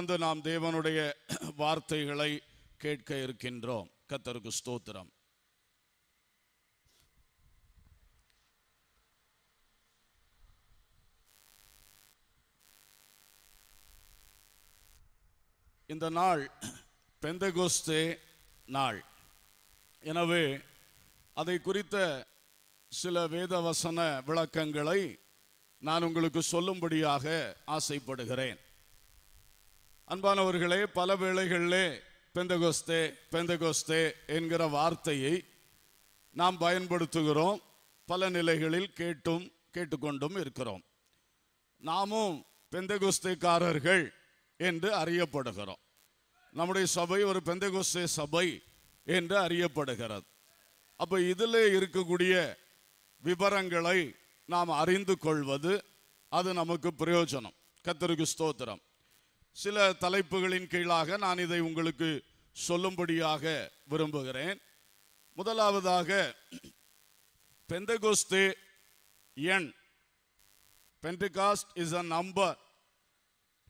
வந்து நாம் தேவனுடைய வார்த்தைகளை கேட்க இருக்கின்றோம் கத்தருக்கு ஸ்தோத்திரம் இந்த நாள் பெந்தகோஸ்தே நாள் எனவே அதை குறித்த சில வேதவசன விளக்கங்களை நான் உங்களுக்கு சொல்லும்படியாக ஆசைப்படுகிறேன் அன்பானவர்களே பல வேளைகளிலே பெந்தகோஸ்தே பெந்தகோஸ்தே என்கிற வார்த்தையை நாம் பயன்படுத்துகிறோம் பல நிலைகளில் கேட்டும் கேட்டுக்கொண்டும் இருக்கிறோம் நாமும் பெந்தகுஸ்தைக்காரர்கள் என்று அறியப்படுகிறோம் நம்முடைய சபை ஒரு பெந்தகுஸ்தை சபை என்று அறியப்படுகிறது அப்போ இதில் இருக்கக்கூடிய விவரங்களை நாம் அறிந்து கொள்வது அது நமக்கு பிரயோஜனம் கத்திரிக்கு ஸ்தோத்திரம் சில தலைப்புகளின் கீழாக நான் இதை உங்களுக்கு சொல்லும்படியாக விரும்புகிறேன் முதலாவதாக பெந்தகோஸ்து எண் பென்டிகாஸ்ட் இஸ் அ நம்பர்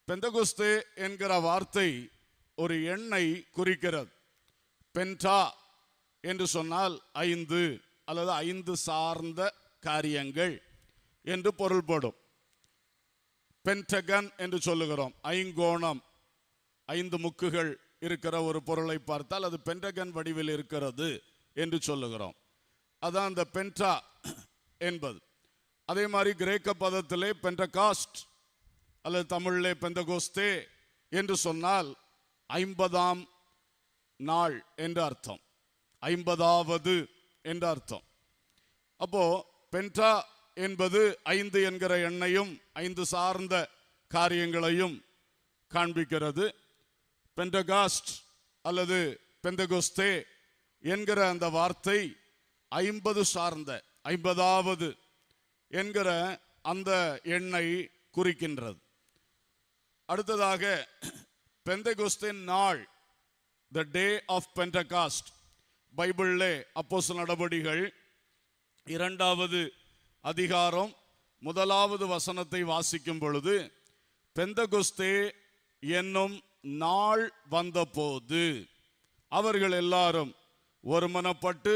பெந்தகோஸ்து என்கிற வார்த்தை ஒரு எண்ணை குறிக்கிறது பென்டா என்று சொன்னால் ஐந்து அல்லது ஐந்து சார்ந்த காரியங்கள் என்று பொருள்படும் பென்டகன் என்று சொல்லுகிறோம் ஐங்கோணம் ஐந்து முக்குகள் இருக்கிற ஒரு பொருளை பார்த்தால் அது பென்டகன் வடிவில் இருக்கிறது என்று சொல்லுகிறோம் அதான் அந்த பென்டா என்பது அதே மாதிரி கிரேக்க பதத்திலே பென்டகாஸ்ட் அல்லது தமிழிலே பெந்தகோஸ்தே என்று சொன்னால் ஐம்பதாம் நாள் என்ற அர்த்தம் ஐம்பதாவது என்ற அர்த்தம் அப்போ பென்டா என்பது ஐந்து என்கிற எண்ணையும் ஐந்து சார்ந்த காரியங்களையும் காண்பிக்கிறது பெண்டகாஸ்ட் அல்லது பெந்தகோஸ்தே என்கிற அந்த வார்த்தை ஐம்பது சார்ந்த ஐம்பதாவது என்கிற அந்த எண்ணை குறிக்கின்றது அடுத்ததாக பெந்தகோஸ்தின் நாள் த டே ஆஃப் பெண்டகாஸ்ட் பைபிளில் அப்போஸ் நடவடிகள் இரண்டாவது அதிகாரம் முதலாவது வசனத்தை வாசிக்கும் பொழுது பெந்தகுஸ்தே என்னும் நாள் வந்தபோது அவர்கள் எல்லாரும் ஒருமனப்பட்டு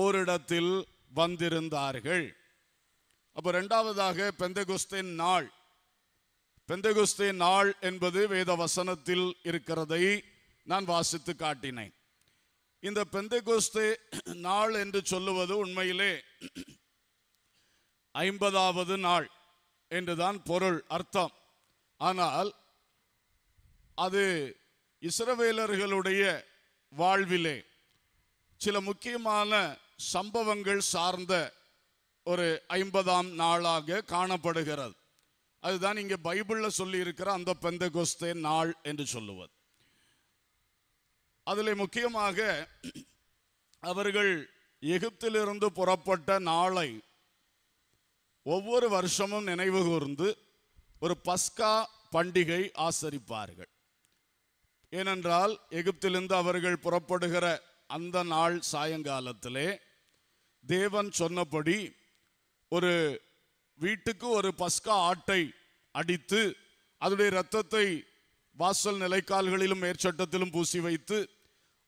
ஓரிடத்தில் வந்திருந்தார்கள் அப்போ ரெண்டாவதாக பெந்தகுஸ்தின் நாள் பெந்தகுஸ்தே நாள் என்பது வேத வசனத்தில் இருக்கிறதை நான் வாசித்து காட்டினேன் இந்த பெந்தகுஸ்தே நாள் என்று சொல்லுவது உண்மையிலே ஐம்பதாவது நாள் என்றுதான் பொருள் அர்த்தம் ஆனால் அது இஸ்ரவேலர்களுடைய வாழ்விலே சில முக்கியமான சம்பவங்கள் சார்ந்த ஒரு ஐம்பதாம் நாளாக காணப்படுகிறது அதுதான் இங்கே பைபிளில் சொல்லியிருக்கிற அந்த பெந்த கொஸ்தே நாள் என்று சொல்லுவது அதில் முக்கியமாக அவர்கள் எகிப்திலிருந்து புறப்பட்ட நாளை ஒவ்வொரு வருஷமும் நினைவு கூர்ந்து ஒரு பஸ்கா பண்டிகை ஆசரிப்பார்கள் ஏனென்றால் எகிப்திலிருந்து அவர்கள் புறப்படுகிற அந்த நாள் சாயங்காலத்திலே தேவன் சொன்னபடி ஒரு வீட்டுக்கு ஒரு பஸ்கா ஆட்டை அடித்து அதனுடைய இரத்தத்தை வாசல் நிலைக்கால்களிலும் மேற்சட்டத்திலும் பூசி வைத்து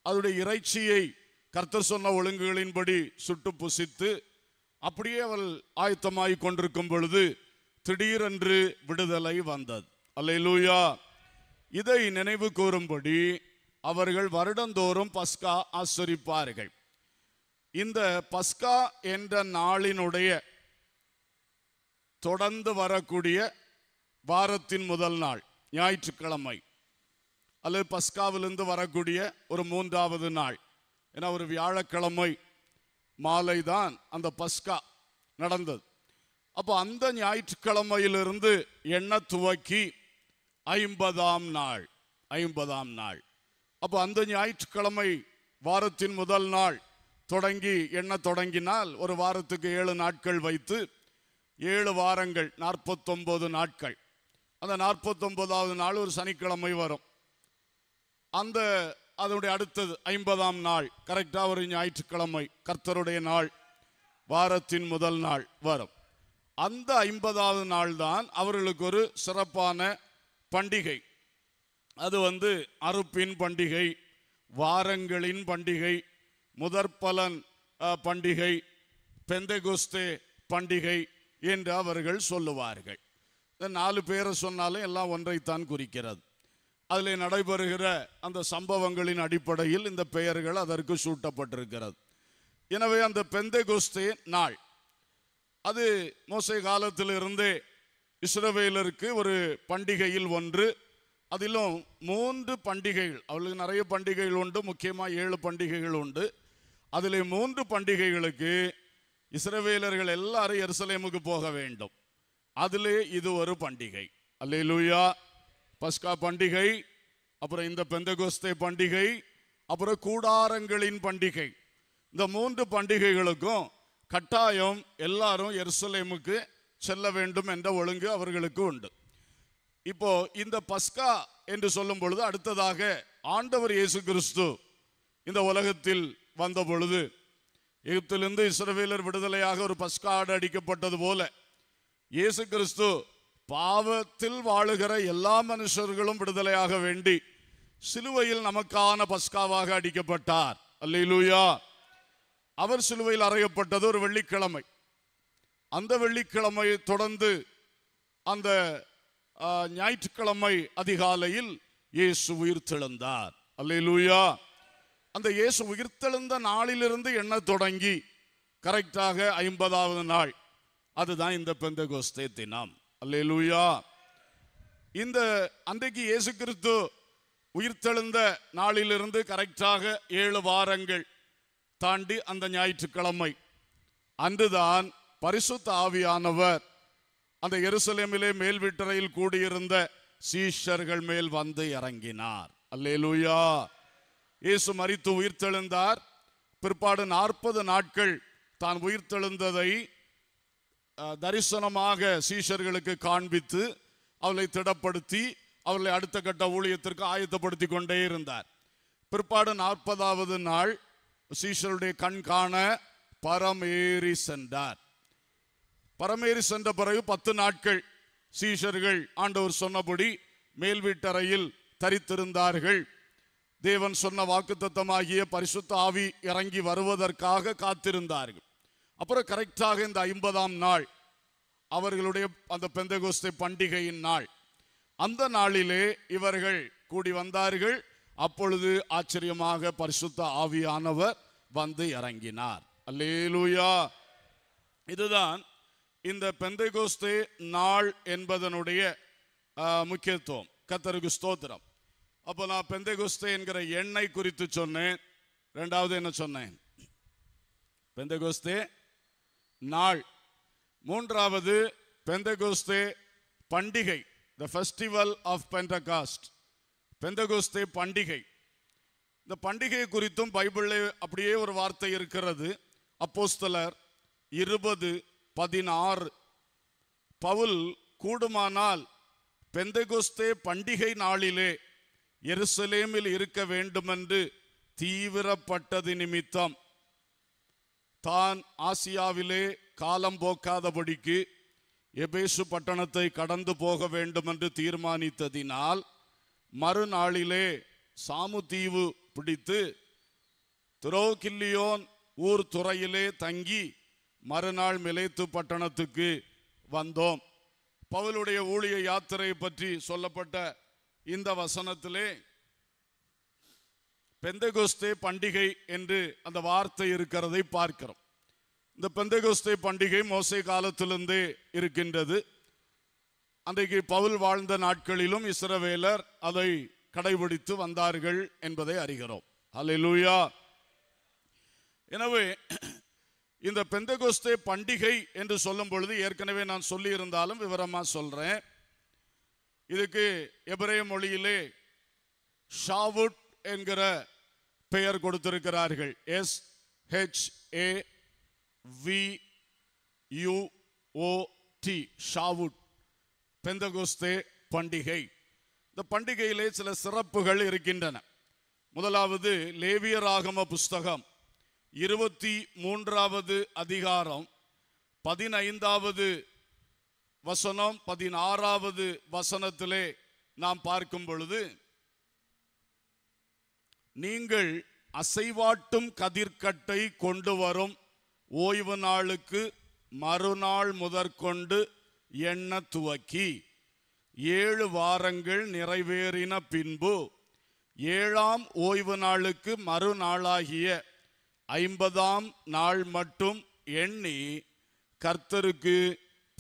அதனுடைய இறைச்சியை கர்த்தர் சொன்ன ஒழுங்குகளின்படி சுட்டு புசித்து அப்படியே அவள் ஆயத்தமாய் கொண்டிருக்கும் பொழுது திடீரென்று விடுதலை வந்தது அல்லூயா இதை நினைவு கூறும்படி அவர்கள் வருடந்தோறும் பஸ்கா ஆசரிப்பார்கள் இந்த பஸ்கா என்ற நாளினுடைய தொடர்ந்து வரக்கூடிய வாரத்தின் முதல் நாள் ஞாயிற்றுக்கிழமை அல்லது பஸ்காவிலிருந்து வரக்கூடிய ஒரு மூன்றாவது நாள் ஏன்னா ஒரு வியாழக்கிழமை மாலைதான் அந்த பஸ்கா நடந்தது அப்போ அந்த ஞாயிற்றுக்கிழமையிலிருந்து எண்ண துவக்கி ஐம்பதாம் நாள் ஐம்பதாம் நாள் அப்போ அந்த ஞாயிற்றுக்கிழமை வாரத்தின் முதல் நாள் தொடங்கி எண்ண தொடங்கினால் ஒரு வாரத்துக்கு ஏழு நாட்கள் வைத்து ஏழு வாரங்கள் நாற்பத்தொன்பது நாட்கள் அந்த நாற்பத்தொன்பதாவது நாள் ஒரு சனிக்கிழமை வரும் அந்த அதனுடைய அடுத்தது ஐம்பதாம் நாள் கரெக்டாக ஒரு ஞாயிற்றுக்கிழமை கர்த்தருடைய நாள் வாரத்தின் முதல் நாள் வரும் அந்த ஐம்பதாவது நாள் தான் அவர்களுக்கு ஒரு சிறப்பான பண்டிகை அது வந்து அறுப்பின் பண்டிகை வாரங்களின் பண்டிகை முதற்பலன் பண்டிகை பெந்தகோஸ்தே பண்டிகை என்று அவர்கள் சொல்லுவார்கள் நாலு பேரை சொன்னாலும் எல்லாம் ஒன்றைத்தான் குறிக்கிறது அதில் நடைபெறுகிற அந்த சம்பவங்களின் அடிப்படையில் இந்த பெயர்கள் அதற்கு சூட்டப்பட்டிருக்கிறது எனவே அந்த பெந்தை குஸ்தே நாள் அது மோசை காலத்திலிருந்தே இஸ்ரவேலருக்கு ஒரு பண்டிகையில் ஒன்று அதிலும் மூன்று பண்டிகைகள் அவளுக்கு நிறைய பண்டிகைகள் உண்டு முக்கியமாக ஏழு பண்டிகைகள் உண்டு அதில் மூன்று பண்டிகைகளுக்கு இஸ்ரவேலர்கள் எல்லாரும் எருசலேமுக்கு போக வேண்டும் அதிலே இது ஒரு பண்டிகை அல்லேலூயா பஸ்கா பண்டிகை அப்புறம் இந்த பெந்தகோஸ்தே பண்டிகை அப்புறம் கூடாரங்களின் பண்டிகை இந்த மூன்று பண்டிகைகளுக்கும் கட்டாயம் எல்லாரும் எருசலேமுக்கு செல்ல வேண்டும் என்ற ஒழுங்கு அவர்களுக்கு உண்டு இப்போ இந்த பஸ்கா என்று சொல்லும் பொழுது அடுத்ததாக ஆண்டவர் இயேசு கிறிஸ்து இந்த உலகத்தில் வந்த பொழுது எகிப்திலிருந்து இஸ்ரவேலர் விடுதலையாக ஒரு பஸ்கா ஆடு அடிக்கப்பட்டது போல இயேசு கிறிஸ்து பாவத்தில் வாழுகிற எல்லா மனுஷர்களும் விடுதலையாக வேண்டி சிலுவையில் நமக்கான பஸ்காவாக அடிக்கப்பட்டார் அல்லா அவர் சிலுவையில் அறையப்பட்டது ஒரு வெள்ளிக்கிழமை அந்த வெள்ளிக்கிழமையை தொடர்ந்து அந்த ஞாயிற்றுக்கிழமை அதிகாலையில் இயேசு உயிர்த்தெழுந்தார் அல்லா அந்த இயேசு உயிர்த்தெழுந்த நாளிலிருந்து என்ன தொடங்கி கரெக்டாக ஐம்பதாவது நாள் அதுதான் இந்த பெந்த கோஸ்தே தினம் அல்லேலூயா இந்த அன்றைக்கு இயேசு கிறிஸ்து உயிர்த்தெழுந்த நாளிலிருந்து கரெக்டாக ஏழு வாரங்கள் தாண்டி அந்த ஞாயிற்றுக்கிழமை அன்றுதான் பரிசுத்த ஆவியானவர் அந்த எருசலேமிலே மேல் கூடியிருந்த சீஷர்கள் மேல் வந்து இறங்கினார் அல்லேலூயா இயேசு மறித்து உயிர்த்தெழுந்தார் பிற்பாடு நாற்பது நாட்கள் தான் உயிர்த்தெழுந்ததை தரிசனமாக சீஷர்களுக்கு காண்பித்து அவளை திடப்படுத்தி அவர்களை அடுத்த கட்ட ஊழியத்திற்கு ஆயத்தப்படுத்தி கொண்டே இருந்தார் பிற்பாடு நாற்பதாவது நாள் சீஷருடைய கண் காண பரமேறி சென்றார் பரமேறி சென்ற பிறகு பத்து நாட்கள் சீஷர்கள் ஆண்டவர் சொன்னபடி மேல் வீட்டறையில் தரித்திருந்தார்கள் தேவன் சொன்ன வாக்குத்தத்தமாகிய பரிசுத்த ஆவி இறங்கி வருவதற்காக காத்திருந்தார்கள் அப்புறம் கரெக்டாக இந்த ஐம்பதாம் நாள் அவர்களுடைய அந்த பெந்தகோஸ்தை பண்டிகையின் நாள் அந்த நாளிலே இவர்கள் கூடி வந்தார்கள் அப்பொழுது ஆச்சரியமாக பரிசுத்த ஆவியானவர் வந்து இறங்கினார் அல்லேலூயா இதுதான் இந்த பெந்தைகோஸ்தே நாள் என்பதனுடைய முக்கியத்துவம் கத்தருக்கு ஸ்தோத்திரம் அப்போ நான் பெந்தைகோஸ்தே என்கிற எண்ணெய் குறித்து சொன்னேன் ரெண்டாவது என்ன சொன்னேன் கோஸ்தே நாள் மூன்றாவது பெந்தகுஸ்தே பண்டிகை த ஃபெஸ்டிவல் ஆஃப் பெந்தகாஸ்ட் பெந்தகுஸ்தே பண்டிகை இந்த பண்டிகை குறித்தும் பைபிளில் அப்படியே ஒரு வார்த்தை இருக்கிறது அப்போஸ்தலர் இருபது பதினாறு பவுல் கூடுமானால் பெந்தகுஸ்தே பண்டிகை நாளிலே எருசலேமில் இருக்க வேண்டுமென்று தீவிரப்பட்டது நிமித்தம் தான் ஆசியாவிலே காலம் போக்காதபடிக்கு எபேசு பட்டணத்தை கடந்து போக வேண்டும் என்று தீர்மானித்ததினால் மறுநாளிலே தீவு பிடித்து துரோகில்லியோன் ஊர் துறையிலே தங்கி மறுநாள் மிலைத்து பட்டணத்துக்கு வந்தோம் பவுலுடைய ஊழிய யாத்திரை பற்றி சொல்லப்பட்ட இந்த வசனத்திலே பெந்தகோஸ்தே பண்டிகை என்று அந்த வார்த்தை இருக்கிறதை பார்க்கிறோம் இந்த பெந்தகோஸ்தே பண்டிகை மோசை காலத்திலிருந்தே இருக்கின்றது அன்றைக்கு பவுல் வாழ்ந்த நாட்களிலும் இஸ்ரவேலர் அதை கடைபிடித்து வந்தார்கள் என்பதை அறிகிறோம் அலை எனவே இந்த பெந்தகோஸ்தே பண்டிகை என்று சொல்லும் பொழுது ஏற்கனவே நான் சொல்லியிருந்தாலும் விவரமாக சொல்கிறேன் இதுக்கு எபிரேய மொழியிலே ஷாவுட் என்கிற பெயர் கொடுத்திருக்கிறார்கள் S H A V U O T Shavuot பெந்தகோஸ்தே பண்டிகை இந்த பண்டிகையிலே சில சிறப்புகள் இருக்கின்றன முதலாவது லேவியராகம புஸ்தகம் இருபத்தி மூன்றாவது அதிகாரம் பதினைந்தாவது வசனம் பதினாறாவது வசனத்திலே நாம் பார்க்கும் பொழுது நீங்கள் அசைவாட்டும் கதிர்கட்டை கொண்டு வரும் ஓய்வு நாளுக்கு மறுநாள் முதற்கொண்டு எண்ண துவக்கி ஏழு வாரங்கள் நிறைவேறின பின்பு ஏழாம் ஓய்வு நாளுக்கு மறுநாளாகிய ஐம்பதாம் நாள் மட்டும் எண்ணி கர்த்தருக்கு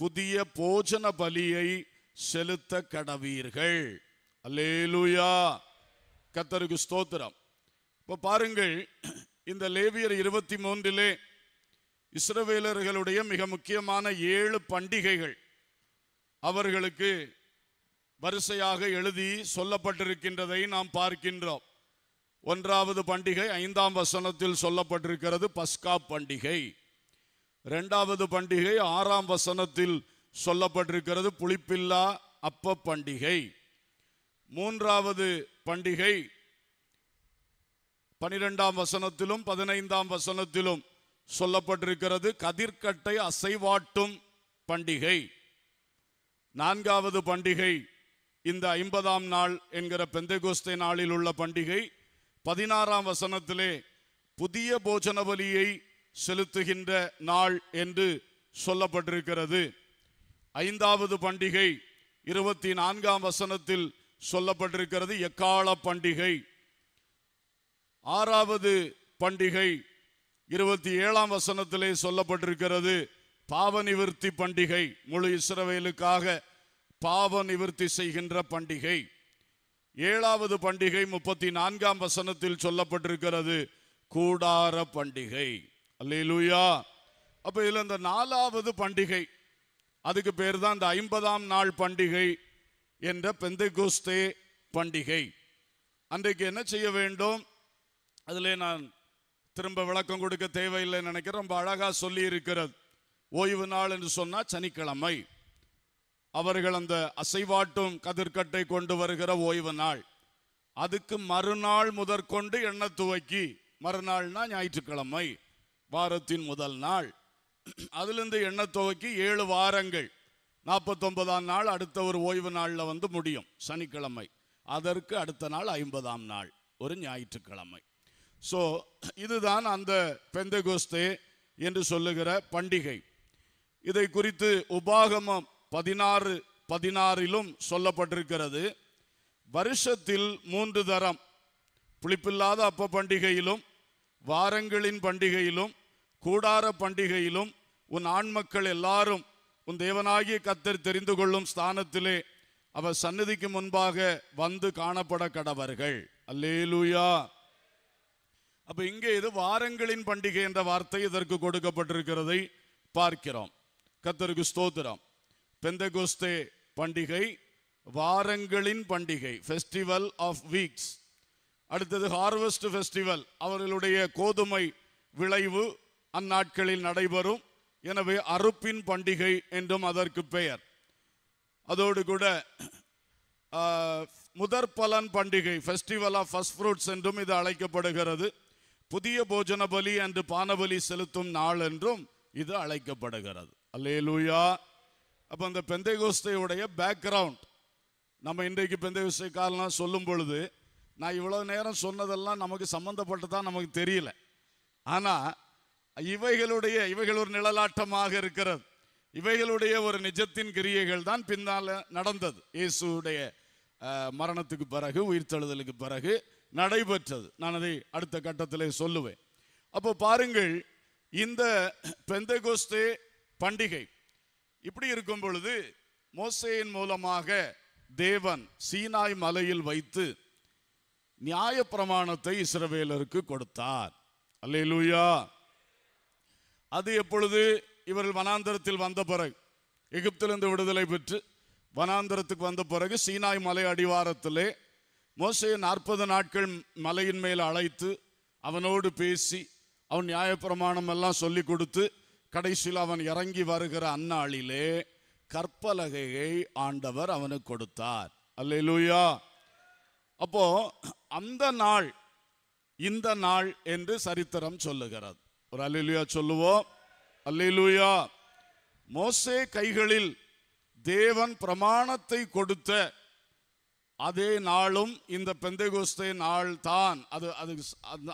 புதிய போஜன பலியை செலுத்த கடவீர்கள் அலேலுயா கர்த்தருக்கு ஸ்தோத்திரம் இப்போ பாருங்கள் இந்த லேவியர் இருபத்தி மூன்றிலே இஸ்ரவேலர்களுடைய மிக முக்கியமான ஏழு பண்டிகைகள் அவர்களுக்கு வரிசையாக எழுதி சொல்லப்பட்டிருக்கின்றதை நாம் பார்க்கின்றோம் ஒன்றாவது பண்டிகை ஐந்தாம் வசனத்தில் சொல்லப்பட்டிருக்கிறது பஸ்கா பண்டிகை ரெண்டாவது பண்டிகை ஆறாம் வசனத்தில் சொல்லப்பட்டிருக்கிறது புளிப்பில்லா அப்ப பண்டிகை மூன்றாவது பண்டிகை பனிரெண்டாம் வசனத்திலும் பதினைந்தாம் வசனத்திலும் சொல்லப்பட்டிருக்கிறது கதிர்கட்டை அசைவாட்டும் பண்டிகை நான்காவது பண்டிகை இந்த ஐம்பதாம் நாள் என்கிற பெந்தைகோஸ்தை நாளில் உள்ள பண்டிகை பதினாறாம் வசனத்திலே புதிய போஜன பலியை செலுத்துகின்ற நாள் என்று சொல்லப்பட்டிருக்கிறது ஐந்தாவது பண்டிகை இருபத்தி நான்காம் வசனத்தில் சொல்லப்பட்டிருக்கிறது எக்கால பண்டிகை ஆறாவது பண்டிகை இருபத்தி ஏழாம் வசனத்திலே சொல்லப்பட்டிருக்கிறது பாவ நிவர்த்தி பண்டிகை முழு இஸ்ரவேலுக்காக பாவ நிவர்த்தி செய்கின்ற பண்டிகை ஏழாவது பண்டிகை முப்பத்தி நான்காம் வசனத்தில் சொல்லப்பட்டிருக்கிறது கூடார பண்டிகை அல்லேலூயா அப்ப இதுல இந்த நாலாவது பண்டிகை அதுக்கு பேர் தான் இந்த ஐம்பதாம் நாள் பண்டிகை என்ற பெந்தகோஸ்தே பண்டிகை அன்றைக்கு என்ன செய்ய வேண்டும் அதிலே நான் திரும்ப விளக்கம் கொடுக்க தேவையில்லை நினைக்கிறேன் ரொம்ப அழகாக சொல்லி இருக்கிறது ஓய்வு நாள் என்று சொன்னால் சனிக்கிழமை அவர்கள் அந்த அசைவாட்டும் கதிர்கட்டை கொண்டு வருகிற ஓய்வு நாள் அதுக்கு மறுநாள் முதற்கொண்டு எண்ணெய் துவக்கி மறுநாள்னா ஞாயிற்றுக்கிழமை வாரத்தின் முதல் நாள் அதிலிருந்து எண்ணெய் துவக்கி ஏழு வாரங்கள் நாற்பத்தொன்பதாம் நாள் அடுத்த ஒரு ஓய்வு நாளில் வந்து முடியும் சனிக்கிழமை அதற்கு அடுத்த நாள் ஐம்பதாம் நாள் ஒரு ஞாயிற்றுக்கிழமை ஸோ இதுதான் அந்த பெந்தகோஸ்தே என்று சொல்லுகிற பண்டிகை இதை குறித்து உபாகமம் பதினாறு பதினாறிலும் சொல்லப்பட்டிருக்கிறது வருஷத்தில் மூன்று தரம் புளிப்பில்லாத அப்ப பண்டிகையிலும் வாரங்களின் பண்டிகையிலும் கூடார பண்டிகையிலும் உன் ஆண்மக்கள் எல்லாரும் உன் தேவனாகிய கத்தர் தெரிந்து கொள்ளும் ஸ்தானத்திலே அவர் சன்னதிக்கு முன்பாக வந்து காணப்பட கடவர்கள் அல்லேலூயா அப்ப இங்கே இது வாரங்களின் பண்டிகை என்ற வார்த்தை இதற்கு கொடுக்கப்பட்டிருக்கிறதை பார்க்கிறோம் கத்தருக்கு ஸ்தோத்திரம் பெந்தகோஸ்தே பண்டிகை வாரங்களின் பண்டிகை ஃபெஸ்டிவல் ஆஃப் வீக்ஸ் அடுத்தது ஹார்வெஸ்ட் ஃபெஸ்டிவல் அவர்களுடைய கோதுமை விளைவு அந்நாட்களில் நடைபெறும் எனவே அறுப்பின் பண்டிகை என்றும் அதற்கு பெயர் அதோடு கூட முதற் பலன் பண்டிகை ஃபெஸ்டிவல் ஆஃப் ஃபஸ்ட் ஃப்ரூட்ஸ் என்றும் இது அழைக்கப்படுகிறது புதிய போஜன பலி அன்று பானபலி செலுத்தும் நாள் என்றும் இது அழைக்கப்படுகிறது லூயா அப்போ அந்த பெந்தைகோஸ்தையுடைய பேக்ரவுண்ட் நம்ம இன்றைக்கு பெந்தைகோஸ்தை காலம்லாம் சொல்லும் பொழுது நான் இவ்வளோ நேரம் சொன்னதெல்லாம் நமக்கு சம்மந்தப்பட்டதான் நமக்கு தெரியல ஆனால் இவைகளுடைய இவைகள் ஒரு நிழலாட்டமாக இருக்கிறது இவைகளுடைய ஒரு நிஜத்தின் கிரியைகள் தான் பின்னால் நடந்தது இயேசுடைய மரணத்துக்கு பிறகு உயிர்த்தெழுதலுக்கு பிறகு நடைபெற்றது நான் அதை அடுத்த கட்டத்தில் சொல்லுவேன் அப்போ பாருங்கள் இந்த பெந்தகோஸ்தே பண்டிகை இப்படி இருக்கும் பொழுது மோசையின் மூலமாக தேவன் சீனாய் மலையில் வைத்து நியாய பிரமாணத்தை இஸ்ரவேலருக்கு கொடுத்தார் அல்ல லூயா அது எப்பொழுது இவர்கள் வனாந்தரத்தில் வந்த பிறகு எகிப்திலிருந்து விடுதலை பெற்று வனாந்தரத்துக்கு வந்த பிறகு சீனாய் மலை அடிவாரத்திலே மோசையை நாற்பது நாட்கள் மலையின் மேல் அழைத்து அவனோடு பேசி அவன் நியாயப்பிரமாணம் எல்லாம் சொல்லி கொடுத்து கடைசியில் அவன் இறங்கி வருகிற அந்நாளிலே கற்பலகையை ஆண்டவர் அவனுக்கு கொடுத்தார் அல்லூயா அப்போ அந்த நாள் இந்த நாள் என்று சரித்திரம் சொல்லுகிறது ஒரு அல்லூயா சொல்லுவோம் அல்லூயா மோசே கைகளில் தேவன் பிரமாணத்தை கொடுத்த அதே நாளும் இந்த பெந்தைகோஸ்தே நாள் தான் அது அது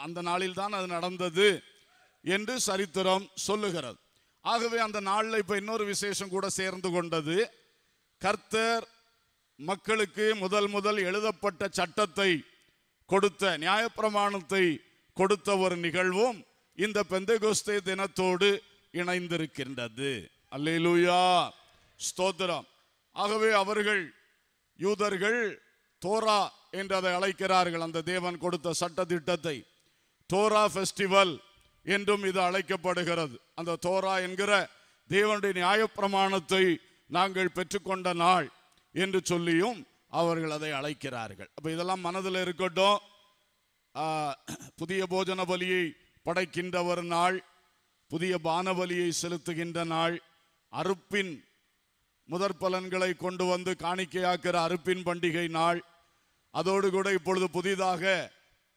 அந்த நாளில் தான் அது நடந்தது என்று சரித்திரம் சொல்லுகிறது ஆகவே அந்த நாளில் இப்போ இன்னொரு விசேஷம் கூட சேர்ந்து கொண்டது கர்த்தர் மக்களுக்கு முதல் முதல் எழுதப்பட்ட சட்டத்தை கொடுத்த நியாயப்பிரமாணத்தை கொடுத்த ஒரு நிகழ்வும் இந்த பெந்தகோஸ்தே தினத்தோடு இணைந்திருக்கின்றது அல்லேலூயா ஸ்தோத்திரம் ஆகவே அவர்கள் யூதர்கள் தோரா என்று அதை அழைக்கிறார்கள் அந்த தேவன் கொடுத்த சட்ட திட்டத்தை தோரா ஃபெஸ்டிவல் என்றும் இது அழைக்கப்படுகிறது அந்த தோரா என்கிற தேவனுடைய நியாயப்பிரமாணத்தை நாங்கள் பெற்றுக்கொண்ட நாள் என்று சொல்லியும் அவர்கள் அதை அழைக்கிறார்கள் அப்போ இதெல்லாம் மனதில் இருக்கட்டும் புதிய போஜன பலியை படைக்கின்ற ஒரு நாள் புதிய பானபலியை செலுத்துகின்ற நாள் அறுப்பின் முதற் பலன்களை கொண்டு வந்து காணிக்கையாக்கிற அறுப்பின் பண்டிகை நாள் அதோடு கூட இப்பொழுது புதிதாக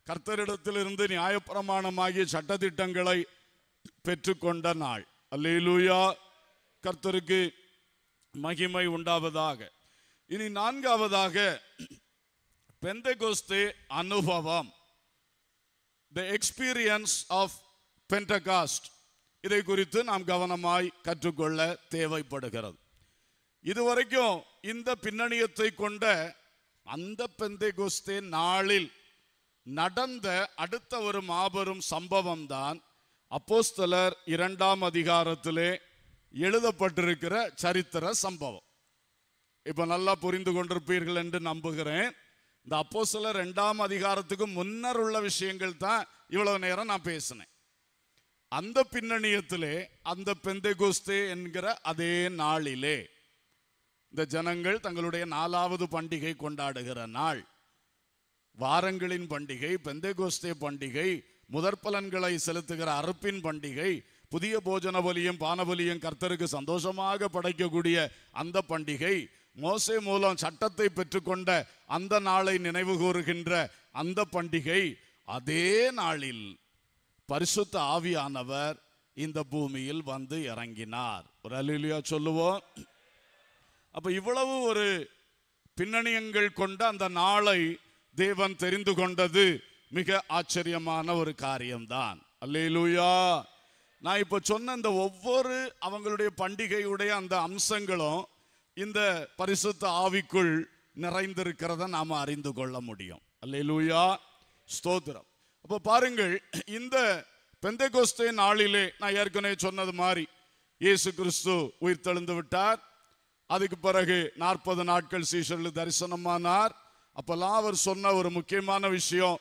கர்த்தரிடத்திலிருந்து நியாயப்பிரமாணமாகிய சட்டத்திட்டங்களை பெற்றுக்கொண்ட நாள் அல்லேலூயா கர்த்தருக்கு மகிமை உண்டாவதாக இனி நான்காவதாக கோஸ்தே அனுபவம் த எக்ஸ்பீரியன்ஸ் ஆஃப் பென்டகாஸ்ட் இதை குறித்து நாம் கவனமாய் கற்றுக்கொள்ள தேவைப்படுகிறது இதுவரைக்கும் இந்த பின்னணியத்தை கொண்ட அந்த கோஸ்தே நாளில் நடந்த அடுத்த ஒரு மாபெரும் சம்பவம் தான் அப்போஸ்தலர் இரண்டாம் அதிகாரத்திலே எழுதப்பட்டிருக்கிற சரித்திர சம்பவம் இப்போ நல்லா புரிந்து கொண்டிருப்பீர்கள் என்று நம்புகிறேன் இந்த அப்போஸ்தலர் ரெண்டாம் அதிகாரத்துக்கு முன்னர் உள்ள விஷயங்கள் தான் இவ்வளவு நேரம் நான் பேசினேன் அந்த பின்னணியத்திலே அந்த பெந்தைகோஸ்தே என்கிற அதே நாளிலே இந்த ஜனங்கள் தங்களுடைய நாலாவது பண்டிகை கொண்டாடுகிற நாள் வாரங்களின் பண்டிகை பெந்தைகோஸ்தே பண்டிகை முதற்பலன்களை செலுத்துகிற அறுப்பின் பண்டிகை புதிய போஜன பலியும் பானபலியும் கர்த்தருக்கு சந்தோஷமாக படைக்கக்கூடிய அந்த பண்டிகை மோசை மூலம் சட்டத்தை பெற்றுக்கொண்ட அந்த நாளை நினைவு கூறுகின்ற அந்த பண்டிகை அதே நாளில் பரிசுத்த ஆவியானவர் இந்த பூமியில் வந்து இறங்கினார் ஒரு அலிலியா சொல்லுவோம் அப்போ இவ்வளவு ஒரு பின்னணியங்கள் கொண்ட அந்த நாளை தேவன் தெரிந்து கொண்டது மிக ஆச்சரியமான ஒரு காரியம்தான் லூயா நான் இப்போ சொன்ன இந்த ஒவ்வொரு அவங்களுடைய பண்டிகையுடைய அந்த அம்சங்களும் இந்த பரிசுத்த ஆவிக்குள் நிறைந்திருக்கிறத நாம் அறிந்து கொள்ள முடியும் லூயா ஸ்தோத்திரம் அப்போ பாருங்கள் இந்த பெந்தை கோஸ்தே நாளிலே நான் ஏற்கனவே சொன்னது மாதிரி இயேசு கிறிஸ்து உயிர் தெழுந்து விட்டார் அதுக்கு பிறகு நாற்பது நாட்கள் சீசரில் தரிசனமானார் அப்போல்லாம் அவர் சொன்ன ஒரு முக்கியமான விஷயம்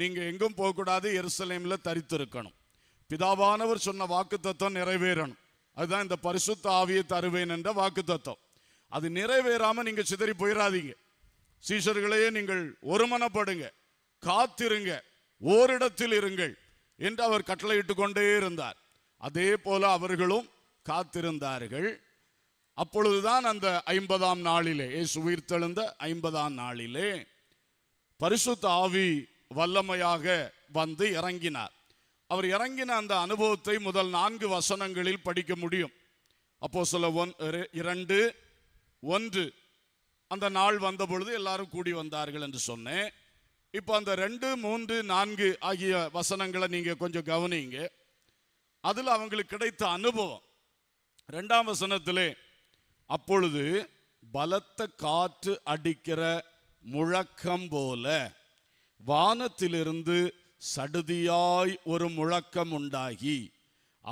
நீங்கள் எங்கும் போகக்கூடாது எருசலேமில் தரித்திருக்கணும் பிதாவானவர் சொன்ன வாக்கு தத்துவம் நிறைவேறணும் அதுதான் இந்த பரிசுத்த ஆவியை தருவேன் என்ற வாக்கு தத்துவம் அது நிறைவேறாமல் நீங்கள் சிதறி போயிடாதீங்க சீஷர்களையே நீங்கள் ஒருமனப்படுங்க காத்திருங்க ஓரிடத்தில் இருங்கள் என்று அவர் கட்டளையிட்டு கொண்டே இருந்தார் அதே போல அவர்களும் காத்திருந்தார்கள் அப்பொழுதுதான் அந்த ஐம்பதாம் நாளிலே இயேசு உயிர்த்தெழுந்த ஐம்பதாம் நாளிலே பரிசுத்த ஆவி வல்லமையாக வந்து இறங்கினார் அவர் இறங்கின அந்த அனுபவத்தை முதல் நான்கு வசனங்களில் படிக்க முடியும் அப்போ சில ஒன் இரண்டு ஒன்று அந்த நாள் வந்த பொழுது எல்லாரும் கூடி வந்தார்கள் என்று சொன்னேன் இப்போ அந்த ரெண்டு மூன்று நான்கு ஆகிய வசனங்களை நீங்கள் கொஞ்சம் கவனிங்க அதில் அவங்களுக்கு கிடைத்த அனுபவம் ரெண்டாம் வசனத்திலே அப்பொழுது பலத்த காற்று அடிக்கிற முழக்கம் போல வானத்திலிருந்து சடுதியாய் ஒரு முழக்கம் உண்டாகி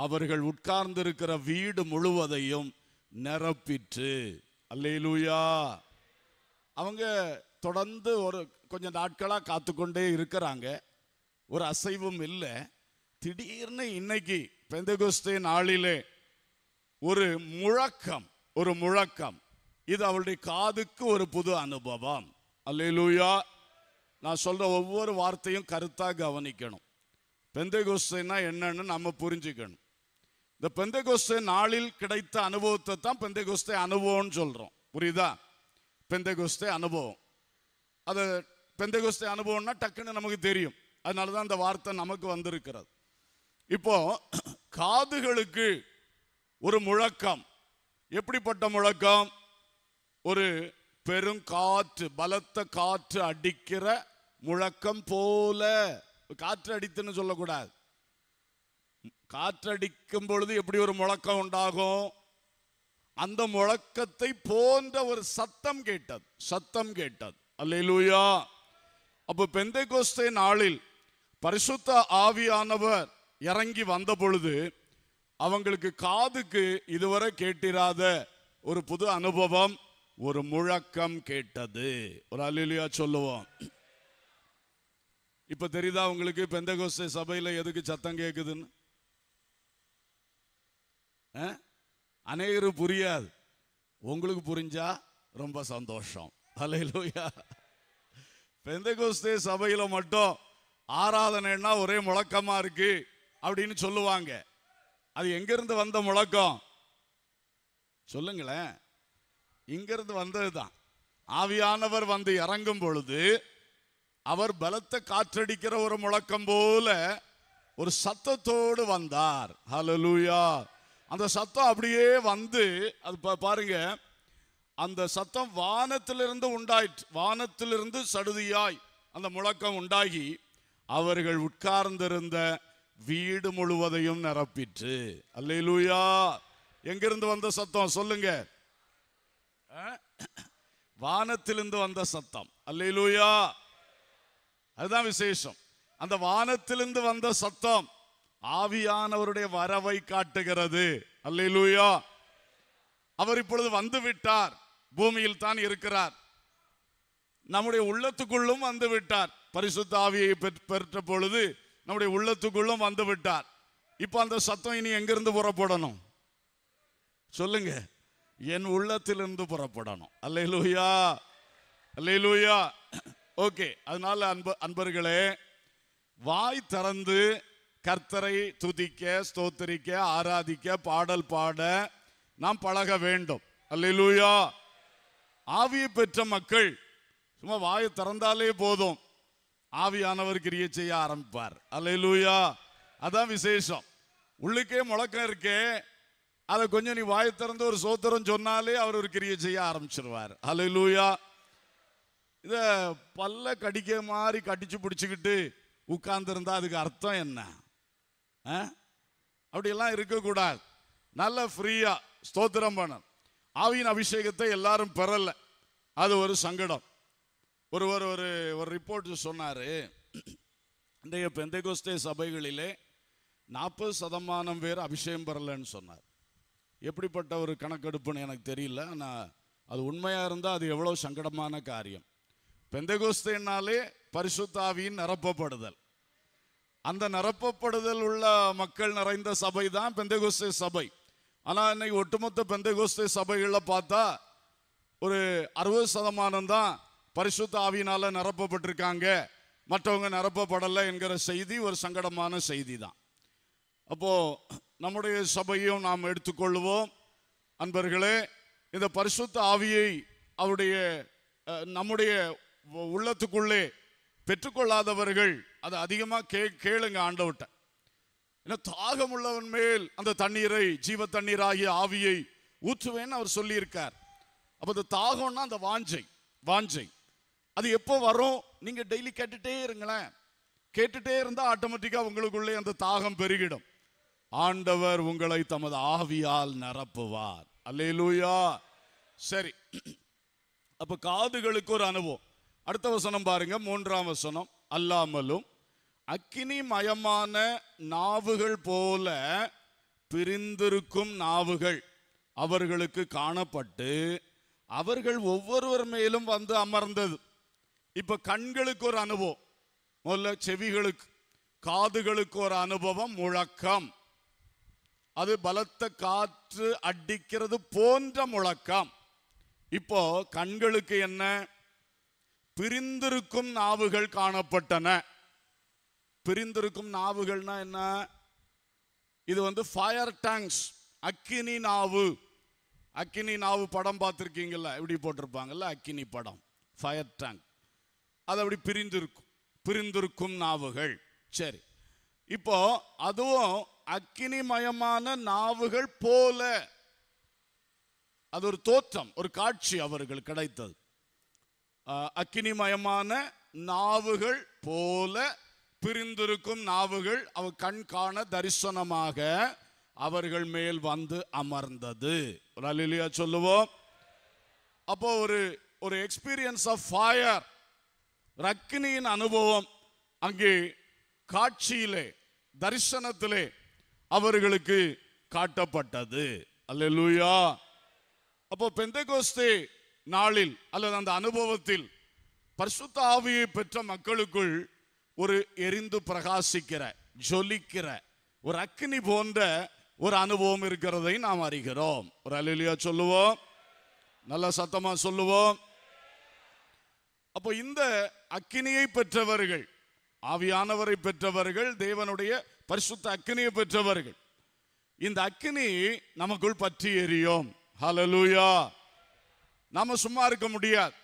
அவர்கள் உட்கார்ந்திருக்கிற வீடு முழுவதையும் நிரப்பிற்று அல்லேலூயா அவங்க தொடர்ந்து ஒரு கொஞ்சம் நாட்களாக காத்துக்கொண்டே இருக்கிறாங்க ஒரு அசைவும் இல்லை திடீர்னு இன்னைக்கு பெந்தகுஸ்தே நாளிலே ஒரு முழக்கம் ஒரு முழக்கம் இது அவளுடைய காதுக்கு ஒரு புது அனுபவம் அல்லூயா நான் சொல்ற ஒவ்வொரு வார்த்தையும் கருத்தாக கவனிக்கணும் பெந்தைகோஸ்துனா என்னன்னு நம்ம புரிஞ்சுக்கணும் இந்த பெந்தைகோஸ்து நாளில் கிடைத்த அனுபவத்தை தான் பெந்தைகோஸ்தை அனுபவம்னு சொல்றோம் புரியுதா பெந்தைகோஸ்தை அனுபவம் அது பெந்தைகோஸ்தை அனுபவம்னா டக்குன்னு நமக்கு தெரியும் அதனால தான் அந்த வார்த்தை நமக்கு வந்திருக்கிறது இப்போ காதுகளுக்கு ஒரு முழக்கம் எப்படிப்பட்ட முழக்கம் ஒரு பெரும் காற்று பலத்த காற்று அடிக்கிற முழக்கம் போல காற்று அடித்துன்னு சொல்லக்கூடாது காற்று அடிக்கும் பொழுது எப்படி ஒரு முழக்கம் உண்டாகும் அந்த முழக்கத்தை போன்ற ஒரு சத்தம் கேட்டது சத்தம் கேட்டது அல்லூயா அப்போ பெந்தை கோஸ்தே நாளில் பரிசுத்த ஆவியானவர் இறங்கி வந்த பொழுது அவங்களுக்கு காதுக்கு இதுவரை கேட்டிராத ஒரு புது அனுபவம் ஒரு முழக்கம் கேட்டது ஒரு அலிலியா சொல்லுவோம் இப்ப தெரியுதா உங்களுக்கு பெந்தகோஸ்தே சபையில எதுக்கு சத்தம் கேக்குதுன்னு அநேகரு புரியாது உங்களுக்கு புரிஞ்சா ரொம்ப சந்தோஷம் அலையிலோயா பெந்தகோஸ்தே சபையில மட்டும் ஆராதனைன்னா ஒரே முழக்கமா இருக்கு அப்படின்னு சொல்லுவாங்க அது எங்கிருந்து வந்த முழக்கம் சொல்லுங்களேன் இங்கிருந்து வந்ததுதான் ஆவியானவர் வந்து இறங்கும் பொழுது அவர் பலத்த காற்றடிக்கிற ஒரு முழக்கம் போல ஒரு சத்தத்தோடு வந்தார் ஹலலூயா அந்த சத்தம் அப்படியே வந்து அது பாருங்க அந்த சத்தம் வானத்திலிருந்து உண்டாயிற்று வானத்திலிருந்து சடுதியாய் அந்த முழக்கம் உண்டாகி அவர்கள் உட்கார்ந்திருந்த வீடு முழுவதையும் நிரப்பிற்று அல்லையிலூயா எங்கிருந்து வந்த சத்தம் சொல்லுங்க வானத்திலிருந்து வந்த சத்தம் அல்லையிலூயா அதுதான் விசேஷம் அந்த வானத்திலிருந்து வந்த சத்தம் ஆவியானவருடைய வரவை காட்டுகிறது அல்லையிலூயா அவர் இப்பொழுது வந்து விட்டார் பூமியில் தான் இருக்கிறார் நம்முடைய உள்ளத்துக்குள்ளும் வந்து விட்டார் பரிசுத்த ஆவியை பெற்ற பொழுது நம்முடைய உள்ளத்துக்குள்ளும் வந்து விட்டார் இப்போ அந்த சத்தம் இனி எங்கிருந்து புறப்படணும் சொல்லுங்க என் உள்ளத்திலிருந்து புறப்படணும் அல்லே லூயா அல்லே லூயா ஓகே அதனால அன்ப அன்பர்களே வாய் திறந்து கர்த்தரை துதிக்க ஸ்தோத்தரிக்க ஆராதிக்க பாடல் பாட நாம் பழக வேண்டும் அல்லா ஆவியை பெற்ற மக்கள் சும்மா வாயை திறந்தாலே போதும் ஆவியானவர் கிரிய செய்ய ஆரம்பிப்பார் அல்லூயா அதான் விசேஷம் உள்ளுக்கே முழக்கம் இருக்கே அதை கொஞ்சம் நீ வாய் திறந்து ஒரு சோத்திரம் சொன்னாலே அவர் ஒரு கிரியை செய்ய ஆரம்பிச்சிருவார் அலையிலூயா இதை பல்ல கடிக்க மாதிரி கடிச்சு பிடிச்சிக்கிட்டு உட்கார்ந்துருந்தா அதுக்கு அர்த்தம் என்ன அப்படியெல்லாம் இருக்கக்கூடாது நல்ல ஃப்ரீயா ஸ்தோத்திரம் பண்ண ஆவியின் அபிஷேகத்தை எல்லாரும் பெறலை அது ஒரு சங்கடம் ஒருவர் ஒரு ஒரு ரிப்போர்ட் சொன்னார் இன்றைய பெந்தைகோஸ்தே சபைகளிலே நாற்பது சதமானம் பேர் அபிஷேகம் பெறலன்னு சொன்னார் எப்படிப்பட்ட ஒரு கணக்கெடுப்புன்னு எனக்கு தெரியல ஆனால் அது உண்மையாக இருந்தால் அது எவ்வளோ சங்கடமான காரியம் பெந்தகோஸ்தேனாலே பரிசுத்தாவியின் நிரப்பப்படுதல் அந்த நிரப்பப்படுதல் உள்ள மக்கள் நிறைந்த சபை தான் பெந்தகோஸ்தே சபை ஆனால் இன்னைக்கு ஒட்டுமொத்த பெந்தகோஸ்தே சபைகளில் பார்த்தா ஒரு அறுபது சதமானம் தான் பரிசுத்த ஆவியினால நிரப்பப்பட்டிருக்காங்க மற்றவங்க நிரப்பப்படலை என்கிற செய்தி ஒரு சங்கடமான செய்தி தான் அப்போது நம்முடைய சபையும் நாம் எடுத்துக்கொள்வோம் அன்பர்களே இந்த பரிசுத்த ஆவியை அவருடைய நம்முடைய உள்ளத்துக்குள்ளே பெற்றுக்கொள்ளாதவர்கள் அதை அதிகமாக கே கேளுங்க ஆண்டவட்ட ஏன்னா தாகம் உள்ளவன் மேல் அந்த தண்ணீரை ஜீவ தண்ணீராகிய ஆவியை ஊற்றுவேன்னு அவர் சொல்லியிருக்கார் அப்போ இந்த தாகம்னா அந்த வாஞ்சை வாஞ்சை அது எப்போ வரும் நீங்க டெய்லி கேட்டுட்டே இருங்களேன் கேட்டுட்டே இருந்தா ஆட்டோமேட்டிக்கா உங்களுக்குள்ளே அந்த தாகம் பெருகிடும் ஆண்டவர் உங்களை தமது ஆவியால் நிரப்புவார் அல்லேலூயா சரி அப்ப காதுகளுக்கு ஒரு அனுபவம் அடுத்த வசனம் பாருங்க மூன்றாம் வசனம் அல்லாமலும் அக்கினி மயமான நாவுகள் போல பிரிந்திருக்கும் நாவுகள் அவர்களுக்கு காணப்பட்டு அவர்கள் ஒவ்வொருவர் மேலும் வந்து அமர்ந்தது இப்ப கண்களுக்கு ஒரு அனுபவம் முதல்ல செவிகளுக்கு காதுகளுக்கு ஒரு அனுபவம் முழக்கம் அது பலத்த காற்று அடிக்கிறது போன்ற முழக்கம் இப்போ கண்களுக்கு என்ன பிரிந்திருக்கும் நாவுகள் காணப்பட்டன பிரிந்திருக்கும் நாவுகள்னா என்ன இது வந்து ஃபயர் டேங்க்ஸ் அக்கினி நாவு அக்கினி நாவு படம் பார்த்துருக்கீங்கல்ல இப்படி போட்டிருப்பாங்கல்ல அக்கினி படம் ஃபயர் டேங்க் அது அப்படி பிரிந்திருக்கும் பிரிந்திருக்கும் நாவுகள் சரி இப்போ அதுவும் அக்கினிமயமான நாவுகள் போல அது ஒரு தோற்றம் ஒரு காட்சி அவர்கள் கிடைத்தது அக்கினிமயமான நாவுகள் போல பிரிந்திருக்கும் நாவுகள் அவ கண் காண தரிசனமாக அவர்கள் மேல் வந்து அமர்ந்தது ஒரு அலிலியா சொல்லுவோம் அப்போ ஒரு ஒரு எக்ஸ்பீரியன்ஸ் ஆஃப் ஃபயர் ரக்கினியின் அனுபவம் அங்கே காட்சியிலே தரிசனத்திலே அவர்களுக்கு காட்டப்பட்டது அல்ல லூயா அப்போ பெந்தகோஸ்தே நாளில் அல்லது அந்த அனுபவத்தில் பரிசுத்த ஆவியை பெற்ற மக்களுக்குள் ஒரு எரிந்து பிரகாசிக்கிற ஜொலிக்கிற ஒரு அக்னி போன்ற ஒரு அனுபவம் இருக்கிறதை நாம் அறிகிறோம் ஒரு அலிலியா சொல்லுவோம் நல்ல சத்தமா சொல்லுவோம் அப்போ இந்த அக்கினியை பெற்றவர்கள் ஆவியானவரை பெற்றவர்கள் தேவனுடைய பரிசுத்த அக்கினியை பெற்றவர்கள் இந்த அக்கினி நமக்குள் பற்றி எரியும் ஹலலூயா நாம சும்மா இருக்க முடியாது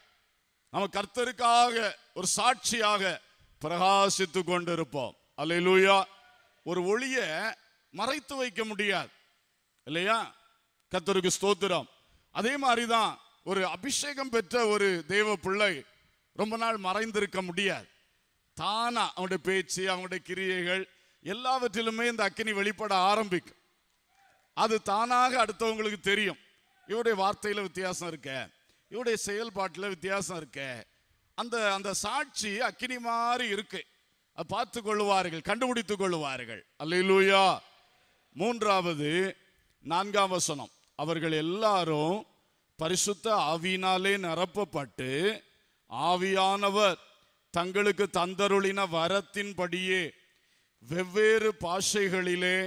நம்ம கர்த்தருக்காக ஒரு சாட்சியாக பிரகாசித்து கொண்டிருப்போம் இருப்போம் அலையலூயா ஒரு ஒளிய மறைத்து வைக்க முடியாது இல்லையா கர்த்தருக்கு ஸ்தோத்திரம் அதே மாதிரி தான் ஒரு அபிஷேகம் பெற்ற ஒரு தெய்வ பிள்ளை ரொம்ப நாள் மறைந்திருக்க முடியாது தானா அவனுடைய பேச்சு அவனுடைய கிரியைகள் எல்லாவற்றிலுமே இந்த அக்கினி வெளிப்பட ஆரம்பிக்கும் அது தானாக அடுத்தவங்களுக்கு தெரியும் இவருடைய வார்த்தையில் வித்தியாசம் இருக்க இவருடைய செயல்பாட்டில் வித்தியாசம் இருக்க அந்த அந்த சாட்சி அக்கினி மாதிரி இருக்கு பார்த்து கொள்ளுவார்கள் கண்டுபிடித்து கொள்ளுவார்கள் அல்லூயா மூன்றாவது நான்காம் வசனம் அவர்கள் எல்லாரும் பரிசுத்த ஆவினாலே நிரப்பப்பட்டு ஆவியானவர் தங்களுக்கு தந்தருளின வரத்தின்படியே வெவ்வேறு பாஷைகளிலே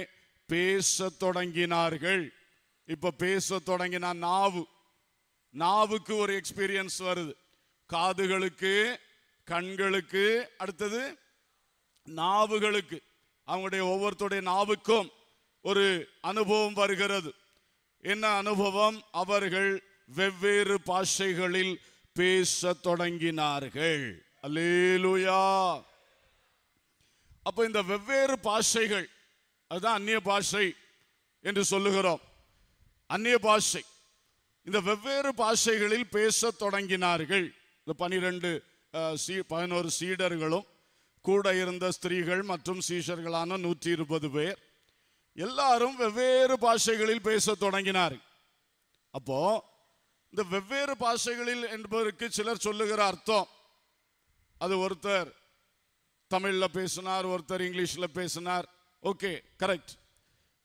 பேச தொடங்கினார்கள் இப்ப பேச தொடங்கினா நாவு நாவுக்கு ஒரு எக்ஸ்பீரியன்ஸ் வருது காதுகளுக்கு கண்களுக்கு அடுத்தது நாவுகளுக்கு அவங்களுடைய ஒவ்வொருத்தருடைய நாவுக்கும் ஒரு அனுபவம் வருகிறது என்ன அனுபவம் அவர்கள் வெவ்வேறு பாஷைகளில் பேச தொடங்கினார்கள் அலேலுயா அப்போ இந்த வெவ்வேறு பாஷைகள் அதுதான் அந்நிய பாஷை என்று சொல்லுகிறோம் அந்நிய பாஷை இந்த வெவ்வேறு பாஷைகளில் பேச தொடங்கினார்கள் இந்த பனிரெண்டு சீ பதினோரு சீடர்களும் கூட இருந்த ஸ்திரீகள் மற்றும் சீஷர்களான நூற்றி இருபது பேர் எல்லாரும் வெவ்வேறு பாஷைகளில் பேச தொடங்கினார்கள் அப்போது இந்த வெவ்வேறு பாஷைகளில் என்பதற்கு சிலர் சொல்லுகிற அர்த்தம் அது ஒருத்தர் தமிழில் பேசினார் ஒருத்தர் இங்கிலீஷில் பேசினார் ஓகே கரெக்ட்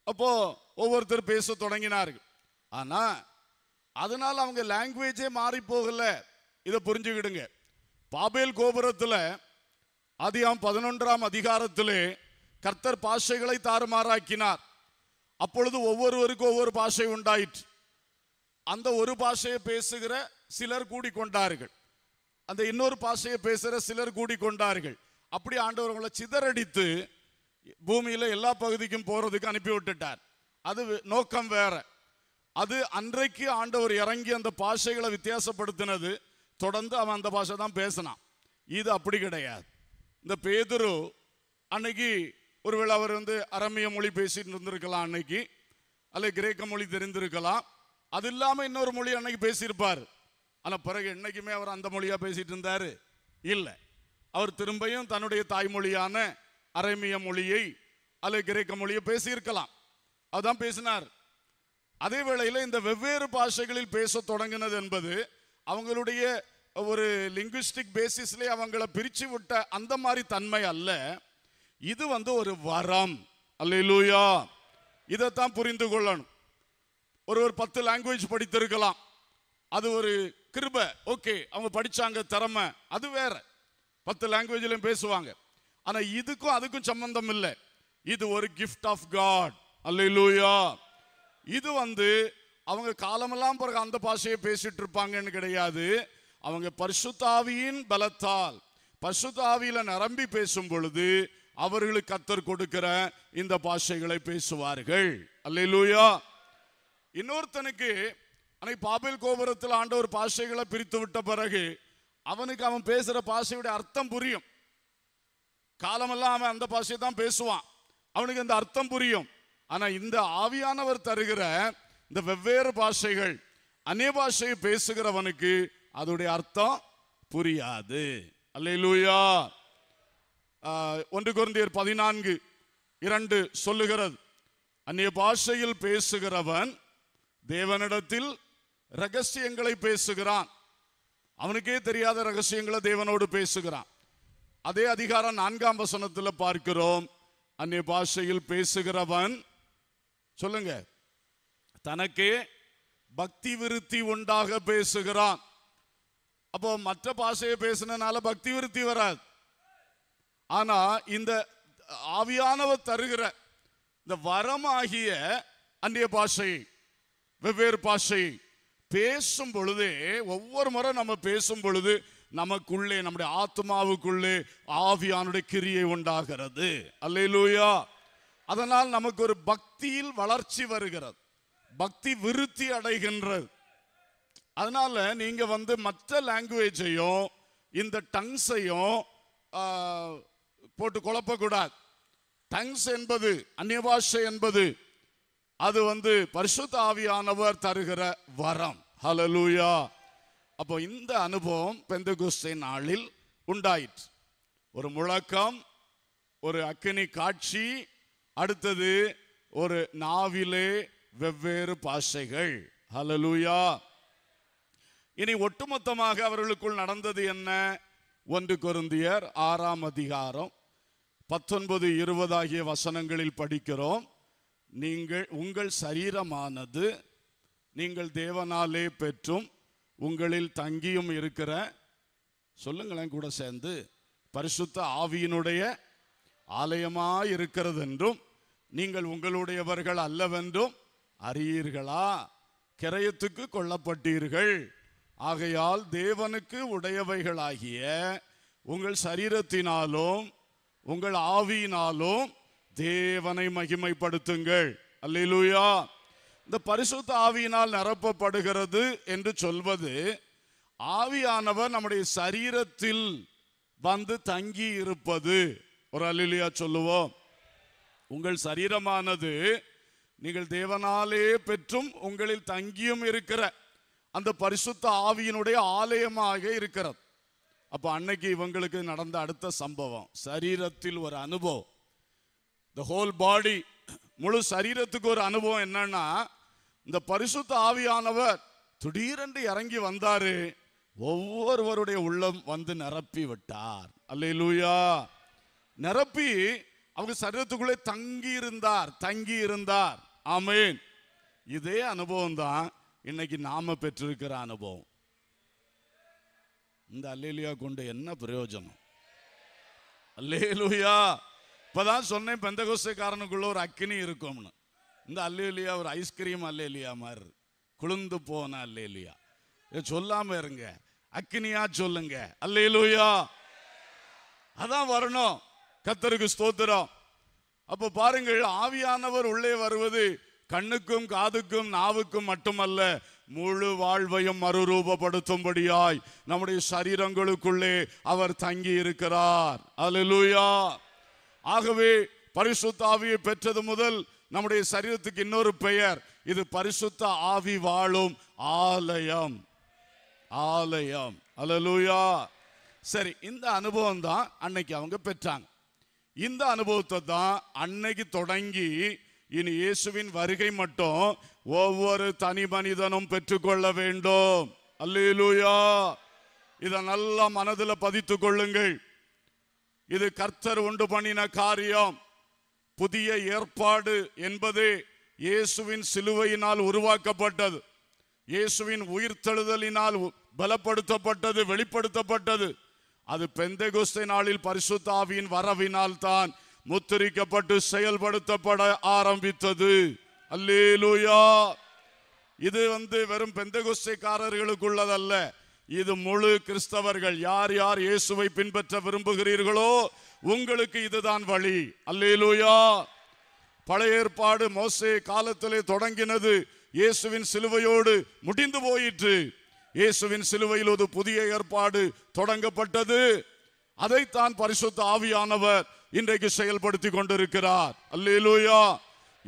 அப்போது ஒவ்வொருத்தர் பேச தொடங்கினார்கள் ஆனால் அதனால் அவங்க லாங்குவேஜே மாறி போகல இதை புரிஞ்சுக்கிடுங்க பாபேல் கோபுரத்தில் அதிகம் பதினொன்றாம் அதிகாரத்திலே கர்த்தர் பாஷைகளை தாறுமாறாக்கினார் அப்பொழுது ஒவ்வொருவருக்கும் ஒவ்வொரு பாஷை உண்டாயிற்று அந்த ஒரு பாஷையை பேசுகிற சிலர் கூடி கொண்டார்கள் அந்த இன்னொரு பாஷையை பேசுகிற சிலர் கூடி கொண்டார்கள் அப்படி ஆண்டவர்களை சிதறடித்து பூமியில் எல்லா பகுதிக்கும் போகிறதுக்கு அனுப்பி விட்டுட்டார் அது நோக்கம் வேற அது அன்றைக்கு ஆண்டவர் இறங்கி அந்த பாஷைகளை வித்தியாசப்படுத்தினது தொடர்ந்து அவன் அந்த பாஷை தான் பேசினான் இது அப்படி கிடையாது இந்த பேதுரு அன்னைக்கு ஒருவேளை அவர் வந்து அரமிய மொழி பேசிட்டு இருந்திருக்கலாம் அன்னைக்கு அல்ல கிரேக்க மொழி தெரிந்திருக்கலாம் அது இல்லாமல் இன்னொரு மொழி அன்னைக்கு பேசியிருப்பார் ஆனால் பிறகு என்னைக்குமே அவர் அந்த மொழியாக பேசிட்டு இருந்தார் இல்லை அவர் திரும்பியும் தன்னுடைய தாய்மொழியான அரேமிய மொழியை அல்லது கிரேக்க மொழியை பேசியிருக்கலாம் அதான் பேசினார் அதே வேளையில் இந்த வெவ்வேறு பாஷைகளில் பேச தொடங்கினது என்பது அவங்களுடைய ஒரு லிங்குஸ்டிக் பேசிஸ்லேயே அவங்கள பிரித்து விட்ட அந்த மாதிரி தன்மை அல்ல இது வந்து ஒரு வரம் அல்ல லூயா இதைத்தான் புரிந்து கொள்ளணும் ஒருவர் பத்து லாங்குவேஜ் படித்திருக்கலாம் அது ஒரு கிருப ஓகே அவங்க படித்தாங்க திறமை அது வேற பத்து லாங்குவேஜ்லயும் பேசுவாங்க ஆனால் இதுக்கும் அதுக்கும் சம்பந்தம் இல்லை இது ஒரு கிஃப்ட் ஆஃப் காட் அல்லூயா இது வந்து அவங்க காலமெல்லாம் பிறகு அந்த பாஷையை பேசிட்டு இருப்பாங்கன்னு கிடையாது அவங்க பரிசுத்தாவியின் பலத்தால் பரிசுத்தாவியில நிரம்பி பேசும் பொழுது அவர்களுக்கு கத்தர் கொடுக்கிற இந்த பாஷைகளை பேசுவார்கள் அல்லூயா இன்னொருத்தனுக்கு அன்னைக்கு பாபில் கோபுரத்தில் ஆண்டவர் பாஷைகளை பிரித்து விட்ட பிறகு அவனுக்கு அவன் பேசுகிற பாஷையுடைய அர்த்தம் புரியும் காலமெல்லாம் அவன் அந்த பாஷையை தான் பேசுவான் அவனுக்கு அந்த அர்த்தம் புரியும் ஆனால் இந்த ஆவியானவர் தருகிற இந்த வெவ்வேறு பாஷைகள் அந்நிய பாஷையை பேசுகிறவனுக்கு அதோடைய அர்த்தம் புரியாது அல்லையிலூயா ஒன்று குருந்தியர் பதினான்கு இரண்டு சொல்லுகிறது அந்நிய பாஷையில் பேசுகிறவன் தேவனிடத்தில் ரகசியங்களை பேசுகிறான் அவனுக்கே தெரியாத ரகசியங்களை தேவனோடு பேசுகிறான் அதே அதிகாரம் நான்காம் வசனத்தில் பார்க்கிறோம் அந்நிய பாஷையில் பேசுகிறவன் சொல்லுங்க தனக்கே பக்தி விருத்தி உண்டாக பேசுகிறான் அப்போ மற்ற பாஷையை பேசினால பக்தி விருத்தி வராது ஆனா இந்த ஆவியானவர் தருகிற இந்த வரமாகிய அந்நிய பாஷை வெவ்வேறு பாஷை பேசும் பொழுதே ஒவ்வொரு முறை நம்ம பேசும் பொழுது நமக்குள்ளே நம்முடைய ஆத்மாவுக்குள்ளே ஆவியானுடைய கிரியை உண்டாகிறது அல்லையிலூயா அதனால் நமக்கு ஒரு பக்தியில் வளர்ச்சி வருகிறது பக்தி விருத்தி அடைகின்றது அதனால நீங்க வந்து மற்ற லாங்குவேஜையும் இந்த டங்ஸையும் போட்டு குழப்பக்கூடாது டங்ஸ் என்பது அந்நிய பாஷை என்பது அது வந்து பரிசுத்த ஆவியானவர் தருகிற வரம் ஹலலூயா அப்போ இந்த அனுபவம் பெந்தகுஸ்தை நாளில் உண்டாயிற்று ஒரு முழக்கம் ஒரு அக்கினி காட்சி அடுத்தது ஒரு நாவிலே வெவ்வேறு பாஷைகள் ஹலலூயா இனி ஒட்டுமொத்தமாக அவர்களுக்குள் நடந்தது என்ன ஒன்று கொருந்தியர் ஆறாம் அதிகாரம் பத்தொன்பது இருபது ஆகிய வசனங்களில் படிக்கிறோம் நீங்கள் உங்கள் சரீரமானது நீங்கள் தேவனாலே பெற்றும் உங்களில் தங்கியும் இருக்கிற சொல்லுங்களேன் கூட சேர்ந்து பரிசுத்த ஆவியினுடைய ஆலயமாக இருக்கிறது என்றும் நீங்கள் உங்களுடையவர்கள் அல்லவென்றும் அறியீர்களா கிரயத்துக்கு கொல்லப்பட்டீர்கள் ஆகையால் தேவனுக்கு உடையவைகளாகிய உங்கள் சரீரத்தினாலும் உங்கள் ஆவியினாலும் தேவனை மகிமைப்படுத்துங்கள் அல்லா இந்த பரிசுத்த ஆவியினால் நிரப்பப்படுகிறது என்று சொல்வது ஆவியானவர் நம்முடைய சரீரத்தில் வந்து தங்கி இருப்பது ஒரு அல்லிலியா சொல்லுவோம் உங்கள் சரீரமானது நீங்கள் தேவனாலே பெற்றும் உங்களில் தங்கியும் இருக்கிற அந்த பரிசுத்த ஆவியினுடைய ஆலயமாக இருக்கிறது அப்போ அன்னைக்கு இவங்களுக்கு நடந்த அடுத்த சம்பவம் சரீரத்தில் ஒரு அனுபவம் த ஹோல் பாடி முழு சரீரத்துக்கு ஒரு அனுபவம் என்னன்னா இந்த பரிசுத்த ஆவியானவர் திடீரென்று இறங்கி வந்தாரு ஒவ்வொருவருடைய உள்ளம் வந்து நிரப்பி விட்டார் அல்லையிலூயா நிரப்பி அவங்க சரீரத்துக்குள்ளே தங்கி இருந்தார் தங்கி இருந்தார் ஆமேன் இதே அனுபவம் தான் இன்னைக்கு நாம பெற்றிருக்கிற அனுபவம் இந்த அல்லேலியா கொண்டு என்ன பிரயோஜனம் அல்லேலுயா இப்போதான் சொன்னேன் பெந்த காரனுக்குள்ள ஒரு அக்கினி இருக்கும்னு இந்த அல்லேலியா ஒரு ஐஸ்கிரீம் அல்லேலியா மாதிரி குளிர்ந்து போன அல்லேலியா சொல்லாம இருங்க அக்கினியா சொல்லுங்க அல்லேலூயா அதான் வரணும் கத்தருக்கு ஸ்தோத்திரம் அப்போ பாருங்கள் ஆவியானவர் உள்ளே வருவது கண்ணுக்கும் காதுக்கும் நாவுக்கும் மட்டுமல்ல முழு வாழ்வையும் மறுரூபப்படுத்தும்படியாய் நம்முடைய சரீரங்களுக்குள்ளே அவர் தங்கி இருக்கிறார் அலலூயா ஆகவே பரிசுத்த ஆவியை பெற்றது முதல் நம்முடைய சரீரத்துக்கு இன்னொரு பெயர் இது பரிசுத்த ஆவி வாழும் ஆலயம் ஆலயம் அலலூயா சரி இந்த அனுபவம் தான் அன்னைக்கு அவங்க பெற்றாங்க இந்த அனுபவத்தை தான் அன்னைக்கு தொடங்கி இனி இயேசுவின் வருகை மட்டும் ஒவ்வொரு தனி மனிதனும் பெற்றுக்கொள்ள வேண்டும் அல்லூயா இதை நல்லா மனதில் பதித்து கொள்ளுங்கள் இது கர்த்தர் உண்டு பண்ணின காரியம் புதிய ஏற்பாடு என்பது இயேசுவின் சிலுவையினால் உருவாக்கப்பட்டது இயேசுவின் உயிர்த்தெழுதலினால் பலப்படுத்தப்பட்டது வெளிப்படுத்தப்பட்டது அது பெந்தகுஸ்தை நாளில் பரிசுத்தாவியின் வரவினால் தான் முத்திரிக்கப்பட்டு செயல்படுத்தப்பட ஆரம்பித்தது அல்லேலூயா இது வந்து வெறும் பெந்தகுஸ்தைக்காரர்களுக்குள்ளதல்ல இது முழு கிறிஸ்தவர்கள் யார் யார் இயேசுவை பின்பற்ற விரும்புகிறீர்களோ உங்களுக்கு இதுதான் வழி அல்லேலூயா பழைய ஏற்பாடு மோசே காலத்திலே தொடங்கினது இயேசுவின் சிலுவையோடு முடிந்து போயிற்று இயேசுவின் சிலுவையில் ஒரு புதிய ஏற்பாடு தொடங்கப்பட்டது அதைத்தான் பரிசுத்த ஆவியானவர் இன்றைக்கு செயல்படுத்தி கொண்டிருக்கிறார் அல்லேலூயா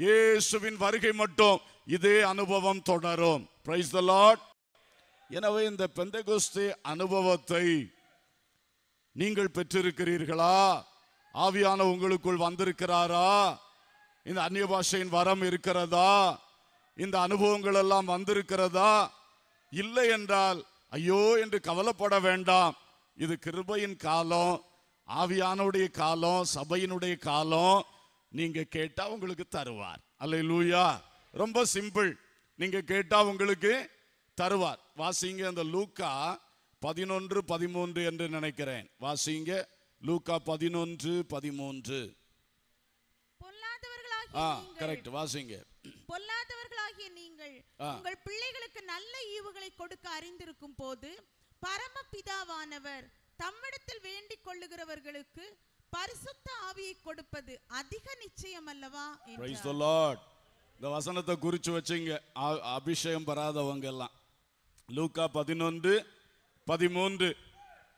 இயேசுவின் வருகை மட்டும் இதே அனுபவம் தொடரும் பிரைஸ் த லாட் எனவே இந்த பெந்தகோஸ்து அனுபவத்தை நீங்கள் பெற்றிருக்கிறீர்களா ஆவியான உங்களுக்குள் வந்திருக்கிறாரா இந்த அந்நிய பாஷையின் வரம் இருக்கிறதா இந்த அனுபவங்கள் எல்லாம் வந்திருக்கிறதா இல்லை என்றால் ஐயோ என்று கவலைப்பட வேண்டாம் இது கிருபையின் காலம் ஆவியானுடைய காலம் சபையினுடைய காலம் நீங்க கேட்டா உங்களுக்கு தருவார் அல்ல லூயா ரொம்ப சிம்பிள் நீங்க கேட்டா உங்களுக்கு தருவார் வாசிங்க அந்த லூக்கா பதினொன்று பதிமூன்று என்று நினைக்கிறேன் வாசிங்க லூக்கா பதினொன்று பதிமூன்று ஆ கரெக்ட் வாசிங்க பொல்லாதவர்களாகிய நீங்கள் உங்கள் பிள்ளைகளுக்கு நல்ல ஈவுகளை கொடுக்க அறிந்திருக்கும் போது பரம பிதாவானவர் தம்மிடத்தில் வேண்டிக் கொள்ளுகிறவர்களுக்கு பரிசுத்த ஆவியை கொடுப்பது அதிக நிச்சயம் அல்லவா இந்த வசனத்தை குறிச்சு வச்சுங்க அபிஷேகம் பெறாதவங்க எல்லாம் லூக்கா பதினொன்று பதிமூன்று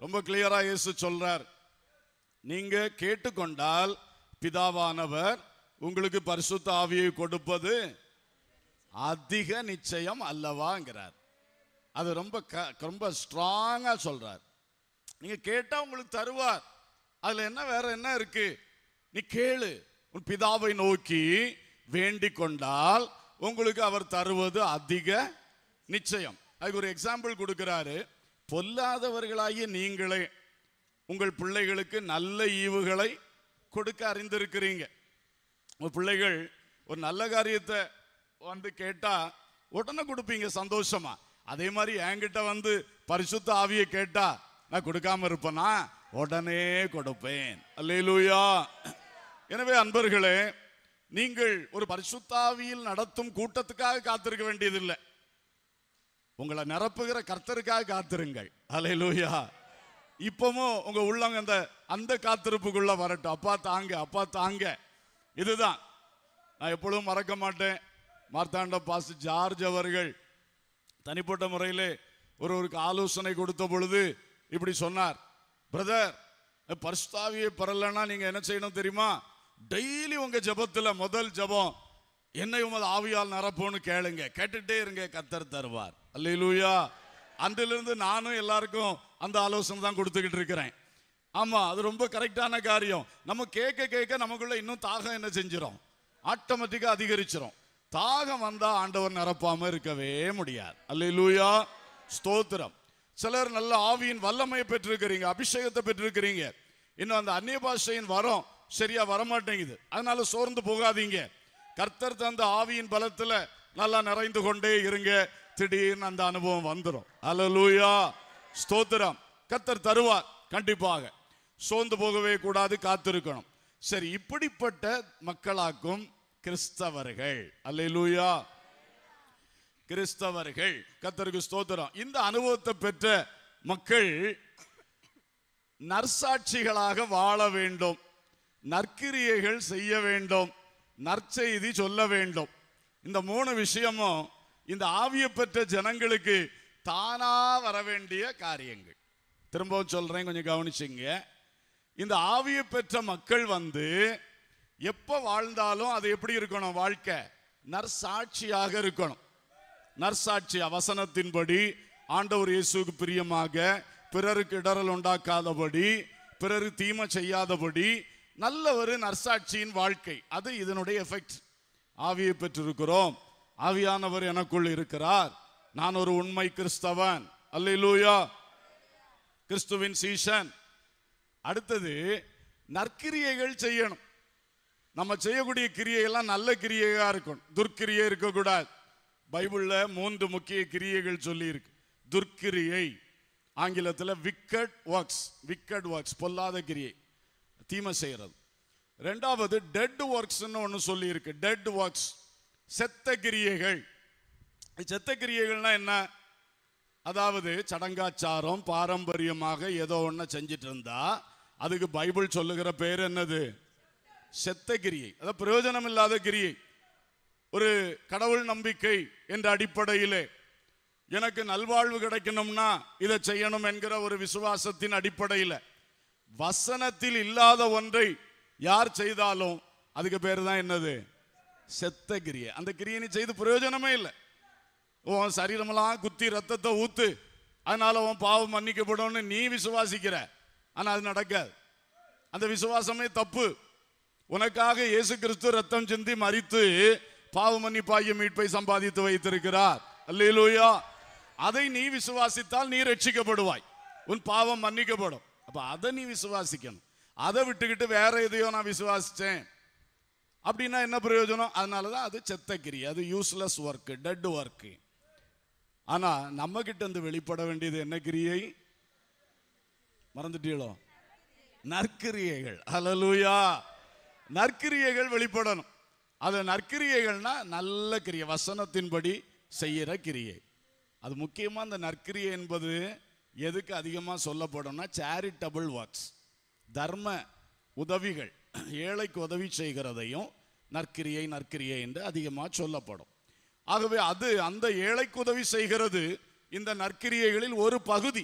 ரொம்ப கிளியராக இயேசு சொல்றார் நீங்க கேட்டுக்கொண்டால் பிதாவானவர் உங்களுக்கு பரிசுத்த ஆவியை கொடுப்பது அதிக நிச்சயம் அல்லவாங்கிறார் அது ரொம்ப க ரொம்ப ஸ்ட்ராங்காக சொல்கிறார் நீங்கள் கேட்டால் உங்களுக்கு தருவார் அதில் என்ன வேற என்ன இருக்கு நீ கேளு உன் பிதாவை நோக்கி வேண்டிக் கொண்டால் உங்களுக்கு அவர் தருவது அதிக நிச்சயம் அதுக்கு ஒரு எக்ஸாம்பிள் கொடுக்குறாரு பொல்லாதவர்களாகிய நீங்களே உங்கள் பிள்ளைகளுக்கு நல்ல ஈவுகளை கொடுக்க அறிந்திருக்கிறீங்க உங்கள் பிள்ளைகள் ஒரு நல்ல காரியத்தை வந்து கேட்டால் உடனே கொடுப்பீங்க சந்தோஷமா அதே மாதிரி என்கிட்ட வந்து பரிசுத்த ஆவியை கேட்டா நான் கொடுக்காம இருப்பேனா உடனே கொடுப்பேன் அல்லேலூயா எனவே அன்பர்களே நீங்கள் ஒரு பரிசுத்தாவியில் நடத்தும் கூட்டத்துக்காக காத்திருக்க வேண்டியதில்லை உங்களை நிரப்புகிற கர்த்தருக்காக காத்திருங்கள் அலை லூயா இப்பவும் உங்க உள்ளவங்க அந்த அந்த காத்திருப்புக்குள்ள வரட்டும் அப்பா தாங்க அப்பா தாங்க இதுதான் நான் எப்பொழுதும் மறக்க மாட்டேன் மார்த்தாண்ட பாஸ் ஜார்ஜ் அவர்கள் தனிப்பட்ட முறையில் ஒருவருக்கு ஆலோசனை கொடுத்த பொழுது இப்படி சொன்னார் பிரதர் பரிஸ்தாவியை பரலன்னா நீங்கள் என்ன செய்யணும் தெரியுமா டெய்லி உங்கள் ஜபத்துல முதல் ஜபம் என்னை உமது ஆவியால் நிரப்போன்னு கேளுங்க கேட்டுட்டே இருங்க கத்தர் தருவார் அல்லூயா அன்றிலிருந்து நானும் எல்லாருக்கும் அந்த ஆலோசனை தான் கொடுத்துக்கிட்டு இருக்கிறேன் ஆமாம் அது ரொம்ப கரெக்டான காரியம் நம்ம கேட்க கேட்க நமக்குள்ள இன்னும் தாகம் என்ன செஞ்சிடும் ஆட்டோமேட்டிக்காக அதிகரிச்சிடும் தாகம் வந்தால் ஆண்டவர் நிரப்பாமல் இருக்கவே முடியாது அல்லூயா ஸ்தோத்திரம் சிலர் நல்ல ஆவியின் வல்லமையை பெற்றிருக்கிறீங்க அபிஷேகத்தை பெற்றிருக்கிறீங்க இன்னும் அந்த அந்நிய பாஷையின் வரம் சரியா வரமாட்டேங்குது அதனால சோர்ந்து போகாதீங்க கர்த்தர் தந்த ஆவியின் பலத்தில் நல்லா நிறைந்து கொண்டே இருங்க திடீர்னு அந்த அனுபவம் வந்துடும் அலலூயா ஸ்தோத்திரம் கத்தர் தருவார் கண்டிப்பாக சோர்ந்து போகவே கூடாது காத்திருக்கணும் சரி இப்படிப்பட்ட மக்களாக்கும் கிறிஸ்தவர்கள் அல்லூயா கிறிஸ்தவர்கள் கத்தருக்கு ஸ்தோத்திரம் இந்த அனுபவத்தை பெற்ற மக்கள் நற்சாட்சிகளாக வாழ வேண்டும் நற்கிரியைகள் செய்ய வேண்டும் நற்செய்தி சொல்ல வேண்டும் இந்த மூணு விஷயமும் இந்த ஆவியை பெற்ற ஜனங்களுக்கு தானா வர வேண்டிய காரியங்கள் திரும்பவும் சொல்றேன் கொஞ்சம் கவனிச்சுங்க இந்த ஆவியை பெற்ற மக்கள் வந்து எப்ப வாழ்ந்தாலும் அது எப்படி இருக்கணும் வாழ்க்கை நர்சாட்சியாக இருக்கணும் நர்சாட்சி அவசனத்தின்படி ஆண்டவர் இயேசுக்கு பிரியமாக பிறருக்கு இடரல் உண்டாக்காதபடி பிறரு தீமை செய்யாதபடி நல்ல ஒரு நர்சாட்சியின் வாழ்க்கை அது இதனுடைய எஃபெக்ட் ஆவியை பெற்றிருக்கிறோம் ஆவியானவர் எனக்குள் இருக்கிறார் நான் ஒரு உண்மை கிறிஸ்தவன் அல்ல கிறிஸ்துவின் சீசன் அடுத்தது நற்கிரியைகள் செய்யணும் நம்ம செய்யக்கூடிய கிரியையெல்லாம் நல்ல கிரியையாக இருக்கணும் துர்க்கிரியை இருக்கக்கூடாது பைபிளில் மூன்று முக்கிய கிரியைகள் சொல்லியிருக்கு துர்க்கிரியை ஆங்கிலத்தில் விக்கட் ஒர்க்ஸ் விக்கட் ஒர்க்ஸ் பொல்லாத கிரியை தீமை செய்கிறது ரெண்டாவது டெட் ஒர்க்ஸ்ன்னு ஒன்று சொல்லியிருக்கு டெட் ஒர்க்ஸ் செத்த கிரியைகள் செத்த கிரியைகள்னா என்ன அதாவது சடங்காச்சாரம் பாரம்பரியமாக ஏதோ ஒன்று செஞ்சிட்டு இருந்தா அதுக்கு பைபிள் சொல்லுகிற பேர் என்னது செத்த கிரியை அதான் பிரயோஜனம் இல்லாத கிரியை ஒரு கடவுள் நம்பிக்கை என்ற அடிப்படையிலே எனக்கு நல்வாழ்வு கிடைக்கணும்னா இதை செய்யணும் என்கிற ஒரு விசுவாசத்தின் அடிப்படையில் வசனத்தில் இல்லாத ஒன்றை யார் செய்தாலும் அதுக்கு பேர் தான் என்னது செத்த கிரியை அந்த கிரியை நீ செய்து பிரயோஜனமே இல்லை உன் சரீரமெல்லாம் குத்தி ரத்தத்தை ஊத்து அதனால உன் பாவம் மன்னிக்கப்படும்னு நீ விசுவாசிக்கிற ஆனால் அது நடக்காது அந்த விசுவாசமே தப்பு உனக்காக இயேசு கிறிஸ்து ரத்தம் சிந்தி மறித்து பாவ மன்னிப்பாகிய மீட்பை சம்பாதித்து வைத்திருக்கிறார் அல்லையிலூயா அதை நீ விசுவாசித்தால் நீ ரட்சிக்கப்படுவாய் உன் பாவம் மன்னிக்கப்படும் அப்போ அதை நீ விசுவாசிக்கணும் அதை விட்டுக்கிட்டு வேற எதையோ நான் விசுவாசிச்சேன் அப்படின்னா என்ன பிரயோஜனம் அதனால தான் அது செத்தக்கிரி அது யூஸ்லெஸ் ஒர்க்கு டெட் ஒர்க்கு ஆனால் கிட்ட இருந்து வெளிப்பட வேண்டியது என்ன கிரியை மறந்துட்டீங்களோ நற்கிரியைகள் அலலூயா நற்கிரியைகள் வெளிப்படணும் அது நற்கிரியைகள்னா நல்ல கிரியை வசனத்தின்படி செய்கிற கிரியை அது முக்கியமாக அந்த நற்கிரியை என்பது எதுக்கு அதிகமாக சொல்லப்படும்னா சேரிட்டபிள் ஒர்க்ஸ் தர்ம உதவிகள் ஏழைக்கு உதவி செய்கிறதையும் நற்கிரியை நற்கிரியை என்று அதிகமாக சொல்லப்படும் ஆகவே அது அந்த ஏழைக்கு உதவி செய்கிறது இந்த நற்கிரியைகளில் ஒரு பகுதி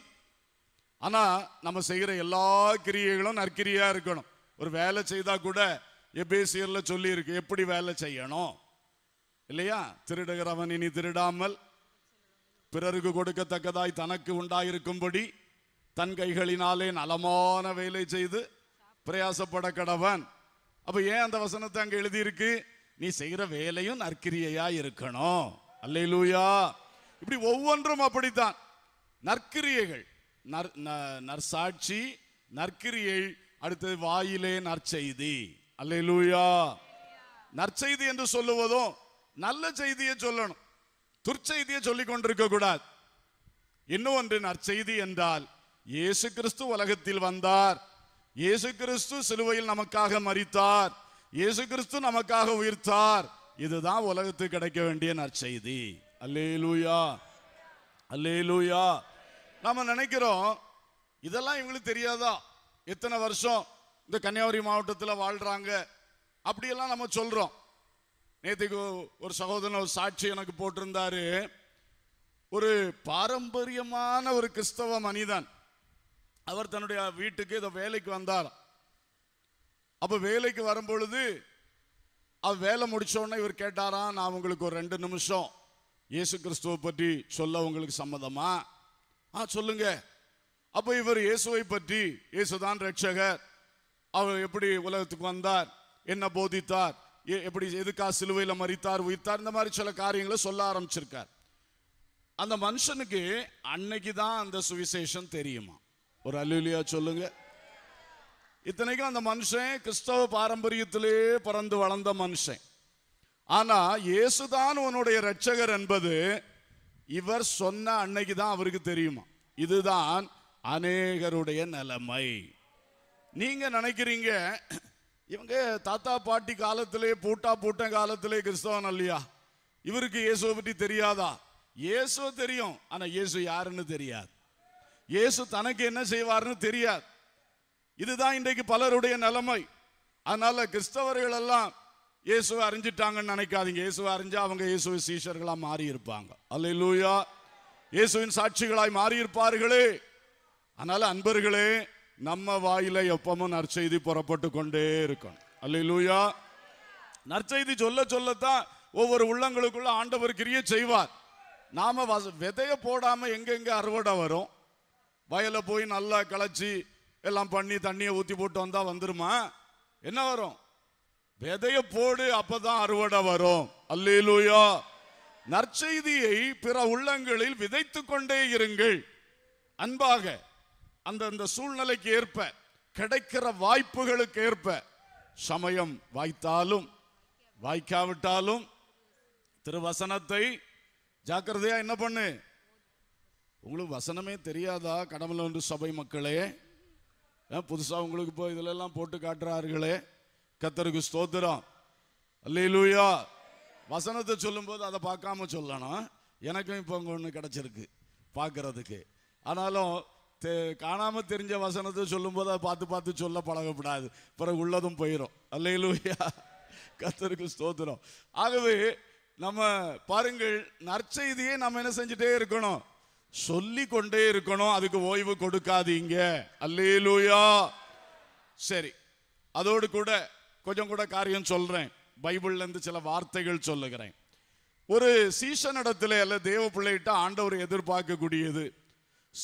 ஆனால் நம்ம செய்கிற எல்லா கிரியைகளும் நற்கிரியாக இருக்கணும் ஒரு வேலை செய்தால் கூட எபேசியரில் சொல்லியிருக்கு எப்படி வேலை செய்யணும் இல்லையா திருடுகிறவன் இனி திருடாமல் பிறருக்கு கொடுக்கத்தக்கதாய் தனக்கு உண்டாயிருக்கும்படி தன் கைகளினாலே நலமான வேலை செய்து பிரயாசப்பட கடவன் அப்போ ஏன் அந்த வசனத்தை அங்கே எழுதியிருக்கு நீ செய்கிற வேலையும் நற்கிரியையா இருக்கணும் அல்லையிலூயா இப்படி ஒவ்வொன்றும் அப்படித்தான் நற்கிரியைகள் நற் நற்சாட்சி நற்கிரியை அடுத்தது வாயிலே நற்செய்தி அல்லையிலூயா நற்செய்தி என்று சொல்லுவதும் நல்ல செய்தியை சொல்லணும் துர்ச்செய்தியை சொல்லிக் கொண்டிருக்க கூடாது இன்னும் ஒன்று நற்செய்தி என்றால் இயேசு கிறிஸ்து உலகத்தில் வந்தார் இயேசு கிறிஸ்து சிலுவையில் நமக்காக மறித்தார் இயேசு கிறிஸ்து நமக்காக உயிர்த்தார் இதுதான் உலகத்துக்கு கிடைக்க வேண்டிய நற்செய்தி அல்லே லூயா அல்லே லூயா நம்ம நினைக்கிறோம் இதெல்லாம் இவங்களுக்கு தெரியாதா எத்தனை வருஷம் இந்த கன்னியாகுமரி மாவட்டத்தில் வாழ்கிறாங்க அப்படியெல்லாம் நம்ம சொல்கிறோம் நேற்றுக்கு ஒரு சகோதரன் ஒரு சாட்சி எனக்கு போட்டிருந்தாரு ஒரு பாரம்பரியமான ஒரு கிறிஸ்தவ மனிதன் அவர் தன்னுடைய வீட்டுக்கு ஏதோ வேலைக்கு வந்தார் அப்போ வேலைக்கு வரும்பொழுது அவ வேலை முடித்தோடனே இவர் கேட்டாராம் நான் உங்களுக்கு ஒரு ரெண்டு நிமிஷம் இயேசு கிறிஸ்துவை பற்றி சொல்ல உங்களுக்கு சம்மதமா ஆ சொல்லுங்க அப்போ இவர் இயேசுவை பற்றி இயேசுதான் ரட்சகர் அவர் எப்படி உலகத்துக்கு வந்தார் என்ன போதித்தார் எப்படி எதுக்கா சிலுவையில் மறித்தார் உயிர்த்தார் இந்த மாதிரி சில காரியங்களை சொல்ல ஆரம்பிச்சிருக்கார் அந்த மனுஷனுக்கு அன்னைக்கு தான் அந்த சுவிசேஷம் தெரியுமா ஒரு அலுவலியா சொல்லுங்க இத்தனைக்கும் அந்த மனுஷன் கிறிஸ்தவ பாரம்பரியத்திலே பிறந்து வளர்ந்த மனுஷன் ஆனா இயேசுதான் உன்னுடைய ரட்சகர் என்பது இவர் சொன்ன அன்னைக்கு தான் அவருக்கு தெரியுமா இதுதான் அநேகருடைய நிலைமை நீங்க நினைக்கிறீங்க இவங்க தாத்தா பாட்டி காலத்திலே பூட்டா பூட்டன் காலத்திலே கிறிஸ்தவன் இல்லையா இவருக்கு இயேசுவை பற்றி தெரியாதா இயேசுவை தெரியும் ஆனா இயேசு யாருன்னு தெரியாது இயேசு தனக்கு என்ன செய்வார்னு தெரியாது இதுதான் இன்றைக்கு பலருடைய நிலைமை அதனால கிறிஸ்தவர்கள் எல்லாம் இயேசுவை அறிஞ்சிட்டாங்கன்னு நினைக்காதீங்க இயேசுவை அறிஞ்சா அவங்க இயேசுவை சீஷர்களாக மாறி இருப்பாங்க அல்ல லூயா இயேசுவின் சாட்சிகளாய் மாறி இருப்பார்களே அதனால அன்பர்களே நம்ம வாயில எப்பவும் நற்செய்தி புறப்பட்டு கொண்டே இருக்கணும் அல்ல லூயா நற்செய்தி சொல்ல சொல்லத்தான் ஒவ்வொரு உள்ளங்களுக்குள்ள ஆண்டவர் கிரிய செய்வார் நாம விதைய போடாம எங்கெங்க அறுவடை வரும் வயலை போய் நல்லா களைச்சி எல்லாம் பண்ணி தண்ணியை ஊற்றி போட்டு வந்தால் வந்துருமா என்ன வரும் விதைய போடு அப்பதான் அறுவடை வரும் அல்லேலூயா நற்செய்தியை பிற உள்ளங்களில் விதைத்து கொண்டே இருங்கள் அன்பாக அந்தந்த சூழ்நிலைக்கு ஏற்ப கிடைக்கிற வாய்ப்புகளுக்கு ஏற்ப சமயம் வாய்த்தாலும் வாய்க்காவிட்டாலும் திருவசனத்தை ஜாக்கிரதையா என்ன பண்ணு உங்களுக்கு வசனமே தெரியாதா கடவுள் ஒன்று சபை மக்களே புதுசாக உங்களுக்கு இப்போ இதிலெல்லாம் போட்டு காட்டுறார்களே கத்தருக்கு ஸ்தோத்திரம் அல்லையிலூயா வசனத்தை சொல்லும்போது அதை பார்க்காம சொல்லணும் எனக்கும் இப்போ அங்கே ஒன்று கிடச்சிருக்கு பார்க்குறதுக்கு ஆனாலும் காணாம காணாமல் தெரிஞ்ச வசனத்தை சொல்லும்போது அதை பார்த்து பார்த்து சொல்ல பழகப்படாது பிறகு உள்ளதும் போயிடும் அல்லையிலூயா கத்தருக்கு ஸ்தோத்திரம் ஆகவே நம்ம பாருங்கள் நற்செய்தியை நம்ம என்ன செஞ்சுட்டே இருக்கணும் சொல்லி கொண்டே இருக்கணும் அதுக்கு ஓய்வு கொடுக்காதீங்க அல்லேலூயா சரி அதோடு கூட கொஞ்சம் கூட காரியம் சொல்றேன் பைபிள்ல இருந்து சில வார்த்தைகள் சொல்லுகிறேன் ஒரு சீசன் இடத்துல அல்ல தேவ பிள்ளைகிட்ட ஆண்டவர் எதிர்பார்க்கக்கூடியது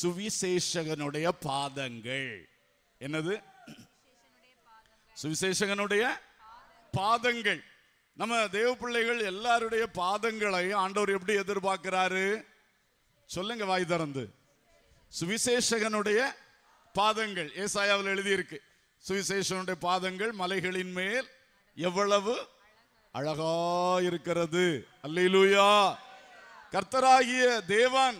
சுவிசேஷகனுடைய பாதங்கள் என்னது சுவிசேஷகனுடைய பாதங்கள் நம்ம தேவ பிள்ளைகள் எல்லாருடைய பாதங்களை ஆண்டவர் எப்படி எதிர்பார்க்கிறாரு சொல்லுங்க வாய் திறந்து சுவிசேஷகனுடைய பாதங்கள் ஏசாயாவில் எழுதியிருக்கு சுவிசேஷனுடைய பாதங்கள் மலைகளின் மேல் எவ்வளவு அழகா இருக்கிறது அல்லூயா கர்த்தராகிய தேவன்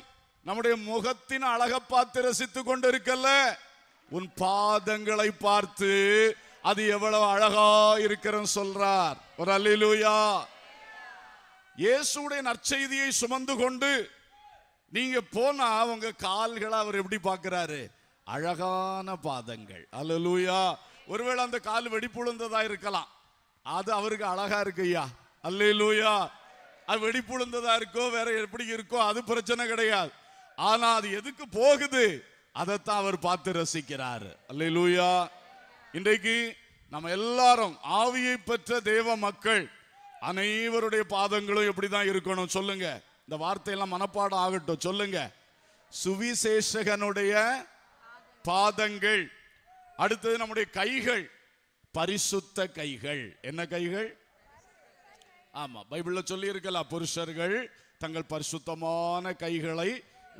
நம்முடைய முகத்தின் அழக பார்த்து ரசித்து கொண்டு இருக்கல்ல உன் பாதங்களை பார்த்து அது எவ்வளவு அழகா இருக்கிற சொல்றார் ஒரு அல்லூயா இயேசுடைய நற்செய்தியை சுமந்து கொண்டு நீங்க போனா அவங்க கால்களை அவர் எப்படி பாக்குறாரு அழகான பாதங்கள் அல்லலூயா ஒருவேளை அந்த கால் வெடிப்புழுந்ததா இருக்கலாம் அது அவருக்கு அழகா இருக்கு ஐயா அல்லூயா அது வெடிப்புழுந்ததா இருக்கோ வேற எப்படி இருக்கோ அது பிரச்சனை கிடையாது ஆனா அது எதுக்கு போகுது அதைத்தான் அவர் பார்த்து ரசிக்கிறாரு அல்லூயா இன்றைக்கு நம்ம எல்லாரும் ஆவியை பெற்ற தேவ மக்கள் அனைவருடைய பாதங்களும் எப்படிதான் இருக்கணும் சொல்லுங்க இந்த வார்த்தையெல்லாம் மனப்பாடம் ஆகட்டும் சொல்லுங்க சுவிசேஷகனுடைய பாதங்கள் அடுத்தது நம்முடைய கைகள் பரிசுத்த கைகள் என்ன கைகள் ஆமா பைபிள்ல சொல்லி இருக்கலாம் புருஷர்கள் தங்கள் பரிசுத்தமான கைகளை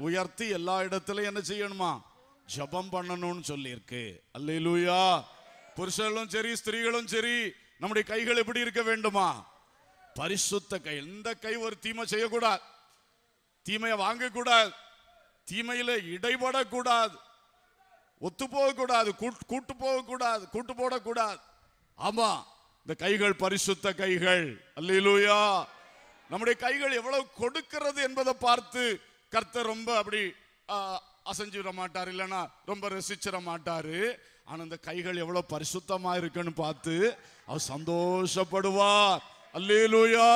உயர்த்தி எல்லா இடத்துலையும் என்ன செய்யணுமா ஜபம் பண்ணணும்னு சொல்லியிருக்கு அல்லூயா புருஷர்களும் சரி ஸ்திரீகளும் சரி நம்முடைய கைகள் எப்படி இருக்க வேண்டுமா பரிசுத்த கை இந்த கை ஒரு தீமை செய்யக்கூடாது தீமையை வாங்கக்கூடாது தீமையில இடைபடக்கூடாது ஒத்து போகக்கூடாது கூட்டு போகக்கூடாது கூட்டு போடக்கூடாது ஆமா இந்த கைகள் பரிசுத்த கைகள் அல்லா நம்முடைய கைகள் எவ்வளவு கொடுக்கிறது என்பதை பார்த்து கர்த்தர் ரொம்ப அப்படி அசைஞ்சிட மாட்டார் இல்லைன்னா ரொம்ப ரசிச்சிட மாட்டாரு ஆனா இந்த கைகள் எவ்வளவு பரிசுத்தமா இருக்குன்னு பார்த்து அவர் சந்தோஷப்படுவார் அல்லேலூயா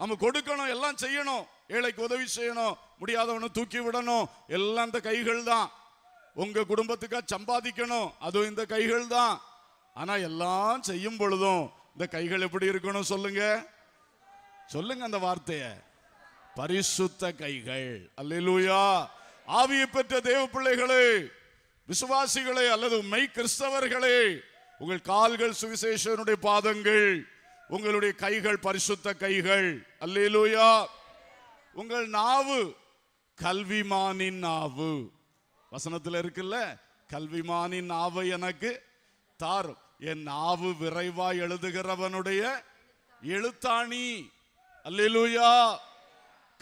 நம்ம கொடுக்கணும் எல்லாம் செய்யணும் ஏழைக்கு உதவி செய்யணும் முடியாதவனை தூக்கி விடணும் எல்லாம் இந்த கைகள் தான் உங்க குடும்பத்துக்காக சம்பாதிக்கணும் அதுவும் இந்த கைகள் தான் ஆனா எல்லாம் செய்யும் பொழுதும் இந்த கைகள் எப்படி இருக்கணும் சொல்லுங்க சொல்லுங்க அந்த வார்த்தைய பரிசுத்த கைகள் அல்லூயா ஆவியை பெற்ற தேவ பிள்ளைகளே விசுவாசிகளே அல்லது மெய் கிறிஸ்தவர்களே உங்கள் கால்கள் சுவிசேஷனுடைய பாதங்கள் உங்களுடைய கைகள் பரிசுத்த கைகள் அல்லேலூயா உங்கள் நாவு கல்விமானின் நாவு வசனத்தில் இருக்குல்ல கல்விமானின் நாவு எனக்கு தாரும் என் நாவு விரைவா எழுதுகிறவனுடைய எழுத்தாணி அல்லேலூயா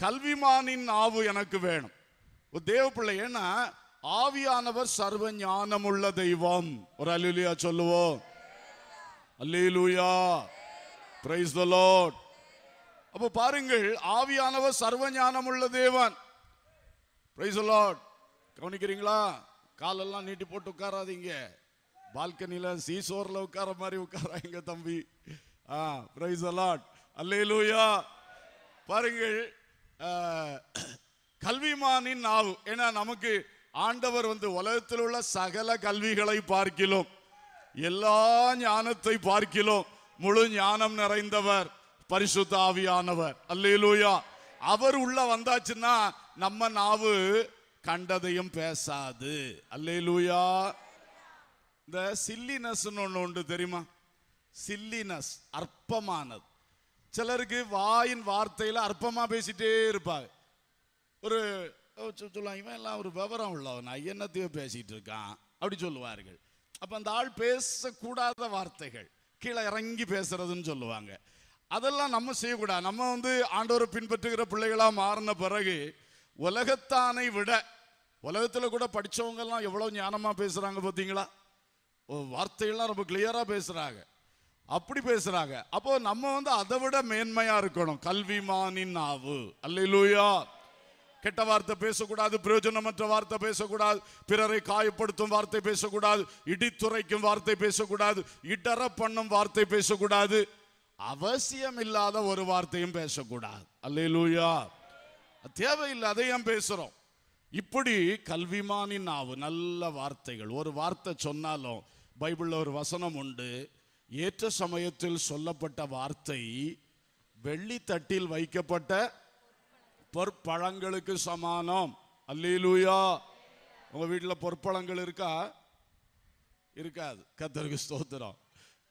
கல்விமானின் நாவு எனக்கு வேணும் தேவ பிள்ளை ஏன்னா ஆவியானவர் சர்வ ஞானமுள்ள தெய்வம் ஒரு அல்லூலியா சொல்லுவோம் அல்லேலூயா பிரைஸ் த லார்ட் அப்போ பாருங்கள் ஆவியானவர் சர்வ உள்ள தேவன் கவனிக்கிறீங்களா காலெல்லாம் நீட்டி போட்டு உட்காராதீங்க பால்கனியில் சீசோரில் உட்கார மாதிரி உட்காராங்க தம்பி ஆ பிரைஸ் அலாட் லூயா பாருங்கள் கல்விமானின் நாவு ஏன்னா நமக்கு ஆண்டவர் வந்து உலகத்தில் உள்ள சகல கல்விகளை பார்க்கிலும் எல்லா ஞானத்தை பார்க்கிறோம் முழு ஞானம் நிறைந்தவர் பரிசுத்த ஆவியானவர் அல்லேலூயா அவர் உள்ள வந்தாச்சுன்னா நம்ம நாவு கண்டதையும் பேசாது அல்லேலூயா இந்த சில்லினஸ் ஒன்று உண்டு தெரியுமா சில்லினஸ் அற்பமானது சிலருக்கு வாயின் வார்த்தையில் அற்பமாக பேசிட்டே இருப்பாங்க ஒரு சொல்லுவாங்க இவன் எல்லாம் ஒரு விவரம் உள்ளவன் என்னத்தையோ பேசிட்டு இருக்கான் அப்படி சொல்லுவார்கள் அப்போ அந்த ஆள் பேசக்கூடாத வார்த்தைகள் கீழே இறங்கி பேசுறதுன்னு சொல்லுவாங்க அதெல்லாம் நம்ம செய்யக்கூடாது நம்ம வந்து ஆண்டோரை பின்பற்றுகிற பிள்ளைகளாக மாறின பிறகு உலகத்தானை விட உலகத்தில் கூட படித்தவங்கெல்லாம் எவ்வளோ ஞானமாக பேசுகிறாங்க பார்த்தீங்களா வார்த்தையெல்லாம் ரொம்ப கிளியராக பேசுகிறாங்க அப்படி பேசுகிறாங்க அப்போ நம்ம வந்து அதை விட மேன்மையாக இருக்கணும் கல்விமானின் அல்ல அல்லையிலூயா கெட்ட வார்த்தை பேசக்கூடாது பிரயோஜனமற்ற வார்த்தை பேசக்கூடாது பிறரை காயப்படுத்தும் வார்த்தை பேசக்கூடாது இடித்துரைக்கும் வார்த்தை பேசக்கூடாது இடர பண்ணும் வார்த்தை பேசக்கூடாது அவசியம் இல்லாத ஒரு வார்த்தையும் பேசக்கூடாது அல்லேலூயா இல்ல அதையும் பேசுகிறோம் இப்படி கல்விமானின் நாவு நல்ல வார்த்தைகள் ஒரு வார்த்தை சொன்னாலும் பைபிளில் ஒரு வசனம் உண்டு ஏற்ற சமயத்தில் சொல்லப்பட்ட வார்த்தை வெள்ளி தட்டில் வைக்கப்பட்ட பொற்பழங்களுக்கு சமானம் அல்லேலூயா உங்கள் வீட்டில் பொற்பழங்கள் இருக்கா இருக்காது கத்தருக்கு ஸ்தோத்திரம்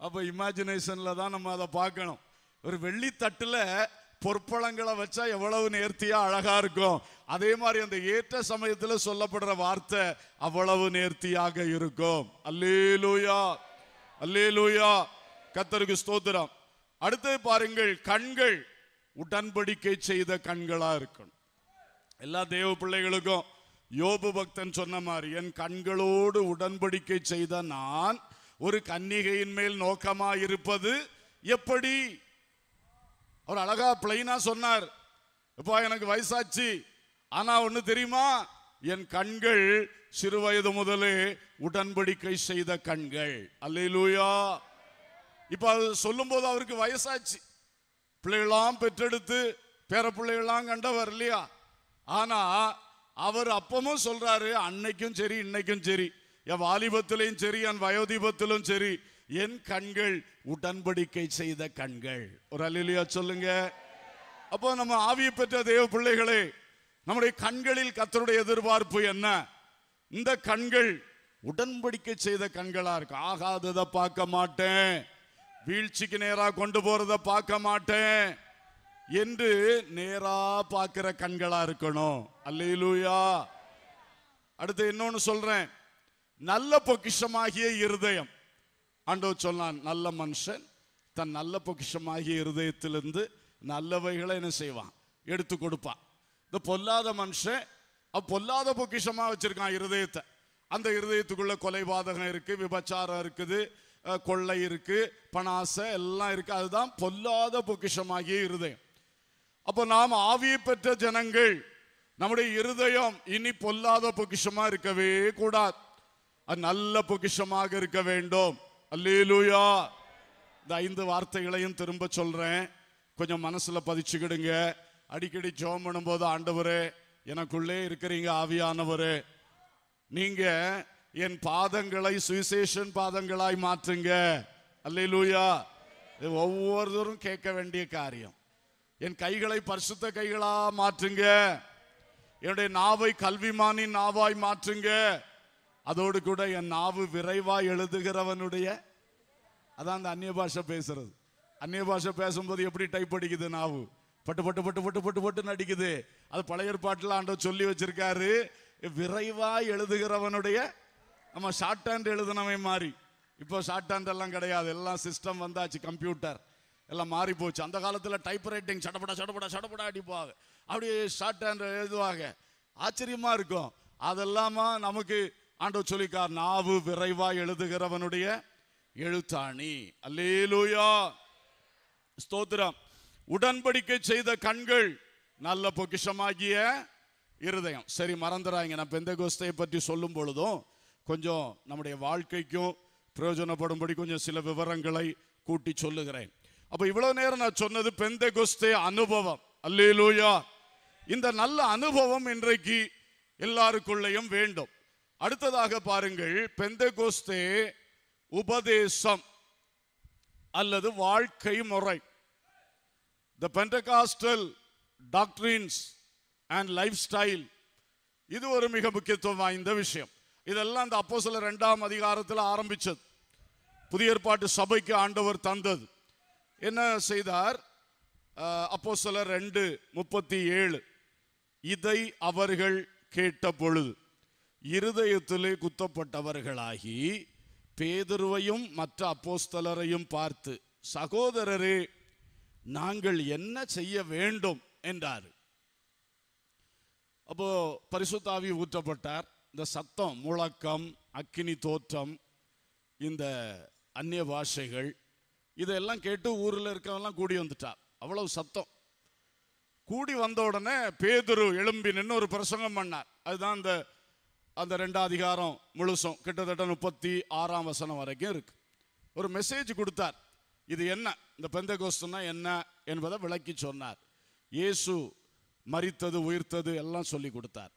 அப்போ இமேஜினேஷனில் தான் நம்ம அதை பார்க்கணும் ஒரு வெள்ளி தட்டுல பொற்பழங்களை வச்சா எவ்வளவு நேர்த்தியா அழகா இருக்கும் அதே மாதிரி அந்த ஏற்ற சமயத்தில் சொல்லப்படுற வார்த்தை அவ்வளவு நேர்த்தியாக இருக்கும் அல்லே லூயா அல்லே லூயா கத்தருக்கு ஸ்தோத்திரம் அடுத்தது பாருங்கள் கண்கள் உடன்படிக்கை செய்த கண்களா இருக்கணும் எல்லா தேவ பிள்ளைகளுக்கும் யோபு பக்தன் சொன்ன மாதிரி என் கண்களோடு உடன்படிக்கை செய்த நான் ஒரு கன்னிகையின் மேல் நோக்கமா இருப்பது எப்படி அவர் அழகா பிளைனா சொன்னார் இப்போ எனக்கு வயசாச்சு ஆனா ஒண்ணு தெரியுமா என் கண்கள் சிறு வயது முதலே உடன்படிக்கை செய்த கண்கள் அல்லையிலூயா இப்ப அது சொல்லும் போது அவருக்கு வயசாச்சு பிள்ளைகளாம் பெற்றெடுத்து பேர பிள்ளைகளாம் கண்டவர் இல்லையா ஆனா அவர் அப்பமும் சொல்றாரு அன்னைக்கும் சரி இன்னைக்கும் சரி என் வாலிபத்திலையும் சரி என் வயோதீபத்திலும் சரி என் கண்கள் உடன்படிக்கை செய்த கண்கள் ஒரு அலிலியா சொல்லுங்க அப்போ நம்ம ஆவியை பெற்ற தேவ பிள்ளைகளே நம்முடைய கண்களில் கத்தருடைய எதிர்பார்ப்பு என்ன இந்த கண்கள் உடன்படிக்கை செய்த கண்களா இருக்கு ஆகாததை பார்க்க மாட்டேன் வீழ்ச்சிக்கு நேரா கொண்டு போறத பார்க்க மாட்டேன் என்று நேரா பார்க்கிற கண்களா இருக்கணும் அல்லையிலூயா அடுத்து இன்னொன்னு சொல்றேன் நல்ல பொக்கிஷமாகிய இருதயம் அண்டோ சொன்னான் நல்ல மனுஷன் தன் நல்ல பொக்கிஷமாகிய இருதயத்திலிருந்து நல்லவைகளை என்ன செய்வான் எடுத்து கொடுப்பான் இந்த பொல்லாத மனுஷன் பொல்லாத பொக்கிஷமாக வச்சிருக்கான் இருதயத்தை அந்த இருதயத்துக்குள்ள கொலைபாதகம் இருக்கு விபச்சாரம் இருக்குது கொள்ளை இருக்கு பணாசை எல்லாம் இருக்கு அதுதான் பொல்லாத பொக்கிஷமாகிய இருதயம் அப்போ நாம் ஆவியை பெற்ற ஜனங்கள் நம்முடைய இருதயம் இனி பொல்லாத பொக்கிஷமா இருக்கவே கூடாது அது நல்ல பொக்கிஷமாக இருக்க வேண்டும் அல்லேலூயா இந்த ஐந்து வார்த்தைகளையும் திரும்ப சொல்கிறேன் கொஞ்சம் மனசில் பதிச்சுக்கிடுங்க அடிக்கடி ஜோம் பண்ணும்போது ஆண்டவரே எனக்குள்ளே இருக்கிறீங்க ஆவியானவர் நீங்கள் என் பாதங்களை சுவிசேஷன் பாதங்களாய் மாற்றுங்க அல்லேலூயா இது ஒவ்வொருத்தரும் கேட்க வேண்டிய காரியம் என் கைகளை பரிசுத்த கைகளாக மாற்றுங்க என்னுடைய நாவை கல்விமானின் நாவாய் மாற்றுங்க அதோடு கூட என் நாவு விரைவா எழுதுகிறவனுடைய அதான் அந்த அந்நிய பாஷை பேசுறது அந்நிய பாஷை பேசும்போது எப்படி டைப் அடிக்குது நாவு பட்டு பட்டு பட்டு பட்டு பட்டு பட்டு நடிக்குது அது பழைய ஏற்பாட்டில் ஆண்டவர் சொல்லி வச்சிருக்காரு விரைவா எழுதுகிறவனுடைய நம்ம ஷார்ட் ஹேண்ட் எழுதுனவன் மாறி இப்போ ஷார்ட் ஹேண்ட் எல்லாம் கிடையாது எல்லாம் சிஸ்டம் வந்தாச்சு கம்ப்யூட்டர் எல்லாம் மாறி போச்சு அந்த காலத்தில் டைப் ரைட்டிங் சடப்படா சடப்படா சடப்படா அடிப்பாங்க அப்படியே ஷார்ட் ஹேண்ட் எழுதுவாங்க ஆச்சரியமாக இருக்கும் அதெல்லாமா நமக்கு ஆண்டவர் சொல்லிக்கார் நாவு விரைவா எழுதுகிறவனுடைய எழுத்தாணி அல்லேலூயா ஸ்தோத்திரம் உடன்படிக்கை செய்த கண்கள் நல்ல பொக்கிஷமாகிய இருதயம் சரி மறந்துடாங்க நான் பெந்த கோஸ்தையை பற்றி சொல்லும் பொழுதும் கொஞ்சம் நம்முடைய வாழ்க்கைக்கும் பிரயோஜனப்படும்படி கொஞ்சம் சில விவரங்களை கூட்டி சொல்லுகிறேன் அப்போ இவ்வளோ நேரம் நான் சொன்னது பெந்த கொஸ்தே அனுபவம் அல்லேலூயா இந்த நல்ல அனுபவம் இன்றைக்கு எல்லாருக்குள்ளேயும் வேண்டும் அடுத்ததாக பாருங்கள் பெந்த கோஸ்தே உபதேசம் அல்லது வாழ்க்கை முறை the Pentecostal doctrines and lifestyle இது ஒரு மிக முக்கியத்துவம் வாய்ந்த விஷயம் இதெல்லாம் அந்த அப்போ சில ரெண்டாம் அதிகாரத்தில் ஆரம்பித்தது புதிய ஏற்பாட்டு சபைக்கு ஆண்டவர் தந்தது என்ன செய்தார் அப்போ சில ரெண்டு முப்பத்தி ஏழு இதை அவர்கள் கேட்ட பொழுது இருதயத்திலே குத்தப்பட்டவர்களாகி பேதுருவையும் மற்ற அப்போஸ்தலரையும் பார்த்து சகோதரரே நாங்கள் என்ன செய்ய வேண்டும் என்றார் அப்போ பரிசுத்தாவி ஊற்றப்பட்டார் இந்த சத்தம் முழக்கம் அக்கினி தோற்றம் இந்த அந்நிய பாஷைகள் இதெல்லாம் கேட்டு ஊரில் இருக்கவெல்லாம் கூடி வந்துட்டார் அவ்வளவு சத்தம் கூடி வந்த உடனே பேதுரு எழும்பி நின்று ஒரு பிரசங்கம் பண்ணார் அதுதான் இந்த அந்த ரெண்டாம் அதிகாரம் முழுசும் கிட்டத்தட்ட முப்பத்தி ஆறாம் வசனம் வரைக்கும் இருக்கு ஒரு மெசேஜ் கொடுத்தார் இது என்ன இந்த பெந்த கோஷ்டம்னா என்ன என்பதை விளக்கி சொன்னார் இயேசு மறித்தது உயிர்த்தது எல்லாம் சொல்லி கொடுத்தார்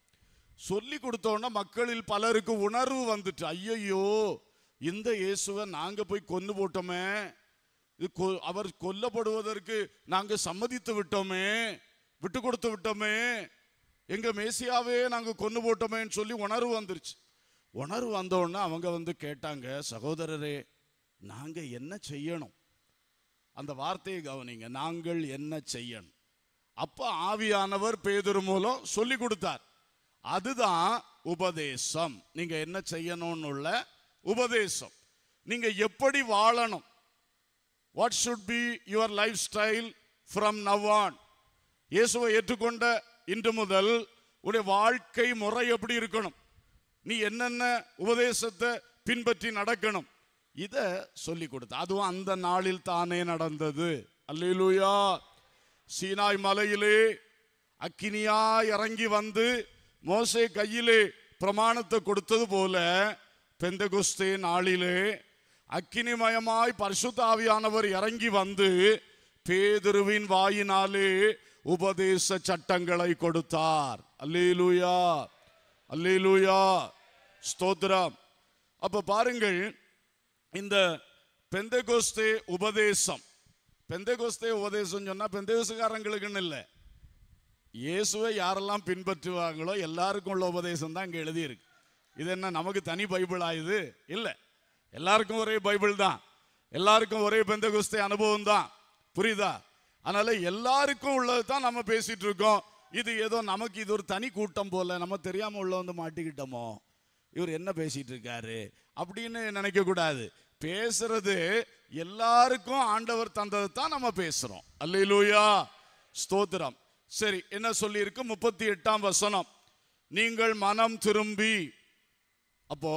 சொல்லி கொடுத்தோன்னா மக்களில் பலருக்கு உணர்வு வந்துட்டு ஐயையோ இந்த இயேசுவை நாங்கள் போய் கொன்று போட்டோமே இது அவர் கொல்லப்படுவதற்கு நாங்கள் சம்மதித்து விட்டோமே விட்டு கொடுத்து விட்டோமே எங்கள் மேசியாவே நாங்கள் கொண்டு போட்டோமேன்னு சொல்லி உணர்வு வந்துருச்சு உணர்வு வந்தோடனே அவங்க வந்து கேட்டாங்க சகோதரரே நாங்கள் என்ன செய்யணும் அந்த வார்த்தையை கவனிங்க நாங்கள் என்ன செய்யணும் அப்போ ஆவியானவர் பேதுரு மூலம் சொல்லி கொடுத்தார் அதுதான் உபதேசம் நீங்கள் என்ன செய்யணும்னு உள்ள உபதேசம் நீங்கள் எப்படி வாழணும் what should be your lifestyle from now on இயேசுவை ஏற்றுக்கொண்ட இன்று முதல் உடைய வாழ்க்கை முறை எப்படி இருக்கணும் நீ என்னென்ன உபதேசத்தை பின்பற்றி நடக்கணும் இதை சொல்லி கொடுத்த அதுவும் அந்த நாளில் தானே நடந்தது அல்லா சீனாய் மலையிலே அக்கினியா இறங்கி வந்து மோசை கையிலே பிரமாணத்தை கொடுத்தது போல பெந்தகுஸ்தே நாளிலே அக்கினிமயமாய் பரிசுத்தாவியானவர் இறங்கி வந்து பேதுருவின் வாயினாலே உபதேச சட்டங்களை கொடுத்தார் அல்லேலூயா அல்லேலூயா ஸ்தோத்ரம் அப்ப பாருங்கள் இந்த பெந்தகோஸ்தே உபதேசம் பெந்தகோஸ்தே உபதேசம் சொன்னா பெந்தகோஸ்காரங்களுக்குன்னு இல்லை இயேசுவை யாரெல்லாம் பின்பற்றுவாங்களோ எல்லாருக்கும் உள்ள உபதேசம் தான் இங்கே எழுதியிருக்கு இது என்ன நமக்கு தனி பைபிள் ஆயுது இல்லை எல்லாருக்கும் ஒரே பைபிள் தான் எல்லாருக்கும் ஒரே பெந்தகுஸ்தே அனுபவம் தான் புரியுதா அதனால எல்லாருக்கும் உள்ளது தான் நம்ம பேசிட்டு இருக்கோம் இது ஏதோ நமக்கு இது ஒரு தனி கூட்டம் போல நம்ம தெரியாம உள்ள வந்து மாட்டிக்கிட்டோமோ இவர் என்ன பேசிட்டு இருக்காரு அப்படின்னு நினைக்க கூடாது பேசுறது எல்லாருக்கும் ஆண்டவர் தந்தது தான் நம்ம பேசுறோம் அல்லையிலூயா ஸ்தோத்திரம் சரி என்ன சொல்லியிருக்கு முப்பத்தி எட்டாம் வசனம் நீங்கள் மனம் திரும்பி அப்போ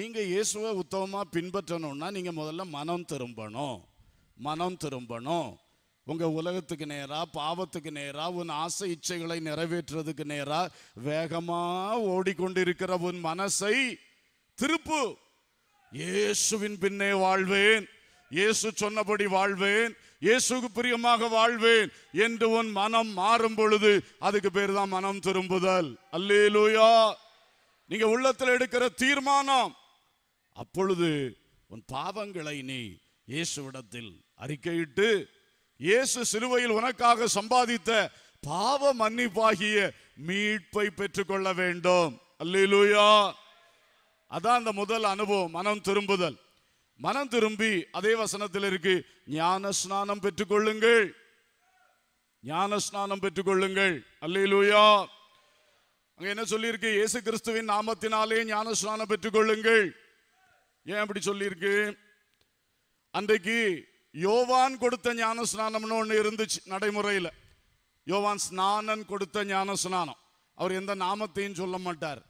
நீங்க இயேசுவை உத்தமமா பின்பற்றணும்னா நீங்க முதல்ல மனம் திரும்பணும் மனம் திரும்பணும் உங்கள் உலகத்துக்கு நேராக பாவத்துக்கு நேராக உன் ஆசை இச்சைகளை நிறைவேற்றுறதுக்கு நேராக வேகமாக ஓடிக்கொண்டிருக்கிற உன் மனசை திருப்பு இயேசுவின் பின்னே வாழ்வேன் இயேசு சொன்னபடி வாழ்வேன் இயேசுக்கு பிரியமாக வாழ்வேன் என்று உன் மனம் மாறும் பொழுது அதுக்கு பேர் தான் மனம் திரும்புதல் அல்லேலூயா நீங்க உள்ளத்தில் எடுக்கிற தீர்மானம் அப்பொழுது உன் பாவங்களை நீ இயேசுவிடத்தில் அறிக்கையிட்டு இயேசு சிலுவையில் உனக்காக சம்பாதித்த பாவ மன்னிப்பாகிய மீட்பை பெற்றுக்கொள்ள வேண்டும் அல்லா அதான் அந்த முதல் அனுபவம் மனம் திரும்புதல் மனம் திரும்பி அதே வசனத்தில் இருக்கு ஞான ஸ்நானம் பெற்றுக்கொள்ளுங்கள் ஞான ஸ்நானம் பெற்றுக்கொள்ளுங்கள் அல்லா அங்க என்ன சொல்லியிருக்கு இயேசு கிறிஸ்துவின் நாமத்தினாலே ஞான ஸ்நானம் பெற்றுக்கொள்ளுங்கள் ஏன் அப்படி சொல்லியிருக்கு அன்றைக்கு யோவான் கொடுத்த ஞான ஸ்நானம்னு ஒன்று இருந்துச்சு நடைமுறையில் யோவான் ஸ்நானன் கொடுத்த ஞான ஸ்நானம் அவர் எந்த நாமத்தையும் சொல்ல மாட்டார்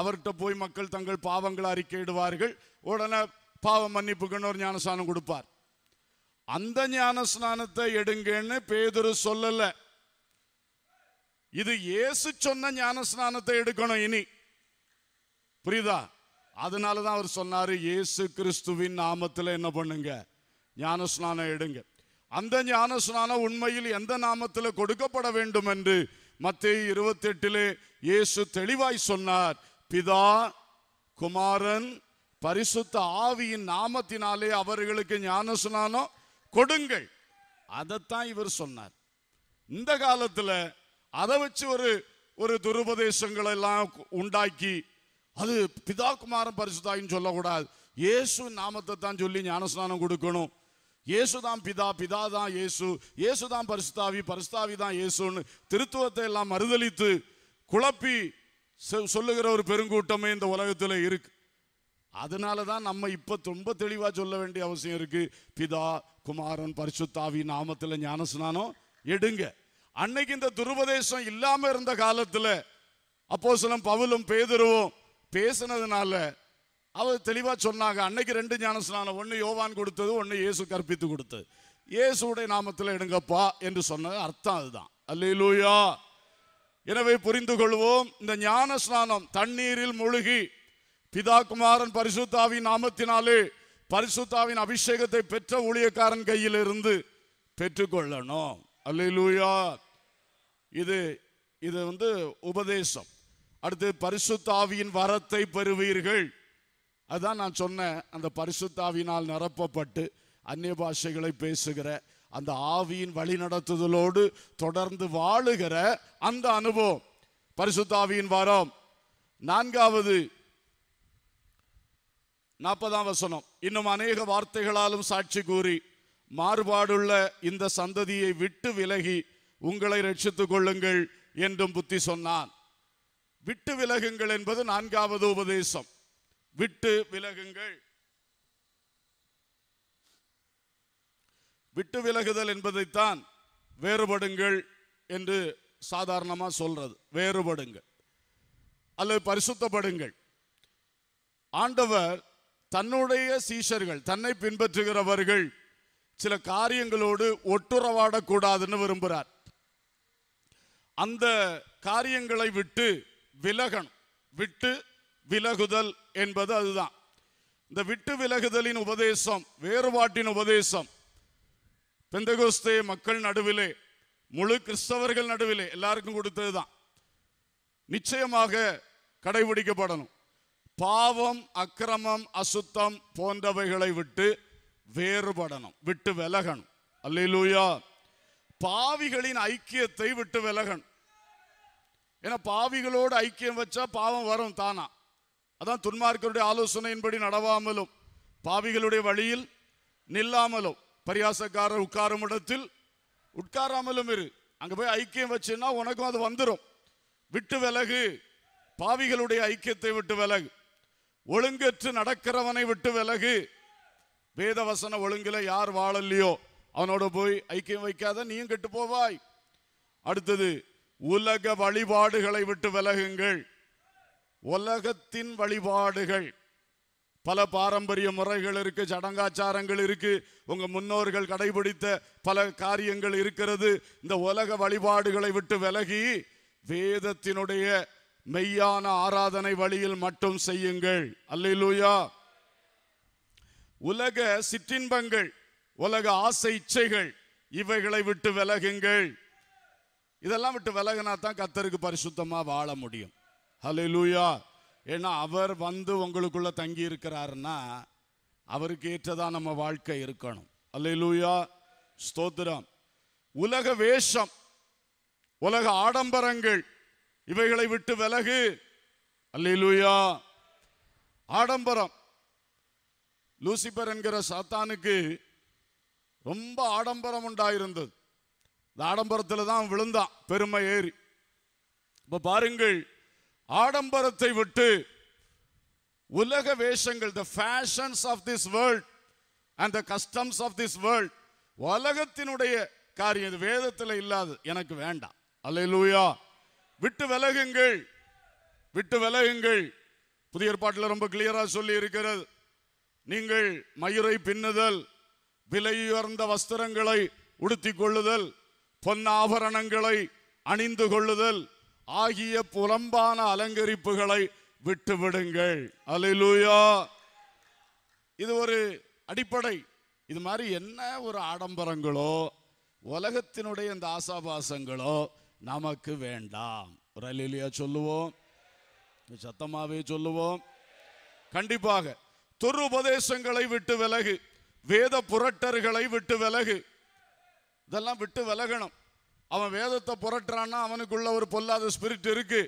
அவர்கிட்ட போய் மக்கள் தங்கள் பாவங்களை அறிக்கையிடுவார்கள் உடனே பாவம் மன்னிப்புக்குன்னு ஒரு ஞானஸ்நானம் கொடுப்பார் அந்த ஞானஸ்நானத்தை எடுங்கன்னு பேதுரு சொல்லலை இது இயேசு சொன்ன ஞானஸ்நானத்தை எடுக்கணும் இனி புரியுதா அதனால தான் அவர் சொன்னார் இயேசு கிறிஸ்துவின் நாமத்தில் என்ன பண்ணுங்க ஞானஸ்நானம் எடுங்க அந்த ஞானஸ்நானம் உண்மையில் எந்த நாமத்தில் கொடுக்கப்பட வேண்டும் என்று மத்திய இருபத்தி எட்டிலே இயேசு தெளிவாய் சொன்னார் பிதா குமாரன் பரிசுத்த ஆவியின் நாமத்தினாலே அவர்களுக்கு ஞானஸ்நானம் கொடுங்கள் அதைத்தான் இவர் சொன்னார் இந்த காலத்தில் அதை வச்சு ஒரு ஒரு துருபதேசங்களெல்லாம் எல்லாம் உண்டாக்கி அது பிதா குமாரன் பரிசுத்தாயின்னு சொல்லக்கூடாது இயேசு நாமத்தை தான் சொல்லி ஞானஸ்நானம் கொடுக்கணும் இயேசு பிதா பிதா தான் இயேசு இயேசு தான் பரிசுத்தாவி பரிசுத்தாவி தான் இயேசுன்னு திருத்துவத்தை எல்லாம் மறுதளித்து குழப்பி சொல்லுகிற ஒரு பெருங்கூட்டமே இந்த உலகத்தில் இருக்கு அதனால தான் நம்ம இப்போ ரொம்ப தெளிவாக சொல்ல வேண்டிய அவசியம் இருக்கு பிதா குமாரன் பரிசுத்தாவி நாமத்தில் ஞானஸ்நானம் எடுங்க அன்னைக்கு இந்த துருபதேசம் இல்லாமல் இருந்த காலத்தில் அப்போ சிலம் பவுலும் பேதருவும் பேசினதுனால அவர் தெளிவாக சொன்னாங்க அன்னைக்கு ரெண்டு ஸ்நானம் ஒன்று யோவான் கொடுத்தது ஒன்று இயேசு கற்பித்து கொடுத்தது இயேசுடைய நாமத்தில் எடுங்கப்பா என்று சொன்ன அர்த்தம் அதுதான் லூயா எனவே புரிந்து கொள்வோம் இந்த ஞான ஸ்நானம் தண்ணீரில் முழுகி பிதா குமாரன் பரிசுத்தாவின் நாமத்தினாலே பரிசுத்தாவின் அபிஷேகத்தை பெற்ற ஊழியக்காரன் கையிலிருந்து பெற்றுக்கொள்ளணும் அல்லூயா இது இது வந்து உபதேசம் அடுத்து பரிசுத்தாவியின் வரத்தை பெறுவீர்கள் அதான் நான் சொன்னேன் அந்த பரிசுத்தாவினால் நிரப்பப்பட்டு அந்நிய பாஷைகளை பேசுகிற அந்த ஆவியின் வழி நடத்துதலோடு தொடர்ந்து வாழுகிற அந்த அனுபவம் பரிசுத்தாவியின் வாரம் நான்காவது நாற்பதாம் வசனம் இன்னும் அநேக வார்த்தைகளாலும் சாட்சி கூறி மாறுபாடுள்ள இந்த சந்ததியை விட்டு விலகி உங்களை ரட்சித்துக் கொள்ளுங்கள் என்றும் புத்தி சொன்னான் விட்டு விலகுங்கள் என்பது நான்காவது உபதேசம் விட்டு விலகுங்கள் விட்டு விலகுதல் என்பதைத்தான் வேறுபடுங்கள் என்று சாதாரணமாக சொல்றது வேறுபடுங்கள் அல்லது பரிசுத்தப்படுங்கள் ஆண்டவர் தன்னுடைய சீஷர்கள் தன்னை பின்பற்றுகிறவர்கள் சில காரியங்களோடு ஒட்டுறவாடக்கூடாதுன்னு விரும்புகிறார் அந்த காரியங்களை விட்டு விலகணும் விட்டு விலகுதல் என்பது அதுதான் இந்த விட்டு விலகுதலின் உபதேசம் வேறுபாட்டின் உபதேசம் பெந்தகோஸ்தே மக்கள் நடுவிலே முழு கிறிஸ்தவர்கள் நடுவிலே எல்லாருக்கும் கொடுத்தது தான் நிச்சயமாக கடைபிடிக்கப்படணும் பாவம் அக்கிரமம் அசுத்தம் போன்றவைகளை விட்டு வேறுபடணும் விட்டு விலகணும் அல்லூயா பாவிகளின் ஐக்கியத்தை விட்டு விலகணும் ஏன்னா பாவிகளோடு ஐக்கியம் வச்சா பாவம் வரும் தானா அதான் துன்மார்க்கருடைய ஆலோசனையின்படி நடவாமலும் பாவிகளுடைய வழியில் நில்லாமலும் பரியாசக்காரர் உட்காரும் இடத்தில் உட்காராமலும் இரு அங்கே போய் ஐக்கியம் வச்சுன்னா உனக்கும் அது வந்துடும் விட்டு விலகு பாவிகளுடைய ஐக்கியத்தை விட்டு விலகு ஒழுங்கற்று நடக்கிறவனை விட்டு விலகு வேதவசன ஒழுங்கில் யார் வாழலையோ அவனோட போய் ஐக்கியம் வைக்காத நீயும் கெட்டு போவாய் அடுத்தது உலக வழிபாடுகளை விட்டு விலகுங்கள் உலகத்தின் வழிபாடுகள் பல பாரம்பரிய முறைகள் இருக்கு சடங்காச்சாரங்கள் இருக்கு உங்க முன்னோர்கள் கடைபிடித்த பல காரியங்கள் இருக்கிறது இந்த உலக வழிபாடுகளை விட்டு விலகி வேதத்தினுடைய மெய்யான ஆராதனை வழியில் மட்டும் செய்யுங்கள் அல்லூயா உலக சிற்றின்பங்கள் உலக ஆசை இச்சைகள் இவைகளை விட்டு விலகுங்கள் இதெல்லாம் விட்டு விலகினா தான் கத்தருக்கு பரிசுத்தமாக வாழ முடியும் ஹலோ லூயா ஏன்னா அவர் வந்து உங்களுக்குள்ள தங்கி இருக்கிறாருன்னா அவருக்கு ஏற்றதான் நம்ம வாழ்க்கை இருக்கணும் அல்ல லூயா ஸ்தோத்திரம் உலக வேஷம் உலக ஆடம்பரங்கள் இவைகளை விட்டு விலகு அல்லூயா ஆடம்பரம் லூசிபர் என்கிற சாத்தானுக்கு ரொம்ப ஆடம்பரம் உண்டாயிருந்தது இந்த ஆடம்பரத்தில் தான் விழுந்தான் பெருமை ஏறி இப்போ பாருங்கள் ஆடம்பரத்தை விட்டு உலக வேஷங்கள் the fashions of this world and the customs of this world உலகத்தினுடைய காரியம் இது வேதத்தில் இல்லாது எனக்கு வேண்டாம் அல்லூயா விட்டு விலகுங்கள் விட்டு விலகுங்கள் புதிய பாட்டில் ரொம்ப கிளியராக சொல்லி இருக்கிறது நீங்கள் மயிரை பின்னுதல் விலையுயர்ந்த வஸ்திரங்களை உடுத்தி கொள்ளுதல் பொன்னாபரணங்களை அணிந்து கொள்ளுதல் ஆகிய புலம்பான அலங்கரிப்புகளை விட்டுவிடுங்கள் அலையிலூயா இது ஒரு அடிப்படை இது மாதிரி என்ன ஒரு ஆடம்பரங்களோ உலகத்தினுடைய இந்த ஆசாபாசங்களோ நமக்கு வேண்டாம் ஒரு அலிலியா சொல்லுவோம் சத்தமாவே சொல்லுவோம் கண்டிப்பாக துரு உபதேசங்களை விட்டு விலகு வேத புரட்டர்களை விட்டு விலகு இதெல்லாம் விட்டு விலகணும் அவன் வேதத்தை புரட்டுறான்னா அவனுக்குள்ள ஒரு பொல்லாத ஸ்பிரிட் இருக்கு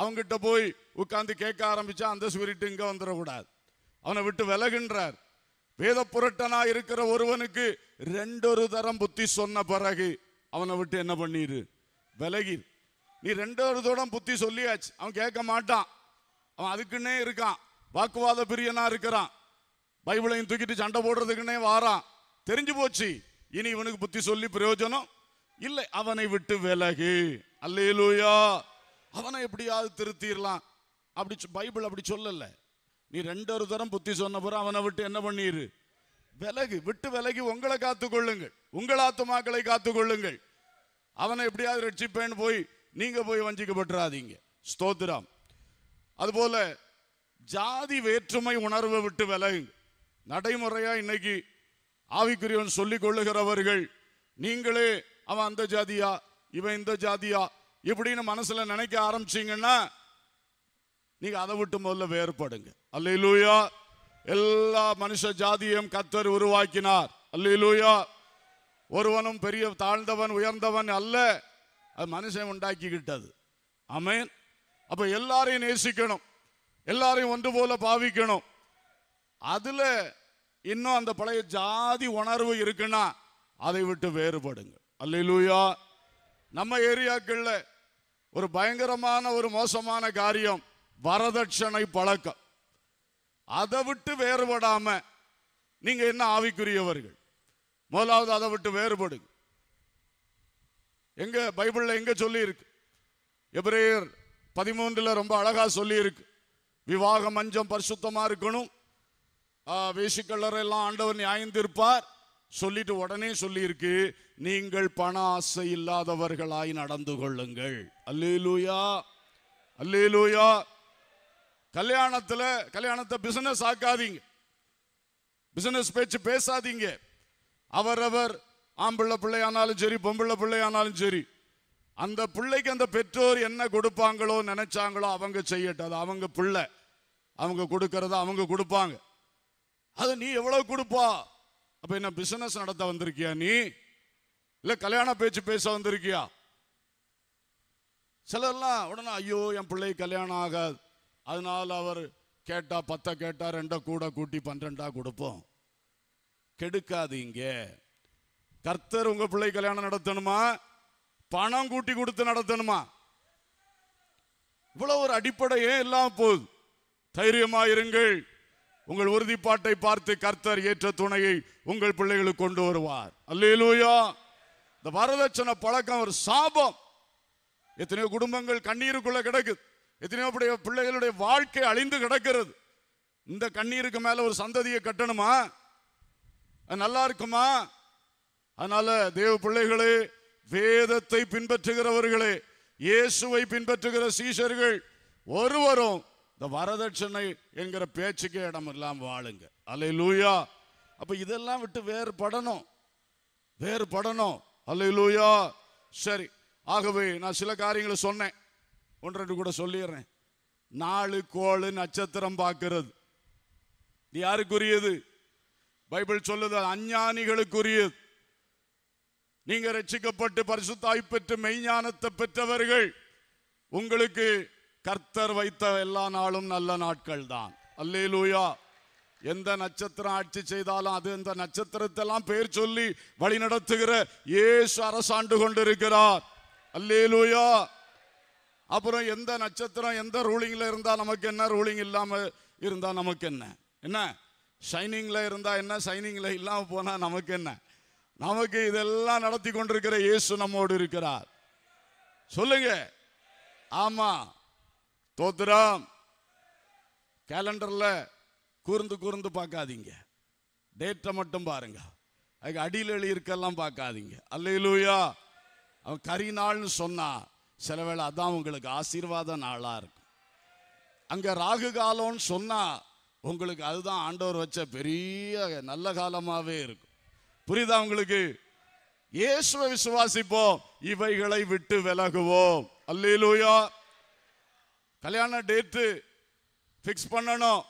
அவங்ககிட்ட போய் உட்காந்து கேட்க ஆரம்பிச்சா அந்த ஸ்பிரிட் இங்கே வந்துடக்கூடாது அவனை விட்டு விலகின்றார் வேத புரட்டனா இருக்கிற ஒருவனுக்கு ரெண்டொரு தரம் புத்தி சொன்ன பிறகு அவனை விட்டு என்ன பண்ணிரு விலகி நீ ரெண்டொரு தூரம் புத்தி சொல்லியாச்சு அவன் கேட்க மாட்டான் அவன் அதுக்குன்னே இருக்கான் வாக்குவாத பிரியனா இருக்கிறான் பைபிளையும் தூக்கிட்டு சண்டை போடுறதுக்குன்னே வாரான் தெரிஞ்சு போச்சு இனி இவனுக்கு புத்தி சொல்லி பிரயோஜனம் இல்லை அவனை விட்டு விலகு அல்லேலூயா அவனை எப்படியாவது திருத்திடலாம் அப்படி பைபிள் அப்படி சொல்லல நீ ரெண்டொரு தரம் புத்தி சொன்ன பிறகு அவனை விட்டு என்ன பண்ணிரு விலகு விட்டு விலகி உங்களை காத்து கொள்ளுங்கள் உங்கள் ஆத்துமாக்களை காத்து கொள்ளுங்கள் அவனை எப்படியாவது ரட்சிப்பேன்னு போய் நீங்க போய் வஞ்சிக்கப்பட்டுறாதீங்க ஸ்தோத்திரம் அதுபோல ஜாதி வேற்றுமை உணர்வை விட்டு விலகு நடைமுறையா இன்னைக்கு ஆவிக்குரியவன் சொல்லிக் கொள்ளுகிறவர்கள் நீங்களே அவன் அந்த ஜாதியா இவன் இந்த ஜாதியா இப்படின்னு மனசுல நினைக்க ஆரம்பிச்சீங்கன்னா நீங்க அதை விட்டு முதல்ல வேறுபடுங்க அல்லூயா எல்லா மனுஷ ஜாதியும் கத்தர் உருவாக்கினார் அல்லூயா ஒருவனும் பெரிய தாழ்ந்தவன் உயர்ந்தவன் அல்ல அது மனுஷன் உண்டாக்கிக்கிட்டது அமேன் அப்ப எல்லாரையும் நேசிக்கணும் எல்லாரையும் ஒன்று போல பாவிக்கணும் அதுல இன்னும் அந்த பழைய ஜாதி உணர்வு இருக்குன்னா அதை விட்டு வேறுபடுங்க அல்லா நம்ம ஏரியாக்கள்ல ஒரு பயங்கரமான ஒரு மோசமான காரியம் வரதட்சணை பழக்கம் அதை விட்டு வேறுபடாம நீங்க என்ன ஆவிக்குரியவர்கள் முதலாவது அதை விட்டு வேறுபடுங்க எங்க பைபிள்ல எங்க சொல்லி இருக்கு எப்ரேயர் பதிமூன்றுல ரொம்ப அழகா சொல்லி இருக்கு விவாக மஞ்சம் பரிசுத்தமா இருக்கணும் வீசுக்கல்லர் எல்லாம் ஆண்டவர் நியாயம் சொல்லிட்டு உடனே சொல்லியிருக்கு நீங்கள் பண ஆசை இல்லாதவர்களாய் நடந்து கொள்ளுங்கள் அல்லேலூயா அல்லேலூயா கல்யாணத்தில் கல்யாணத்தை பிசினஸ் ஆக்காதீங்க பிசினஸ் பேச்சு பேசாதீங்க அவரவர் ஆம்பிள்ள பிள்ளையானாலும் சரி பொம்பிள்ள பிள்ளையானாலும் சரி அந்த பிள்ளைக்கு அந்த பெற்றோர் என்ன கொடுப்பாங்களோ நினைச்சாங்களோ அவங்க செய்யட்டும் அவங்க பிள்ளை அவங்க கொடுக்கறத அவங்க கொடுப்பாங்க அது நீ எவ்வளவு கொடுப்பா அப்ப என்ன பிசினஸ் நடத்த வந்திருக்கியா நீ இல்ல கல்யாண பேச்சு பேச வந்திருக்கியா சிலர்லாம் உடனே ஐயோ என் பிள்ளை கல்யாணம் ஆகாது அதனால அவர் கேட்டா பத்த கேட்டா ரெண்ட கூட கூட்டி பன்னிரெண்டா கொடுப்போம் கெடுக்காதீங்க கர்த்தர் உங்க பிள்ளை கல்யாணம் நடத்தணுமா பணம் கூட்டி கொடுத்து நடத்தணுமா இவ்வளவு ஒரு அடிப்படையே எல்லாம் போகுது தைரியமா இருங்கள் உங்கள் உறுதிப்பாட்டை பார்த்து கர்த்தர் ஏற்ற துணையை உங்கள் பிள்ளைகளுக்கு கொண்டு வருவார் அல்லையிலூயா இந்த வரதட்சணை பழக்கம் ஒரு சாபம் எத்தனையோ குடும்பங்கள் கண்ணீருக்குள்ள கிடக்குது எத்தனையோ பிள்ளைகளுடைய வாழ்க்கை அழிந்து கிடக்கிறது இந்த கண்ணீருக்கு மேல ஒரு சந்ததியை கட்டணுமா நல்லா இருக்குமா அதனால தேவ பிள்ளைகளே வேதத்தை பின்பற்றுகிறவர்களே இயேசுவை பின்பற்றுகிற சீஷர்கள் ஒருவரும் இந்த வரதட்சணை என்கிற பேச்சுக்கே இடம் இல்லாமல் வாழுங்க அலை லூயா அப்போ இதெல்லாம் விட்டு வேறுபடணும் வேறுபடணும் அலை லூயா சரி ஆகவே நான் சில காரியங்களை சொன்னேன் ஒன்று கூட சொல்லிடுறேன் நாலு கோழு நட்சத்திரம் பார்க்கிறது இது யாருக்குரியது பைபிள் சொல்லுது அஞ்ஞானிகளுக்குரியது நீங்க ரட்சிக்கப்பட்டு பரிசுத்தாய் பெற்று மெய்ஞானத்தை பெற்றவர்கள் உங்களுக்கு கர்த்தர் வைத்த எல்லா நாளும் நல்ல நாட்கள் தான் அல்லே லூயா எந்த நட்சத்திரம் ஆட்சி செய்தாலும் அது இந்த நட்சத்திரத்தெல்லாம் பெயர் சொல்லி வழி நடத்துகிற ஏசு அரசாண்டு கொண்டிருக்கிறார் அல்லே லூயா அப்புறம் எந்த நட்சத்திரம் எந்த ரூலிங்ல இருந்தா நமக்கு என்ன ரூலிங் இல்லாம இருந்தா நமக்கு என்ன என்ன ஷைனிங்ல இருந்தா என்ன ஷைனிங்ல இல்லாம போனா நமக்கு என்ன நமக்கு இதெல்லாம் நடத்தி கொண்டிருக்கிற இயேசு நம்மோடு இருக்கிறார் சொல்லுங்க ஆமா தோத்துராம் கேலண்டரில் கூர்ந்து கூர்ந்து பார்க்காதீங்க டேட்டை மட்டும் பாருங்க அதுக்கு அடியில் எழுதியிருக்கெல்லாம் பார்க்காதீங்க அல்லையிலூயா அவன் கரி நாள்னு சொன்னா சில வேளை அதான் உங்களுக்கு ஆசீர்வாத நாளாக இருக்கும் அங்கே ராகு காலம்னு சொன்னால் உங்களுக்கு அதுதான் ஆண்டவர் வச்ச பெரிய நல்ல காலமாகவே இருக்கும் புரியுதா உங்களுக்கு இயேசுவை விசுவாசிப்போம் இவைகளை விட்டு விலகுவோம் அல்லையிலூயா கல்யாண டேட்டு ஃபிக்ஸ் பண்ணணும்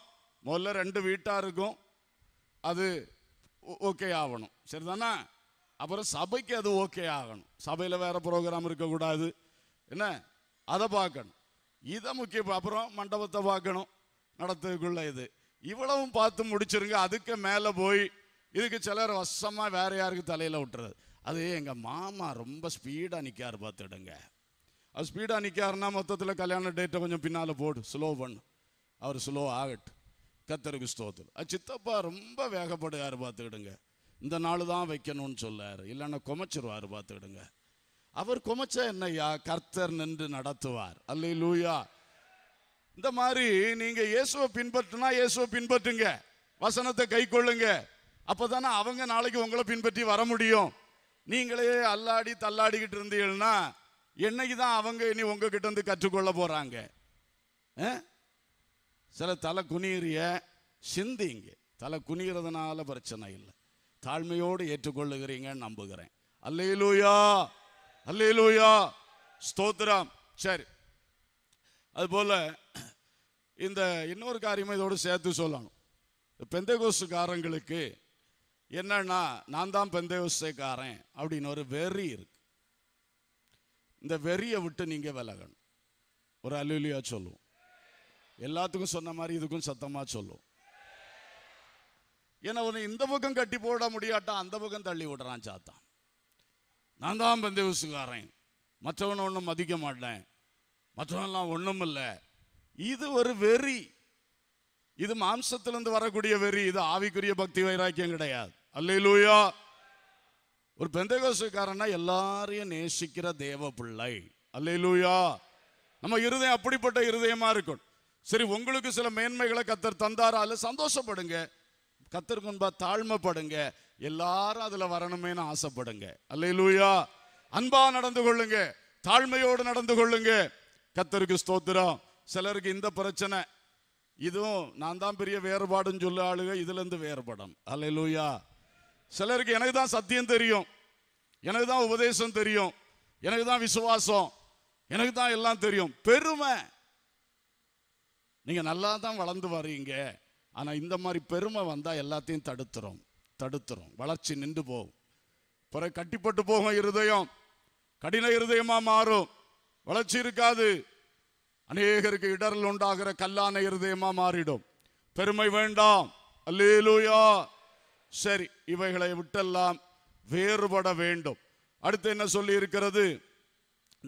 முதல்ல ரெண்டு வீட்டாக இருக்கும் அது ஓகே ஆகணும் சரிதானா அப்புறம் சபைக்கு அது ஓகே ஆகணும் சபையில் வேறு ப்ரோக்ராம் இருக்கக்கூடாது என்ன அதை பார்க்கணும் இதை முக்கிய அப்புறம் மண்டபத்தை பார்க்கணும் நடத்துக்குள்ள இது இவ்வளவும் பார்த்து முடிச்சிருங்க அதுக்கு மேலே போய் இதுக்கு சிலர் வசமாக வேற யாருக்கு தலையில் விட்டுறது அது எங்கள் மாமா ரொம்ப ஸ்பீடாக நிற்கார் பார்த்துடுங்க அவர் ஸ்பீடாக நிற்காருன்னா மொத்தத்தில் கல்யாண டேட்டை கொஞ்சம் பின்னால் போடு ஸ்லோ பண்ணு அவர் ஸ்லோ ஆகட்டு கத்தருக்கு ஸ்தோத்தில் சித்தப்பா ரொம்ப வேகப்படுகாரு பார்த்துக்கிடுங்க இந்த நாள் தான் வைக்கணும்னு சொல்லார் இல்லைன்னா குமைச்சிருவார் பார்த்துக்கிடுங்க அவர் குமைச்சா என்னையா கர்த்தர் நின்று நடத்துவார் அல்ல லூயா இந்த மாதிரி நீங்கள் இயேசுவை பின்பற்றினா இயேசுவை பின்பற்றுங்க வசனத்தை கை கொள்ளுங்க அப்போ தானே அவங்க நாளைக்கு உங்களை பின்பற்றி வர முடியும் நீங்களே அல்லாடி தள்ளாடிக்கிட்டு இருந்தீங்கன்னா என்னைக்கு தான் அவங்க இனி உங்ககிட்ட வந்து கற்றுக்கொள்ள போறாங்க சில தலை குனியிறிய சிந்திங்க தலை குனிகிறதுனால பிரச்சனை இல்லை தாழ்மையோடு ஏற்றுக்கொள்ளுகிறீங்கன்னு நம்புகிறேன் அல்லையிலூயா அல்லையிலூயா ஸ்தோத்ரம் சரி அதுபோல் இந்த இன்னொரு காரியமும் இதோடு சேர்த்து சொல்லணும் பெந்தகோசுக்காரங்களுக்கு என்னன்னா நான் தான் பெந்தகோசைக்காரன் அப்படின்னு ஒரு வெறி இருக்கு இந்த வெறியை விட்டு நீங்கள் விலகணும் ஒரு அலுவலியா சொல்லுவோம் எல்லாத்துக்கும் சொன்ன மாதிரி இதுக்கும் சத்தமாக சொல்லும் ஏன்னா உன்னை இந்த பக்கம் கட்டி போட முடியாட்டா அந்த பக்கம் தள்ளி விடுறான் சாத்தான் நான் தான் பந்தி விசுகாரன் மற்றவனை ஒன்றும் மதிக்க மாட்டேன் மற்றவன்லாம் ஒன்றும் இல்லை இது ஒரு வெறி இது மாம்சத்திலிருந்து வரக்கூடிய வெறி இது ஆவிக்குரிய பக்தி வைராக்கியம் கிடையாது அல்லையிலூயா ஒரு பெந்தகோசுக்காரன்னா எல்லாரையும் நேசிக்கிற தேவ பிள்ளை அல்லையிலூயா நம்ம இருதயம் அப்படிப்பட்ட இருதயமா இருக்கும் சரி உங்களுக்கு சில மேன்மைகளை கத்தர் தந்தாரால சந்தோஷப்படுங்க கத்தருக்கு முன்பா தாழ்மைப்படுங்க எல்லாரும் அதுல வரணுமேனு ஆசைப்படுங்க அல்லையிலூயா அன்பா நடந்து கொள்ளுங்க தாழ்மையோடு நடந்து கொள்ளுங்க கத்தருக்கு ஸ்தோத்திரம் சிலருக்கு இந்த பிரச்சனை இதுவும் நான் தான் பெரிய வேறுபாடுன்னு சொல்ல ஆளுங்க இருந்து வேறுபடும் அல்லையிலூயா சிலருக்கு எனக்கு தான் சத்தியம் தெரியும் எனக்கு தான் உபதேசம் தெரியும் எனக்கு தான் விசுவாசம் எனக்கு தான் எல்லாம் தெரியும் பெருமை நீங்கள் நல்லா தான் வளர்ந்து வரீங்க ஆனால் இந்த மாதிரி பெருமை வந்தால் எல்லாத்தையும் தடுத்துரும் தடுத்துரும் வளர்ச்சி நின்று போகும் பிறகு கட்டிப்பட்டு போகும் இருதயம் கடின இருதயமாக மாறும் வளர்ச்சி இருக்காது அநேகருக்கு இடரில் உண்டாகிற கல்லான இருதயமாக மாறிடும் பெருமை வேண்டாம் அல்லேலூயா சரி இவைகளை விட்டெல்லாம் வேறுபட வேண்டும் அடுத்து என்ன சொல்லி இருக்கிறது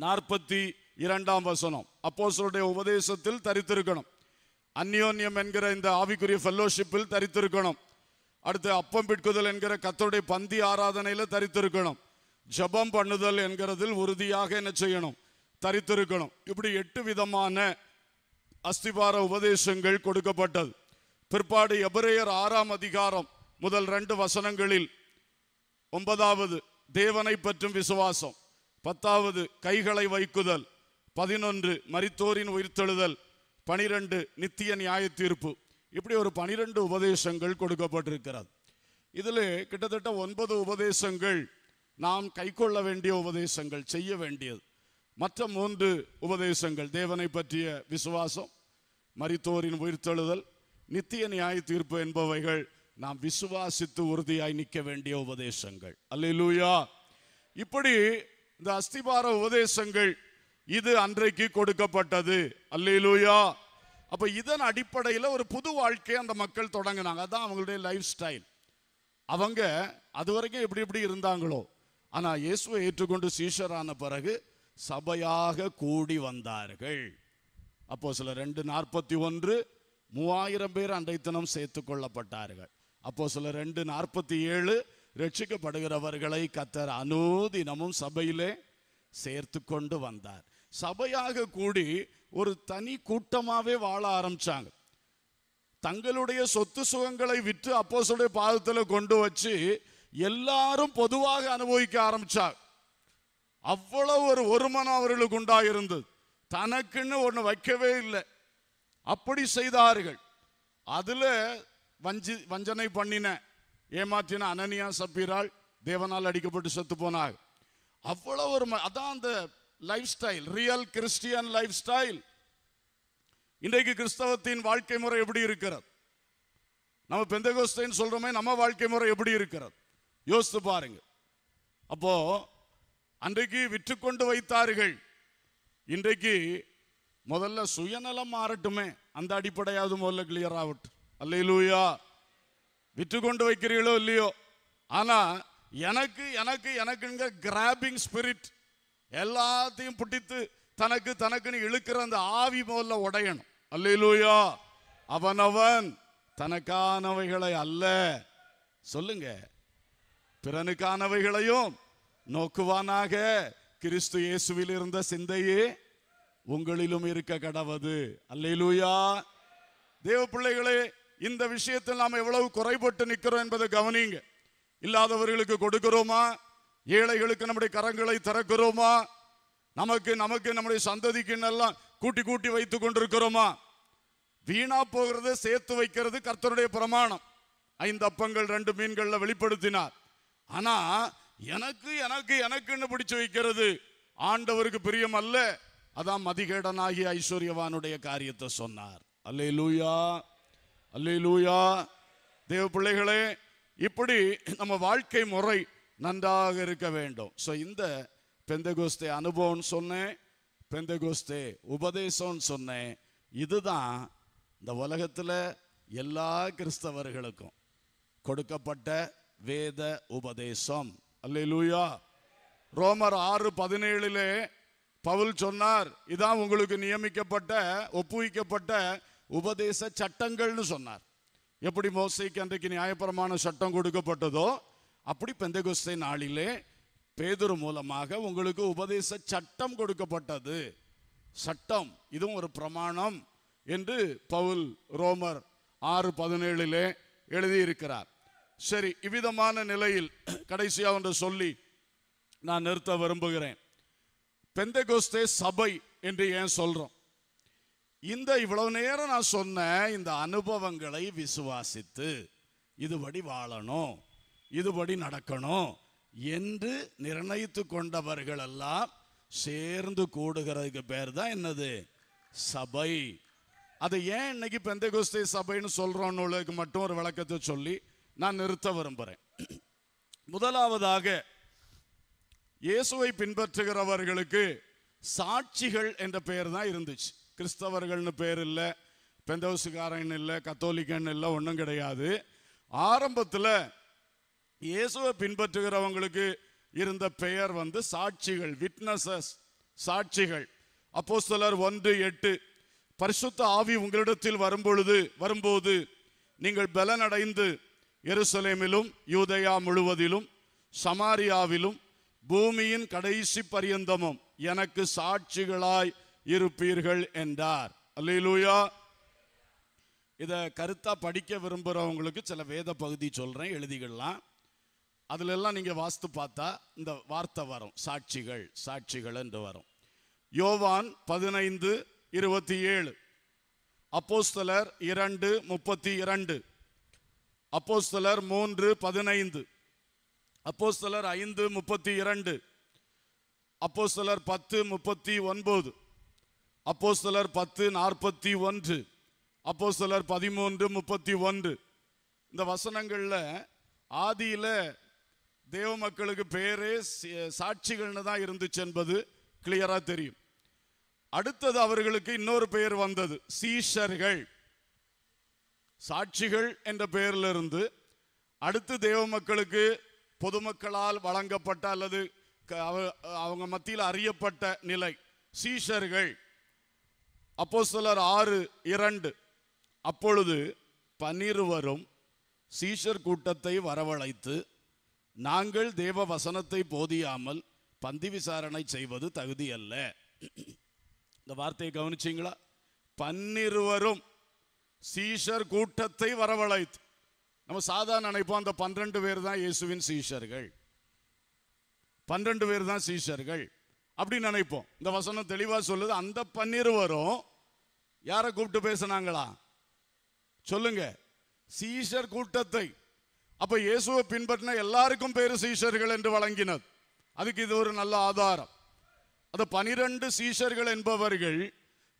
நாற்பத்தி இரண்டாம் வசனம் அப்போ சொல்லுடைய உபதேசத்தில் தரித்திருக்கணும் அந்யோன்யம் என்கிற இந்த ஆவிக்குரிய ஃபெல்லோஷிப்பில் தரித்திருக்கணும் அடுத்து அப்பம் பிட்குதல் என்கிற கத்தருடைய பந்தி ஆராதனையில் தரித்திருக்கணும் ஜபம் பண்ணுதல் என்கிறதில் உறுதியாக என்ன செய்யணும் தரித்திருக்கணும் இப்படி எட்டு விதமான அஸ்திபார உபதேசங்கள் கொடுக்கப்பட்டது பிற்பாடு எபிரேயர் ஆறாம் அதிகாரம் முதல் ரெண்டு வசனங்களில் ஒன்பதாவது தேவனை பற்றும் விசுவாசம் பத்தாவது கைகளை வைக்குதல் பதினொன்று மரித்தோரின் உயிர்த்தெழுதல் பனிரெண்டு நித்திய நியாய தீர்ப்பு இப்படி ஒரு பனிரெண்டு உபதேசங்கள் கொடுக்கப்பட்டிருக்கிறது இதில் கிட்டத்தட்ட ஒன்பது உபதேசங்கள் நாம் கை கொள்ள வேண்டிய உபதேசங்கள் செய்ய வேண்டியது மற்ற மூன்று உபதேசங்கள் தேவனை பற்றிய விசுவாசம் மரித்தோரின் உயிர்த்தெழுதல் நித்திய நியாய தீர்ப்பு என்பவைகள் நாம் விசுவாசித்து உறுதியாய் நிற்க வேண்டிய உபதேசங்கள் அல்லூயா இப்படி இந்த அஸ்திபார உபதேசங்கள் இது அன்றைக்கு கொடுக்கப்பட்டது அல்லூயா அப்ப இதன் அடிப்படையில் ஒரு புது வாழ்க்கையை அந்த மக்கள் தொடங்கினாங்க அதான் அவங்களுடைய லைஃப் ஸ்டைல் அவங்க அது வரைக்கும் எப்படி எப்படி இருந்தாங்களோ ஆனா இயேசுவை ஏற்றுக்கொண்டு சீஷரான பிறகு சபையாக கூடி வந்தார்கள் அப்போ சில ரெண்டு நாற்பத்தி ஒன்று மூவாயிரம் பேர் அன்றைத்தனம் சேர்த்து கொள்ளப்பட்டார்கள் அப்போ சில ரெண்டு நாற்பத்தி ஏழு ரட்சிக்கப்படுகிறவர்களை கத்தர் அனுதினமும் சபையிலே சேர்த்து கொண்டு வந்தார் சபையாக கூடி ஒரு தனி கூட்டமாகவே வாழ ஆரம்பிச்சாங்க தங்களுடைய சொத்து சுகங்களை விற்று அப்போசோடைய பாதத்தில் கொண்டு வச்சு எல்லாரும் பொதுவாக அனுபவிக்க ஆரம்பிச்சாங்க அவ்வளவு ஒரு ஒருமனம் அவர்களுக்கு உண்டாயிருந்தது தனக்குன்னு ஒன்று வைக்கவே இல்லை அப்படி செய்தார்கள் அதில் வஞ்சி வஞ்சனை பண்ணின ஏமாற்றின அனனியா சப்பீரால் தேவனால் அடிக்கப்பட்டு செத்து போனாள் அவ்வளோ ஒரு அதான் அந்த lifestyle real Christian lifestyle இன்றைக்கு கிறிஸ்தவத்தின் வாழ்க்கை முறை எப்படி இருக்கிறது நம்ம பெந்தகோஸ்தைன்னு சொல்கிறோமே நம்ம வாழ்க்கை முறை எப்படி இருக்கிறது யோசித்து பாருங்க அப்போ அன்றைக்கு விற்று கொண்டு வைத்தார்கள் இன்றைக்கு முதல்ல சுயநலம் மாறட்டுமே அந்த அடிப்படையாவது முதல்ல கிளியர் ஆகட்டும் அல்லையிலூயா விற்று கொண்டு வைக்கிறீங்களோ இல்லையோ ஆனா எனக்கு எனக்கு எனக்குங்கிற கிராபிங் ஸ்பிரிட் எல்லாத்தையும் பிடித்து தனக்கு தனக்குன்னு இழுக்கிற அந்த ஆவி முதல்ல உடையணும் அல்லையிலூயா அவனவன் தனக்கானவைகளை அல்ல சொல்லுங்க பிறனுக்கானவைகளையும் நோக்குவானாக கிறிஸ்து இயேசுவில் இருந்த சிந்தையே உங்களிலும் இருக்க கடவது அல்லையிலூயா தேவ பிள்ளைகளே இந்த விஷயத்தில் நாம் எவ்வளவு குறைபட்டு நிற்கிறோம் என்பதை கவனிங்க இல்லாதவர்களுக்கு கொடுக்கிறோமா ஏழைகளுக்கு நம்முடைய கரங்களை திறக்கிறோமா நமக்கு நமக்கு நம்முடைய சந்ததிக்கு எல்லாம் கூட்டி கூட்டி வைத்து கொண்டிருக்கிறோமா வீணா போகிறது சேர்த்து வைக்கிறது கர்த்தருடைய பிரமாணம் ஐந்து அப்பங்கள் ரெண்டு மீன்கள்ல வெளிப்படுத்தினார் ஆனா எனக்கு எனக்கு எனக்குன்னு பிடிச்சு வைக்கிறது ஆண்டவருக்கு பிரியம் அல்ல அதான் மதிகேடனாகி ஐஸ்வர்யவானுடைய காரியத்தை சொன்னார் அல்லே லூயா அல்லூயா தேவ பிள்ளைகளே இப்படி நம்ம வாழ்க்கை முறை நன்றாக இருக்க வேண்டும் ஸோ இந்த பெந்தகோஸ்தே அனுபவம்னு சொன்னேன் பெந்தகோஸ்தே உபதேசம்னு சொன்னேன் இதுதான் இந்த உலகத்தில் எல்லா கிறிஸ்தவர்களுக்கும் கொடுக்கப்பட்ட வேத உபதேசம் அல்லூயா ரோமர் ஆறு பதினேழுலே பவுல் சொன்னார் இதான் உங்களுக்கு நியமிக்கப்பட்ட ஒப்புவிக்கப்பட்ட உபதேச சட்டங்கள்னு சொன்னார் எப்படி மோசைக்கு அன்றைக்கு நியாயபரமான சட்டம் கொடுக்கப்பட்டதோ அப்படி பெந்தகோஸ்தே நாளிலே பேதுரு மூலமாக உங்களுக்கு உபதேச சட்டம் கொடுக்கப்பட்டது சட்டம் இதுவும் ஒரு பிரமாணம் என்று பவுல் ரோமர் ஆறு பதினேழிலே எழுதியிருக்கிறார் சரி இவ்விதமான நிலையில் கடைசியாக ஒன்று சொல்லி நான் நிறுத்த விரும்புகிறேன் பெந்தகோஸ்தே சபை என்று ஏன் சொல்கிறோம் இந்த இவ்வளவு நேரம் நான் சொன்ன இந்த அனுபவங்களை விசுவாசித்து இதுபடி வாழணும் இதுபடி நடக்கணும் என்று நிர்ணயித்து கொண்டவர்கள் எல்லாம் சேர்ந்து கூடுகிறதுக்கு பேர் தான் என்னது சபை அது ஏன் இன்னைக்கு பெந்த குஸ்தி சபைன்னு சொல்கிறோன்னு மட்டும் ஒரு விளக்கத்தை சொல்லி நான் நிறுத்த விரும்புகிறேன் முதலாவதாக இயேசுவை பின்பற்றுகிறவர்களுக்கு சாட்சிகள் என்ற பெயர் தான் இருந்துச்சு கிறிஸ்தவர்கள்னு பேர் இல்லை பெந்தவசுக்காரன் இல்லை கத்தோலிக்கன் இல்லை ஒன்றும் கிடையாது ஆரம்பத்தில் இயேசுவை பின்பற்றுகிறவங்களுக்கு இருந்த பெயர் வந்து சாட்சிகள் விட்னஸஸ் சாட்சிகள் அப்போ சிலர் ஒன்று எட்டு பரிசுத்த ஆவி உங்களிடத்தில் வரும்பொழுது வரும்போது நீங்கள் பலனடைந்து எருசலேமிலும் யூதயா முழுவதிலும் சமாரியாவிலும் பூமியின் கடைசி பரியந்தமும் எனக்கு சாட்சிகளாய் இருப்பீர்கள் என்றார் அல்லூயா இதை கருத்தா படிக்க விரும்புகிறவங்களுக்கு சில வேத பகுதி சொல்றேன் எழுதிக்கலாம் எல்லாம் நீங்க வாஸ்து பார்த்தா இந்த வார்த்தை வரும் சாட்சிகள் சாட்சிகள் என்று வரும் யோவான் பதினைந்து இருபத்தி ஏழு அப்போஸ்தலர் இரண்டு முப்பத்தி இரண்டு அப்போஸ்தலர் மூன்று பதினைந்து அப்போஸ்தலர் ஐந்து முப்பத்தி இரண்டு அப்போஸ்தலர் பத்து முப்பத்தி ஒன்பது அப்போ சிலர் பத்து நாற்பத்தி ஒன்று அப்போ சிலர் பதிமூன்று முப்பத்தி ஒன்று இந்த வசனங்களில் ஆதியில் தேவ மக்களுக்கு பேரே சாட்சிகள்னு தான் இருந்துச்சு என்பது கிளியராக தெரியும் அடுத்தது அவர்களுக்கு இன்னொரு பெயர் வந்தது சீஷர்கள் சாட்சிகள் என்ற பெயரிலிருந்து அடுத்து தேவ மக்களுக்கு பொதுமக்களால் வழங்கப்பட்ட அல்லது அவங்க மத்தியில் அறியப்பட்ட நிலை சீஷர்கள் அப்போ சிலர் ஆறு இரண்டு அப்பொழுது பன்னிருவரும் சீஷர் கூட்டத்தை வரவழைத்து நாங்கள் தேவ வசனத்தை போதியாமல் பந்தி விசாரணை செய்வது தகுதி அல்ல இந்த வார்த்தையை கவனிச்சிங்களா பன்னிருவரும் சீஷர் கூட்டத்தை வரவழைத்து நம்ம சாதாரண நினைப்போம் அந்த பன்னிரண்டு பேர் தான் இயேசுவின் சீஷர்கள் பன்னிரண்டு பேர் தான் சீஷர்கள் அப்படின்னு நினைப்போம் இந்த வசனம் தெளிவாக சொல்லுது அந்த பன்னீர் வரும் யாரை கூப்பிட்டு பேசினாங்களா சொல்லுங்க சீஷர் கூட்டத்தை அப்போ இயேசுவை பின்பற்றின எல்லாருக்கும் பேர் சீஷர்கள் என்று வழங்கினது அதுக்கு இது ஒரு நல்ல ஆதாரம் அந்த பனிரெண்டு சீஷர்கள் என்பவர்கள்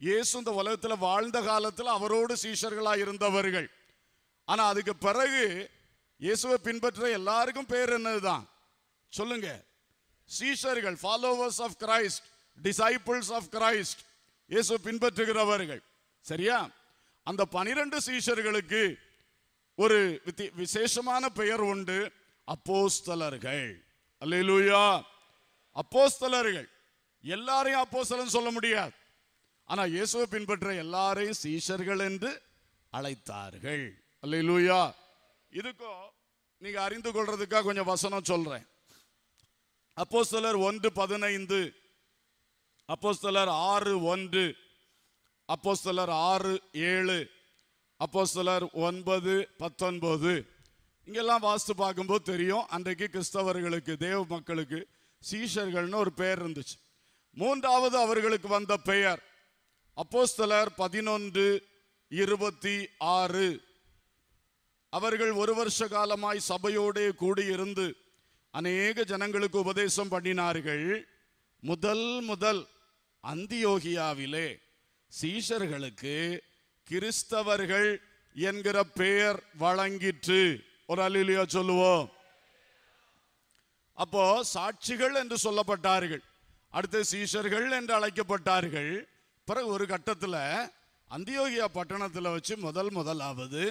இயேசு இந்த உலகத்தில் வாழ்ந்த காலத்தில் அவரோடு சீஷர்களாக இருந்தவர்கள் ஆனால் அதுக்கு பிறகு இயேசுவை பின்பற்ற எல்லாருக்கும் பேர் என்னதுதான் சொல்லுங்க சீஷர்கள் followers of Christ disciples of Christ இயேசு பின்பற்றுகிறவர்கள் சரியா அந்த பனிரெண்டு சீஷர்களுக்கு ஒரு விசேஷமான பெயர் உண்டு அப்போஸ்தலர்கள் அல்லா அப்போஸ்தலர்கள் எல்லாரையும் அப்போஸ்தலன் சொல்ல முடியாது ஆனால் இயேசுவை பின்பற்ற எல்லாரையும் சீஷர்கள் என்று அழைத்தார்கள் அல்லா இதுக்கும் நீங்க அறிந்து கொள்றதுக்காக கொஞ்சம் வசனம் சொல்றேன் அப்போ சிலர் ஒன்று பதினைந்து அப்போ சிலர் ஆறு ஒன்று அப்போ சிலர் ஆறு ஏழு அப்போ சிலர் ஒன்பது பத்தொன்பது இங்கெல்லாம் வாஸ்து பார்க்கும்போது தெரியும் அன்றைக்கு கிறிஸ்தவர்களுக்கு தேவ மக்களுக்கு சீஷர்கள்னு ஒரு பெயர் இருந்துச்சு மூன்றாவது அவர்களுக்கு வந்த பெயர் சிலர் பதினொன்று இருபத்தி ஆறு அவர்கள் ஒரு வருஷ காலமாய் சபையோடே கூடியிருந்து அநேக ஜனங்களுக்கு உபதேசம் பண்ணினார்கள் முதல் முதல் அந்தியோகியாவிலே சீஷர்களுக்கு கிறிஸ்தவர்கள் என்கிற பெயர் வழங்கிற்று ஒரு அலிலியா சொல்லுவோம் அப்போ சாட்சிகள் என்று சொல்லப்பட்டார்கள் அடுத்து சீஷர்கள் என்று அழைக்கப்பட்டார்கள் பிறகு ஒரு கட்டத்தில் அந்தியோகியா பட்டணத்தில் வச்சு முதல் முதலாவது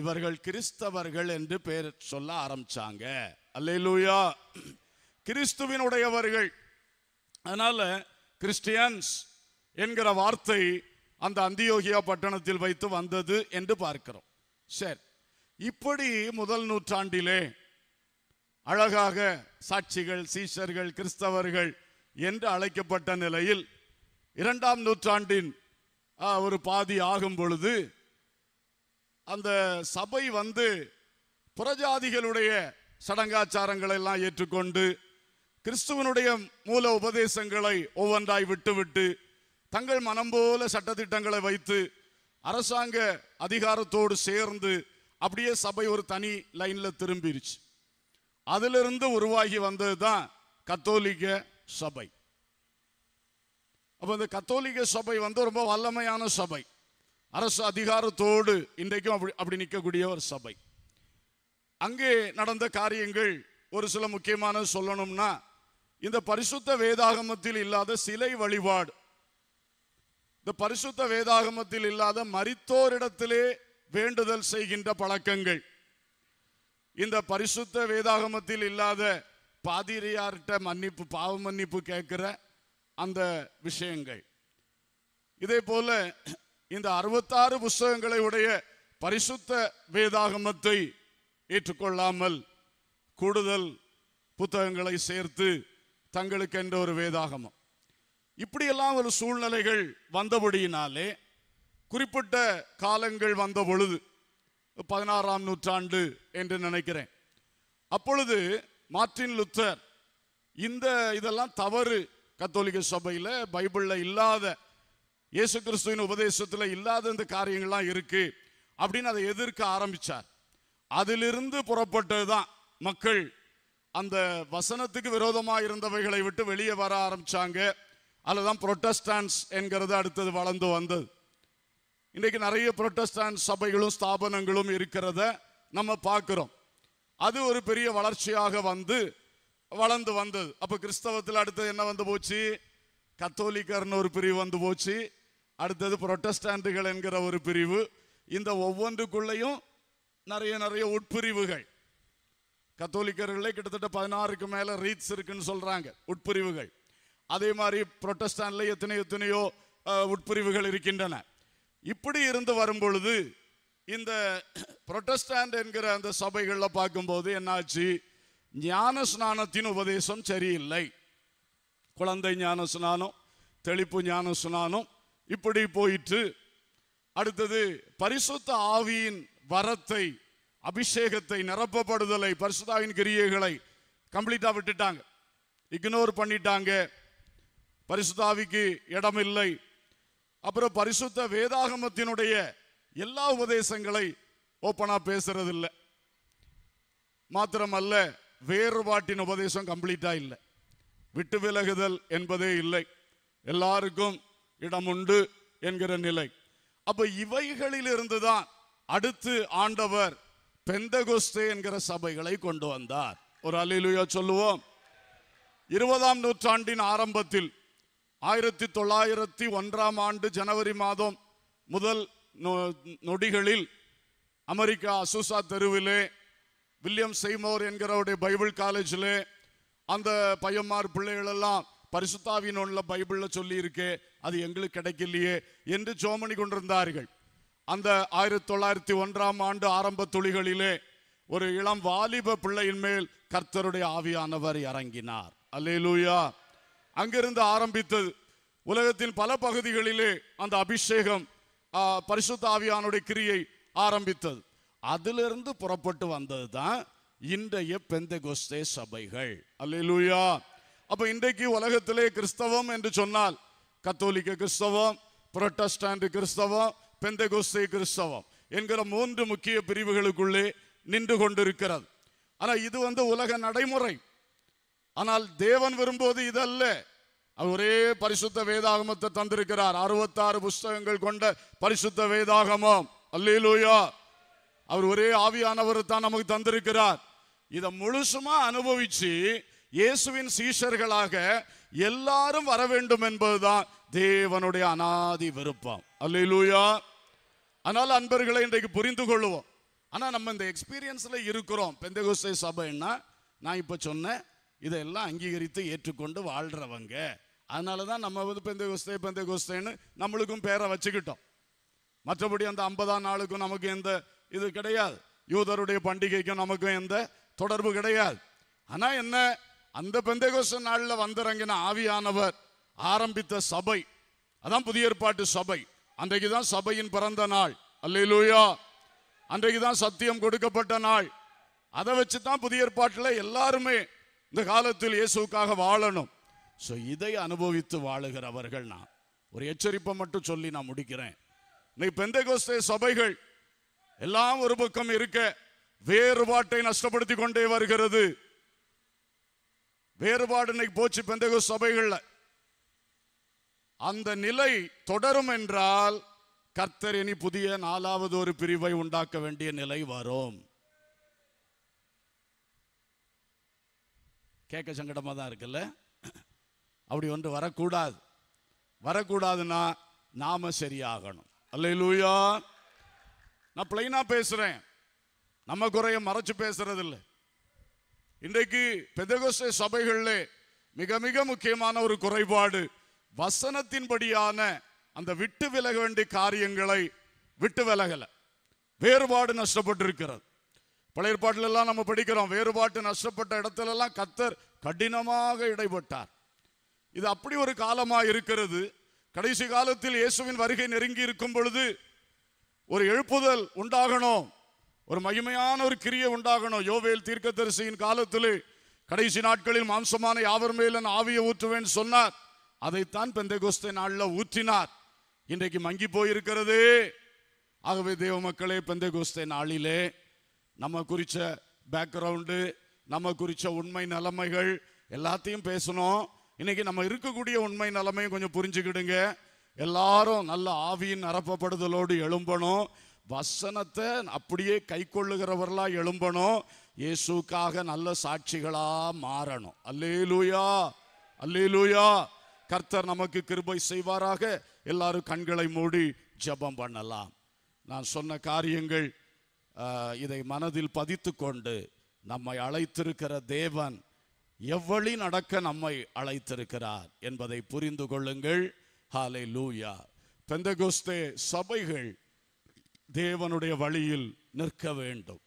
இவர்கள் கிறிஸ்தவர்கள் என்று பேர் சொல்ல ஆரம்பிச்சாங்க அல்ல கிறிஸ்துவினுடையவர்கள் அதனால கிறிஸ்டியன்ஸ் என்கிற வார்த்தை அந்த அந்தியோகியா பட்டணத்தில் வைத்து வந்தது என்று பார்க்கிறோம் சரி இப்படி முதல் நூற்றாண்டிலே அழகாக சாட்சிகள் சீஷர்கள் கிறிஸ்தவர்கள் என்று அழைக்கப்பட்ட நிலையில் இரண்டாம் நூற்றாண்டின் ஒரு பாதி ஆகும் பொழுது அந்த சபை வந்து புறஜாதிகளுடைய சடங்காச்சாரங்களை எல்லாம் ஏற்றுக்கொண்டு கிறிஸ்துவனுடைய மூல உபதேசங்களை ஒவ்வொன்றாய் விட்டுவிட்டு தங்கள் மனம் போல சட்டத்திட்டங்களை வைத்து அரசாங்க அதிகாரத்தோடு சேர்ந்து அப்படியே சபை ஒரு தனி லைன்ல திரும்பிருச்சு அதிலிருந்து உருவாகி வந்தது தான் கத்தோலிக்க சபை அப்போ இந்த கத்தோலிக்க சபை வந்து ரொம்ப வல்லமையான சபை அரசு அதிகாரத்தோடு இன்றைக்கும் அப்படி அப்படி நிற்கக்கூடிய ஒரு சபை அங்கே நடந்த காரியங்கள் ஒரு சில முக்கியமான சொல்லணும்னா இந்த பரிசுத்த வேதாகமத்தில் இல்லாத சிலை வழிபாடு இந்த பரிசுத்த வேதாகமத்தில் இல்லாத மறித்தோரிடத்திலே வேண்டுதல் செய்கின்ற பழக்கங்கள் இந்த பரிசுத்த வேதாகமத்தில் இல்லாத பாதிரியார்கிட்ட மன்னிப்பு பாவ மன்னிப்பு கேட்கிற அந்த விஷயங்கள் இதே போல இந்த அறுபத்தாறு புஸ்தகங்களை உடைய பரிசுத்த வேதாகமத்தை ஏற்றுக்கொள்ளாமல் கூடுதல் புத்தகங்களை சேர்த்து தங்களுக்கு என்ற ஒரு வேதாகமம் இப்படியெல்லாம் ஒரு சூழ்நிலைகள் வந்தபடியினாலே குறிப்பிட்ட காலங்கள் வந்த பொழுது பதினாறாம் நூற்றாண்டு என்று நினைக்கிறேன் அப்பொழுது மார்டின் லுத்தர் இந்த இதெல்லாம் தவறு கத்தோலிக்க சபையில் பைபிளில் இல்லாத இயேசு கிறிஸ்துவின் உபதேசத்தில் இல்லாத இந்த காரியங்கள்லாம் இருக்கு அப்படின்னு அதை எதிர்க்க ஆரம்பிச்சார் அதிலிருந்து புறப்பட்டது தான் மக்கள் அந்த வசனத்துக்கு விரோதமாக இருந்தவைகளை விட்டு வெளியே வர ஆரம்பிச்சாங்க அதுதான் புரொட்டஸ்டான்ஸ் என்கிறது அடுத்தது வளர்ந்து வந்தது இன்றைக்கு நிறைய புரொட்டஸ்டான்ஸ் சபைகளும் ஸ்தாபனங்களும் இருக்கிறத நம்ம பார்க்குறோம் அது ஒரு பெரிய வளர்ச்சியாக வந்து வளர்ந்து வந்தது அப்போ கிறிஸ்தவத்தில் அடுத்தது என்ன வந்து போச்சு கத்தோலிக்கர்னு ஒரு பிரிவு வந்து போச்சு அடுத்தது புரொட்டஸ்டாண்டுகள் என்கிற ஒரு பிரிவு இந்த ஒவ்வொன்றுக்குள்ளேயும் நிறைய நிறைய உட்பிரிவுகள் கத்தோலிக்கர்களே கிட்டத்தட்ட பதினாறுக்கு மேலே ரீத்ஸ் இருக்குன்னு சொல்கிறாங்க உட்பிரிவுகள் அதே மாதிரி புரொட்டஸ்டாண்டில் எத்தனை எத்தனையோ உட்பிரிவுகள் இருக்கின்றன இப்படி இருந்து வரும்பொழுது இந்த புரொட்டஸ்டாண்ட் என்கிற அந்த சபைகளில் பார்க்கும்போது என்னாச்சு ஞான ஸ்நானத்தின் உபதேசம் சரியில்லை குழந்தை ஞான ஸ்நானம் தெளிப்பு ஞான ஸ்நானம் இப்படி போயிற்று அடுத்தது பரிசுத்த ஆவியின் வரத்தை அபிஷேகத்தை நிரப்பப்படுதலை பரிசுத்தாவின் கிரியைகளை கம்ப்ளீட்டாக விட்டுட்டாங்க இக்னோர் பண்ணிட்டாங்க பரிசுத்தாவிக்கு இல்லை அப்புறம் பரிசுத்த வேதாகமத்தினுடைய எல்லா உபதேசங்களை ஓப்பனாக பேசுறதில்லை மாத்திரமல்ல வேறுபாட்டின் உபதேசம் கம்ப்ளீட்டாக இல்லை விட்டு விலகுதல் என்பதே இல்லை எல்லாருக்கும் இடம் உண்டு என்கிற நிலை அப்ப இவைகளில் இருந்துதான் அடுத்து ஆண்டவர் பெந்தகோஸ்தே என்கிற சபைகளை கொண்டு வந்தார் ஒரு அலிலுயா சொல்லுவோம் இருபதாம் நூற்றாண்டின் ஆரம்பத்தில் ஆயிரத்தி தொள்ளாயிரத்தி ஒன்றாம் ஆண்டு ஜனவரி மாதம் முதல் நொடிகளில் அமெரிக்கா அசூசா தெருவிலே வில்லியம் செய்மோர் என்கிறவருடைய பைபிள் காலேஜிலே அந்த பையன்மார் பிள்ளைகளெல்லாம் பரிசுத்தாவின் உள்ள பைபிளில் இருக்கே அது எங்களுக்கு கிடைக்கலையே என்று ஜோமணி கொண்டிருந்தார்கள் அந்த ஆயிரத்தி தொள்ளாயிரத்தி ஒன்றாம் ஆண்டு ஆரம்ப துளிகளிலே ஒரு இளம் வாலிப பிள்ளையின் மேல் கர்த்தருடைய ஆவியானவர் இறங்கினார் அல்லேலூயா அங்கிருந்து ஆரம்பித்தது உலகத்தின் பல பகுதிகளிலே அந்த அபிஷேகம் பரிசுத்த ஆவியானுடைய கிரியை ஆரம்பித்தது அதிலிருந்து புறப்பட்டு வந்தது தான் இன்றைய பெந்தகோஸ்தே சபைகள் அல்லேலூயா அப்போ இன்றைக்கு உலகத்திலே கிறிஸ்தவம் என்று சொன்னால் கத்தோலிக்க கிறிஸ்தவம் புரட்டஸ்டாண்ட் கிறிஸ்தவம் பெந்தகோஸ்தே கிறிஸ்தவம் என்கிற மூன்று முக்கிய பிரிவுகளுக்குள்ளே நின்று கொண்டிருக்கிறது ஆனால் இது வந்து உலக நடைமுறை ஆனால் தேவன் விரும்புவது இதல்ல அவர் ஒரே பரிசுத்த வேதாகமத்தை தந்திருக்கிறார் அறுபத்தாறு புஸ்தகங்கள் கொண்ட பரிசுத்த வேதாகமம் அல்லேலூயா அவர் ஒரே ஆவியானவர் தான் நமக்கு தந்திருக்கிறார் இதை முழுசுமா அனுபவிச்சு இயேசுவின் சீஷர்களாக எல்லாரும் வர வேண்டும் என்பதுதான் தேவனுடைய அனாதி விருப்பம் அல்லூயா ஆனால் அன்பர்களை இன்றைக்கு புரிந்து கொள்வோம் ஆனால் நம்ம இந்த எக்ஸ்பீரியன்ஸில் இருக்கிறோம் பெந்தகோசை சபைன்னா நான் இப்போ சொன்னேன் இதெல்லாம் அங்கீகரித்து ஏற்றுக்கொண்டு வாழ்கிறவங்க அதனால தான் நம்ம வந்து பெந்தகோஸ்தே பெந்தகோஸ்தேன்னு நம்மளுக்கும் பேரை வச்சுக்கிட்டோம் மற்றபடி அந்த ஐம்பதாம் நாளுக்கும் நமக்கு எந்த இது கிடையாது யூதருடைய பண்டிகைக்கும் நமக்கும் எந்த தொடர்பு கிடையாது ஆனால் என்ன அந்த பெந்தகோச நாளில் வந்திறங்கின ஆவியானவர் ஆரம்பித்த சபை அதான் புதிய ஏற்பாட்டு சபை அன்றைக்கு தான் சபையின் பிறந்த நாள் அல்லையிலூயா அன்றைக்கு தான் சத்தியம் கொடுக்கப்பட்ட நாள் அதை வச்சு தான் புதிய ஏற்பாட்டில் எல்லாருமே இந்த காலத்தில் இயேசுக்காக வாழணும் ஸோ இதை அனுபவித்து வாழுகிறவர்கள் நான் ஒரு எச்சரிப்பை மட்டும் சொல்லி நான் முடிக்கிறேன் இன்னைக்கு பெந்தகோஸ்தே சபைகள் எல்லாம் ஒரு பக்கம் இருக்க வேறுபாட்டை நஷ்டப்படுத்தி கொண்டே வருகிறது வேறுபாடு போச்சு பெந்தகு சபைகள்ல அந்த நிலை தொடரும் என்றால் கர்த்தர் இனி புதிய நாலாவது ஒரு பிரிவை உண்டாக்க வேண்டிய நிலை வரும் கேட்க சங்கடமா தான் இருக்குல்ல அப்படி ஒன்று வரக்கூடாது வரக்கூடாதுன்னா நாம சரியாகணும் அல்ல நான் பிளைனா பேசுறேன் நம்ம குறைய மறைச்சு இல்லை இன்றைக்கு பெதகோச சபைகளில் மிக மிக முக்கியமான ஒரு குறைபாடு வசனத்தின்படியான அந்த விட்டு விலக வேண்டிய காரியங்களை விட்டு விலகல வேறுபாடு நஷ்டப்பட்டு இருக்கிறது பழைய எல்லாம் நம்ம படிக்கிறோம் வேறுபாட்டு நஷ்டப்பட்ட இடத்துல எல்லாம் கத்தர் கடினமாக இடைப்பட்டார் இது அப்படி ஒரு காலமாக இருக்கிறது கடைசி காலத்தில் இயேசுவின் வருகை நெருங்கி இருக்கும் பொழுது ஒரு எழுப்புதல் உண்டாகணும் ஒரு மகிமையான ஒரு கிரியை உண்டாகணும் யோவேல் தரிசியின் காலத்திலே கடைசி நாட்களில் மாம்சமான யாவர் மேலன் ஆவியை ஊற்றுவேன் சொன்னார் அதைத்தான் பெந்தை கோஸ்தை நாளில் ஊற்றினார் இன்றைக்கு மங்கி போயிருக்கிறது ஆகவே தேவ மக்களே பெந்தை கோஸ்தை நாளிலே நம்ம குறித்த பேக்ரவுண்டு நம்ம குறித்த உண்மை நிலைமைகள் எல்லாத்தையும் பேசணும் இன்னைக்கு நம்ம இருக்கக்கூடிய உண்மை நிலைமையும் கொஞ்சம் புரிஞ்சுக்கிடுங்க எல்லாரும் நல்ல ஆவியின் நிரப்பப்படுதலோடு எழும்பணும் வசனத்தை அப்படியே கை கொள்ளுகிறவர்களா எழும்பணும் இயேசுக்காக நல்ல சாட்சிகளா மாறணும் அல்லே லூயா அல்லே லூயா கர்த்தர் நமக்கு கிருபை செய்வாராக எல்லாரும் கண்களை மூடி ஜபம் பண்ணலாம் நான் சொன்ன காரியங்கள் இதை மனதில் பதித்து கொண்டு நம்மை அழைத்திருக்கிற தேவன் எவ்வளி நடக்க நம்மை அழைத்திருக்கிறார் என்பதை புரிந்து கொள்ளுங்கள் ஹாலே லூயா பெந்தகோஸ்தே சபைகள் தேவனுடைய வழியில் நிற்க வேண்டும்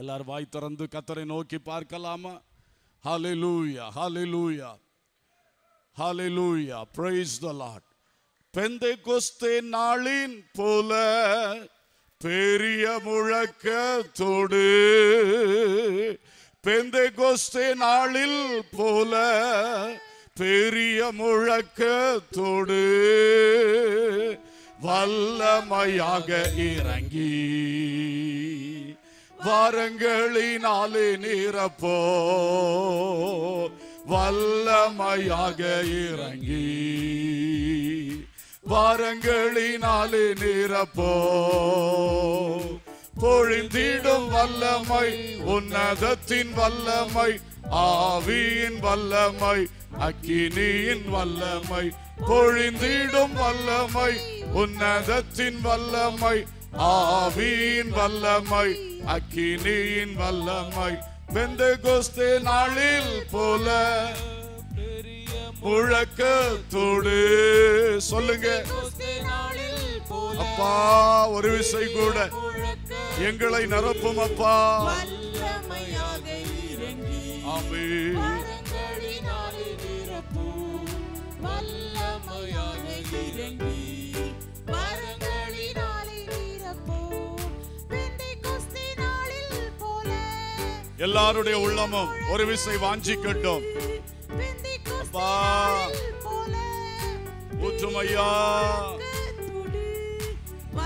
எல்லாரும் வாய் திறந்து கத்தரை நோக்கி பார்க்கலாமா ஹாலே லூயா ஹாலே லூயா ஹாலே லூயா பிரைஸ் த லாட் பெந்தை கொஸ்தே நாளின் போல பெரிய முழக்கத்தோடு பெந்தை கொஸ்தே நாளில் போல பெரிய முழக்கத்தோடு வல்லமையாக இறங்கி வரங்களினாலே நிரப்போ வல்லமையாக இறங்கி வாரங்களினாலே நிரப்போ பொழிந்திடும் வல்லமை உன்னதத்தின் வல்லமை ஆவியின் வல்லமை அக்கினியின் வல்லமை பொழிந்திடும் வல்லமை உன்னதத்தின் வல்லமை ஆவியின் வல்லமை அக்கினியின் வல்லமை வெந்த கோஸ்தே நாளில் போல முழக்கத்தோடு சொல்லுங்க அப்பா ஒரு விசை கூட எங்களை நிரப்பும் அப்பா ஆமே எல்லாருடைய உள்ளமும் ஒரு விசை வாஞ்சிக்கட்டும் ஒற்றுமையா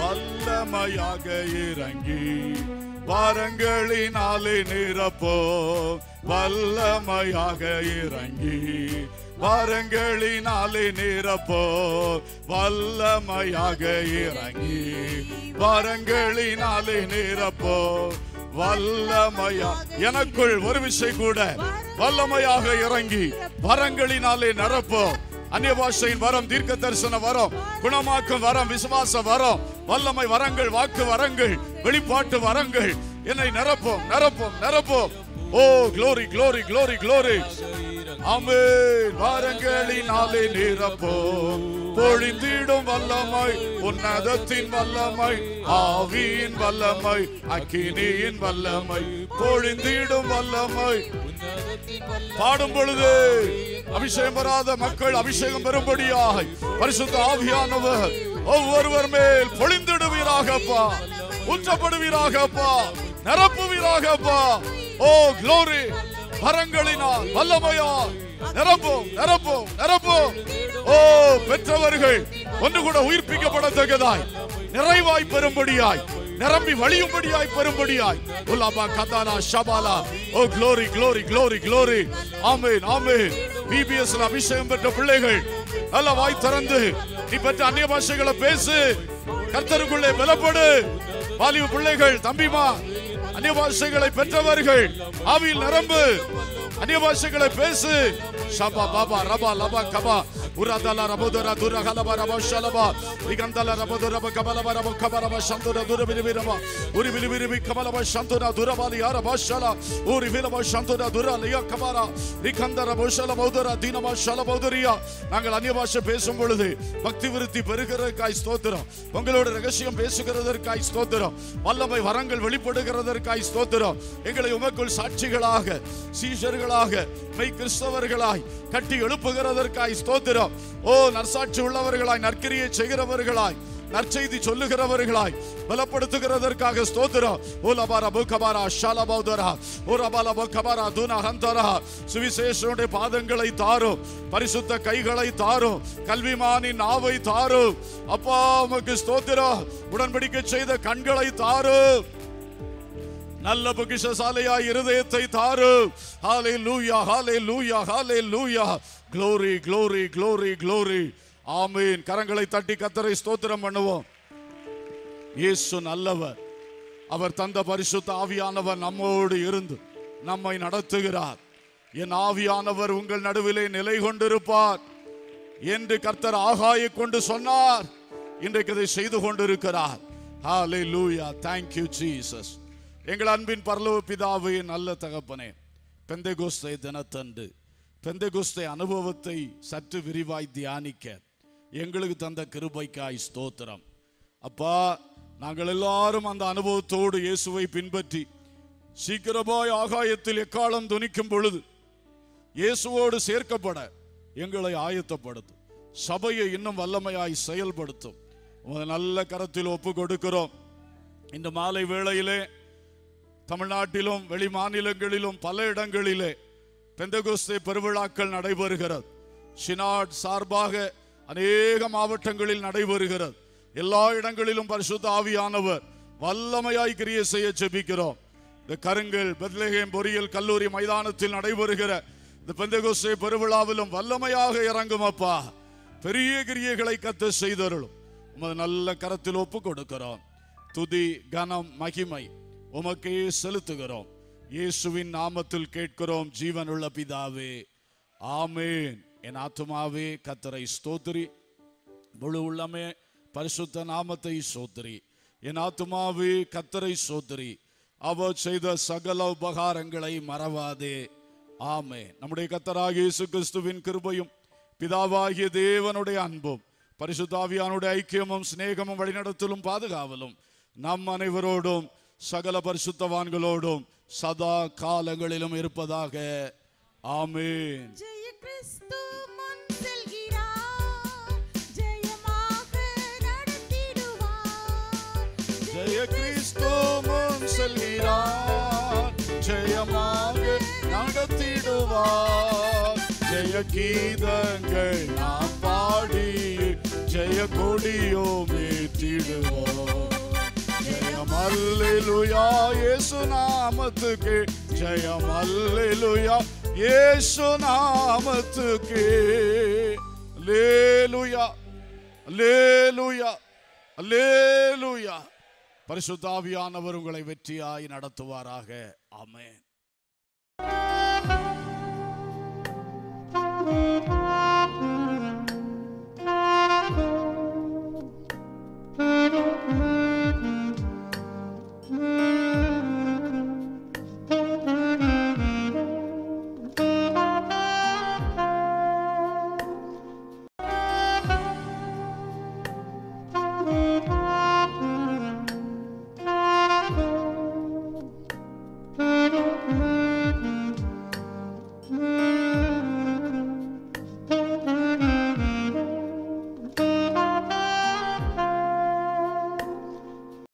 வல்லமையாக இறங்கி வாரங்களினாலே நிரப்போ வல்லமையாக இறங்கி வரங்களினாலே நிரப்போ வல்லமையாக இறங்கி வரங்களினாலே நிரப்போ வல்லமையா எனக்குள் ஒரு விஷயம் கூட வல்லமையாக இறங்கி வரங்களினாலே நிரப்போ அந்நிய பாஷையின் வரம் தீர்க்க தரிசன வரம் குணமாக்கும் வரம் விசுவாச வரம் வல்லமை வரங்கள் வாக்கு வரங்கள் வெளிப்பாட்டு வரங்கள் என்னை நிரப்போம் நிரப்போம் நிரப்போம் oh glory glory glory glory அமேன் நிரப்போ பொழிந்திடும் வல்லமை உன்னதத்தின் வல்லமை ஆவியின் வல்லமை அக்கினியின் வல்லமை பொழிந்திடும் வல்லமை பாடும் பொழுது அபிஷேகம் பெறாத மக்கள் அபிஷேகம் பெறும்படியாக பரிசுத்த ஆவியானவர் ஒவ்வொருவர் மேல் பொழிந்திடுவீராகப்பா ஊற்றப்படுவீராகப்பா நிரப்புவீராகப்பா ஓ குளோரி கரங்களினால் வல்லமையா நிரம்பும் நிரம்பும் நிரம்பும் ஓ பெற்றவர்கள் ஒன்று கூட உயிர்ப்பிக்கப்படத்தக்கதாய் நிறைவாய் பெறும்படியாய் நிரம்பி வழியும்படியாய் பெறும்படியாய் உலாபா கதானா ஷபாலா oh glory glory glory glory ஆமேன் ஆமேன் பிபிஎஸ் அபிஷேகம் பெற்ற பிள்ளைகள் நல்ல வாய் திறந்து நீ பெற்ற அந்நிய பாஷைகளை பேசு கர்த்தருக்குள்ளே பலப்படு வாலிவு பிள்ளைகள் தம்பிமா அன்னிவாசிகளை பெற்றவர்கள் அவையில் நரம்பு அந்நிய பாஷைகளை பேசு ஷபா பாபா ரபா லபா கபா உரதல ரபுதுர துர கலப ரப ஷலபா நிகந்தல ரபுது ரப கபலப ரப கபரப சந்துர துர விரிவி ரப உரி விரி விரிவி கபலப சந்துர துரபாலி யார பாஷல உரி விலப சந்துர துர லிய கபாரா நிகந்த ரப ஷல பௌதுர தீனபா ஷல நாங்கள் அந்நிய பாஷை பேசும் பொழுது பக்தி விருத்தி பெறுகிறதற்காய் ஸ்தோத்திரம் உங்களோட ரகசியம் பேசுகிறதற்காய் ஸ்தோத்திரம் வல்லமை வரங்கள் வெளிப்படுகிறதற்காய் ஸ்தோத்திரம் எங்களை உமக்குள் சாட்சிகளாக சீஷர்கள் கிறிஸ்தவர்களாக மெய் கிறிஸ்தவர்களாய் கட்டி எழுப்புகிறதற்காய் ஸ்தோத்திரம் ஓ நர்சாட்சி உள்ளவர்களாய் நற்கிரியை செய்கிறவர்களாய் நற்செய்தி சொல்லுகிறவர்களாய் பலப்படுத்துகிறதற்காக ஸ்தோத்திரம் ஓலபாரா புகபாரா ஷாலபௌதரா ஓரபாலா புகபாரா தூனா ஹந்தரா சுவிசேஷனுடைய பாதங்களை தாரும் பரிசுத்த கைகளை தாரும் கல்விமானின் நாவை தாரும் அப்பா உமக்கு ஸ்தோத்திரம் உடன்படிக்கை செய்த கண்களை தாரும் நல்ல சாலையா இருதயத்தை தாரு ஹாலே லூயா ஹாலே லூயா ஹாலே லூயா க்ளோரி க்ளோரி க்ளோரி க்ளோரி ஆமீன் கரங்களை தட்டி கத்தரை ஸ்தோத்திரம் பண்ணுவோம் இயேசு நல்லவர் அவர் தந்த பரிசுத்த ஆவியானவர் நம்மோடு இருந்து நம்மை நடத்துகிறார் என் ஆவியானவர் உங்கள் நடுவிலே நிலை கொண்டிருப்பார் என்று கர்த்தர் ஆகாய கொண்டு சொன்னார் இன்றைக்கு இதை செய்து கொண்டிருக்கிறார் ஹாலே லூயா தேங்க்யூ ஜீசஸ் எங்கள் அன்பின் பரலவ பிதாவே நல்ல தகப்பனே பெந்தைகோஸ்தை தினத்தன்று பெந்தைகோஸ்தை அனுபவத்தை சற்று விரிவாய் தியானிக்க எங்களுக்கு தந்த கிருபைக்காய் ஸ்தோத்திரம் அப்பா நாங்கள் எல்லாரும் அந்த அனுபவத்தோடு இயேசுவை பின்பற்றி சீக்கிரமாய் ஆகாயத்தில் எக்காலம் துணிக்கும் பொழுது இயேசுவோடு சேர்க்கப்பட எங்களை ஆயத்தப்படுத்தும் சபையை இன்னும் வல்லமையாய் செயல்படுத்தும் நல்ல கரத்தில் ஒப்பு கொடுக்கிறோம் இந்த மாலை வேளையிலே தமிழ்நாட்டிலும் வெளி மாநிலங்களிலும் பல இடங்களிலே பெந்தகோஸ்தே பெருவிழாக்கள் நடைபெறுகிறது ஷினாட் சார்பாக அநேக மாவட்டங்களில் நடைபெறுகிறது எல்லா இடங்களிலும் பரிசுத்த ஆவியானவர் வல்லமையாய் கிரியை செய்ய செபிக்கிறோம் இந்த கருங்கல் பெத்லேகம் பொறியியல் கல்லூரி மைதானத்தில் நடைபெறுகிற இந்த பெந்தகோஸ்தே பெருவிழாவிலும் வல்லமையாக இறங்கும் அப்பா பெரிய கிரியைகளை கத்து செய்தருளும் நல்ல கரத்தில் ஒப்பு கொடுக்கிறோம் துதி கனம் மகிமை உமக்கே செலுத்துகிறோம் இயேசுவின் நாமத்தில் கேட்கிறோம் ஜீவனுள்ள பிதாவே ஆமேன் என் ஆத்துமாவே கத்தரை ஸ்தோத்திரி முழு உள்ளமே பரிசுத்த நாமத்தை சோத்ரி என் ஆத்துமாவே கத்தரை சோத்ரி அவர் செய்த சகல உபகாரங்களை மறவாதே ஆமே நம்முடைய கத்தராக இயேசு கிறிஸ்துவின் கிருபையும் பிதாவாகிய தேவனுடைய அன்பும் பரிசுத்தாவியானுடைய ஐக்கியமும் சிநேகமும் வழிநடத்தலும் பாதுகாவலும் நம் அனைவரோடும் சகல பரிசுத்தவான்களோடும் சதா காலங்களிலும் இருப்பதாக ஆமீன் ஜெய கிறிஸ்து முன் செல்கிறார் ஜெயமாக நடத்திடுவார் ஜெய கீதங்கள் நாம் பாடி ஜெய கொடியோ ஏற்றிடுவோம் ஜெயம் அல்லேலுயா இயேசு நாமத்துக்கு ஜெயம் அல்லேலுயா இயேசு நாமத்துக்கு அல்லேலுயா அல்லேலுயா அல்லேலுயா பரிசுத்தாவியானவர் உங்களை வெற்றியாய் நடத்துவாராக ஆமேன் Thank you.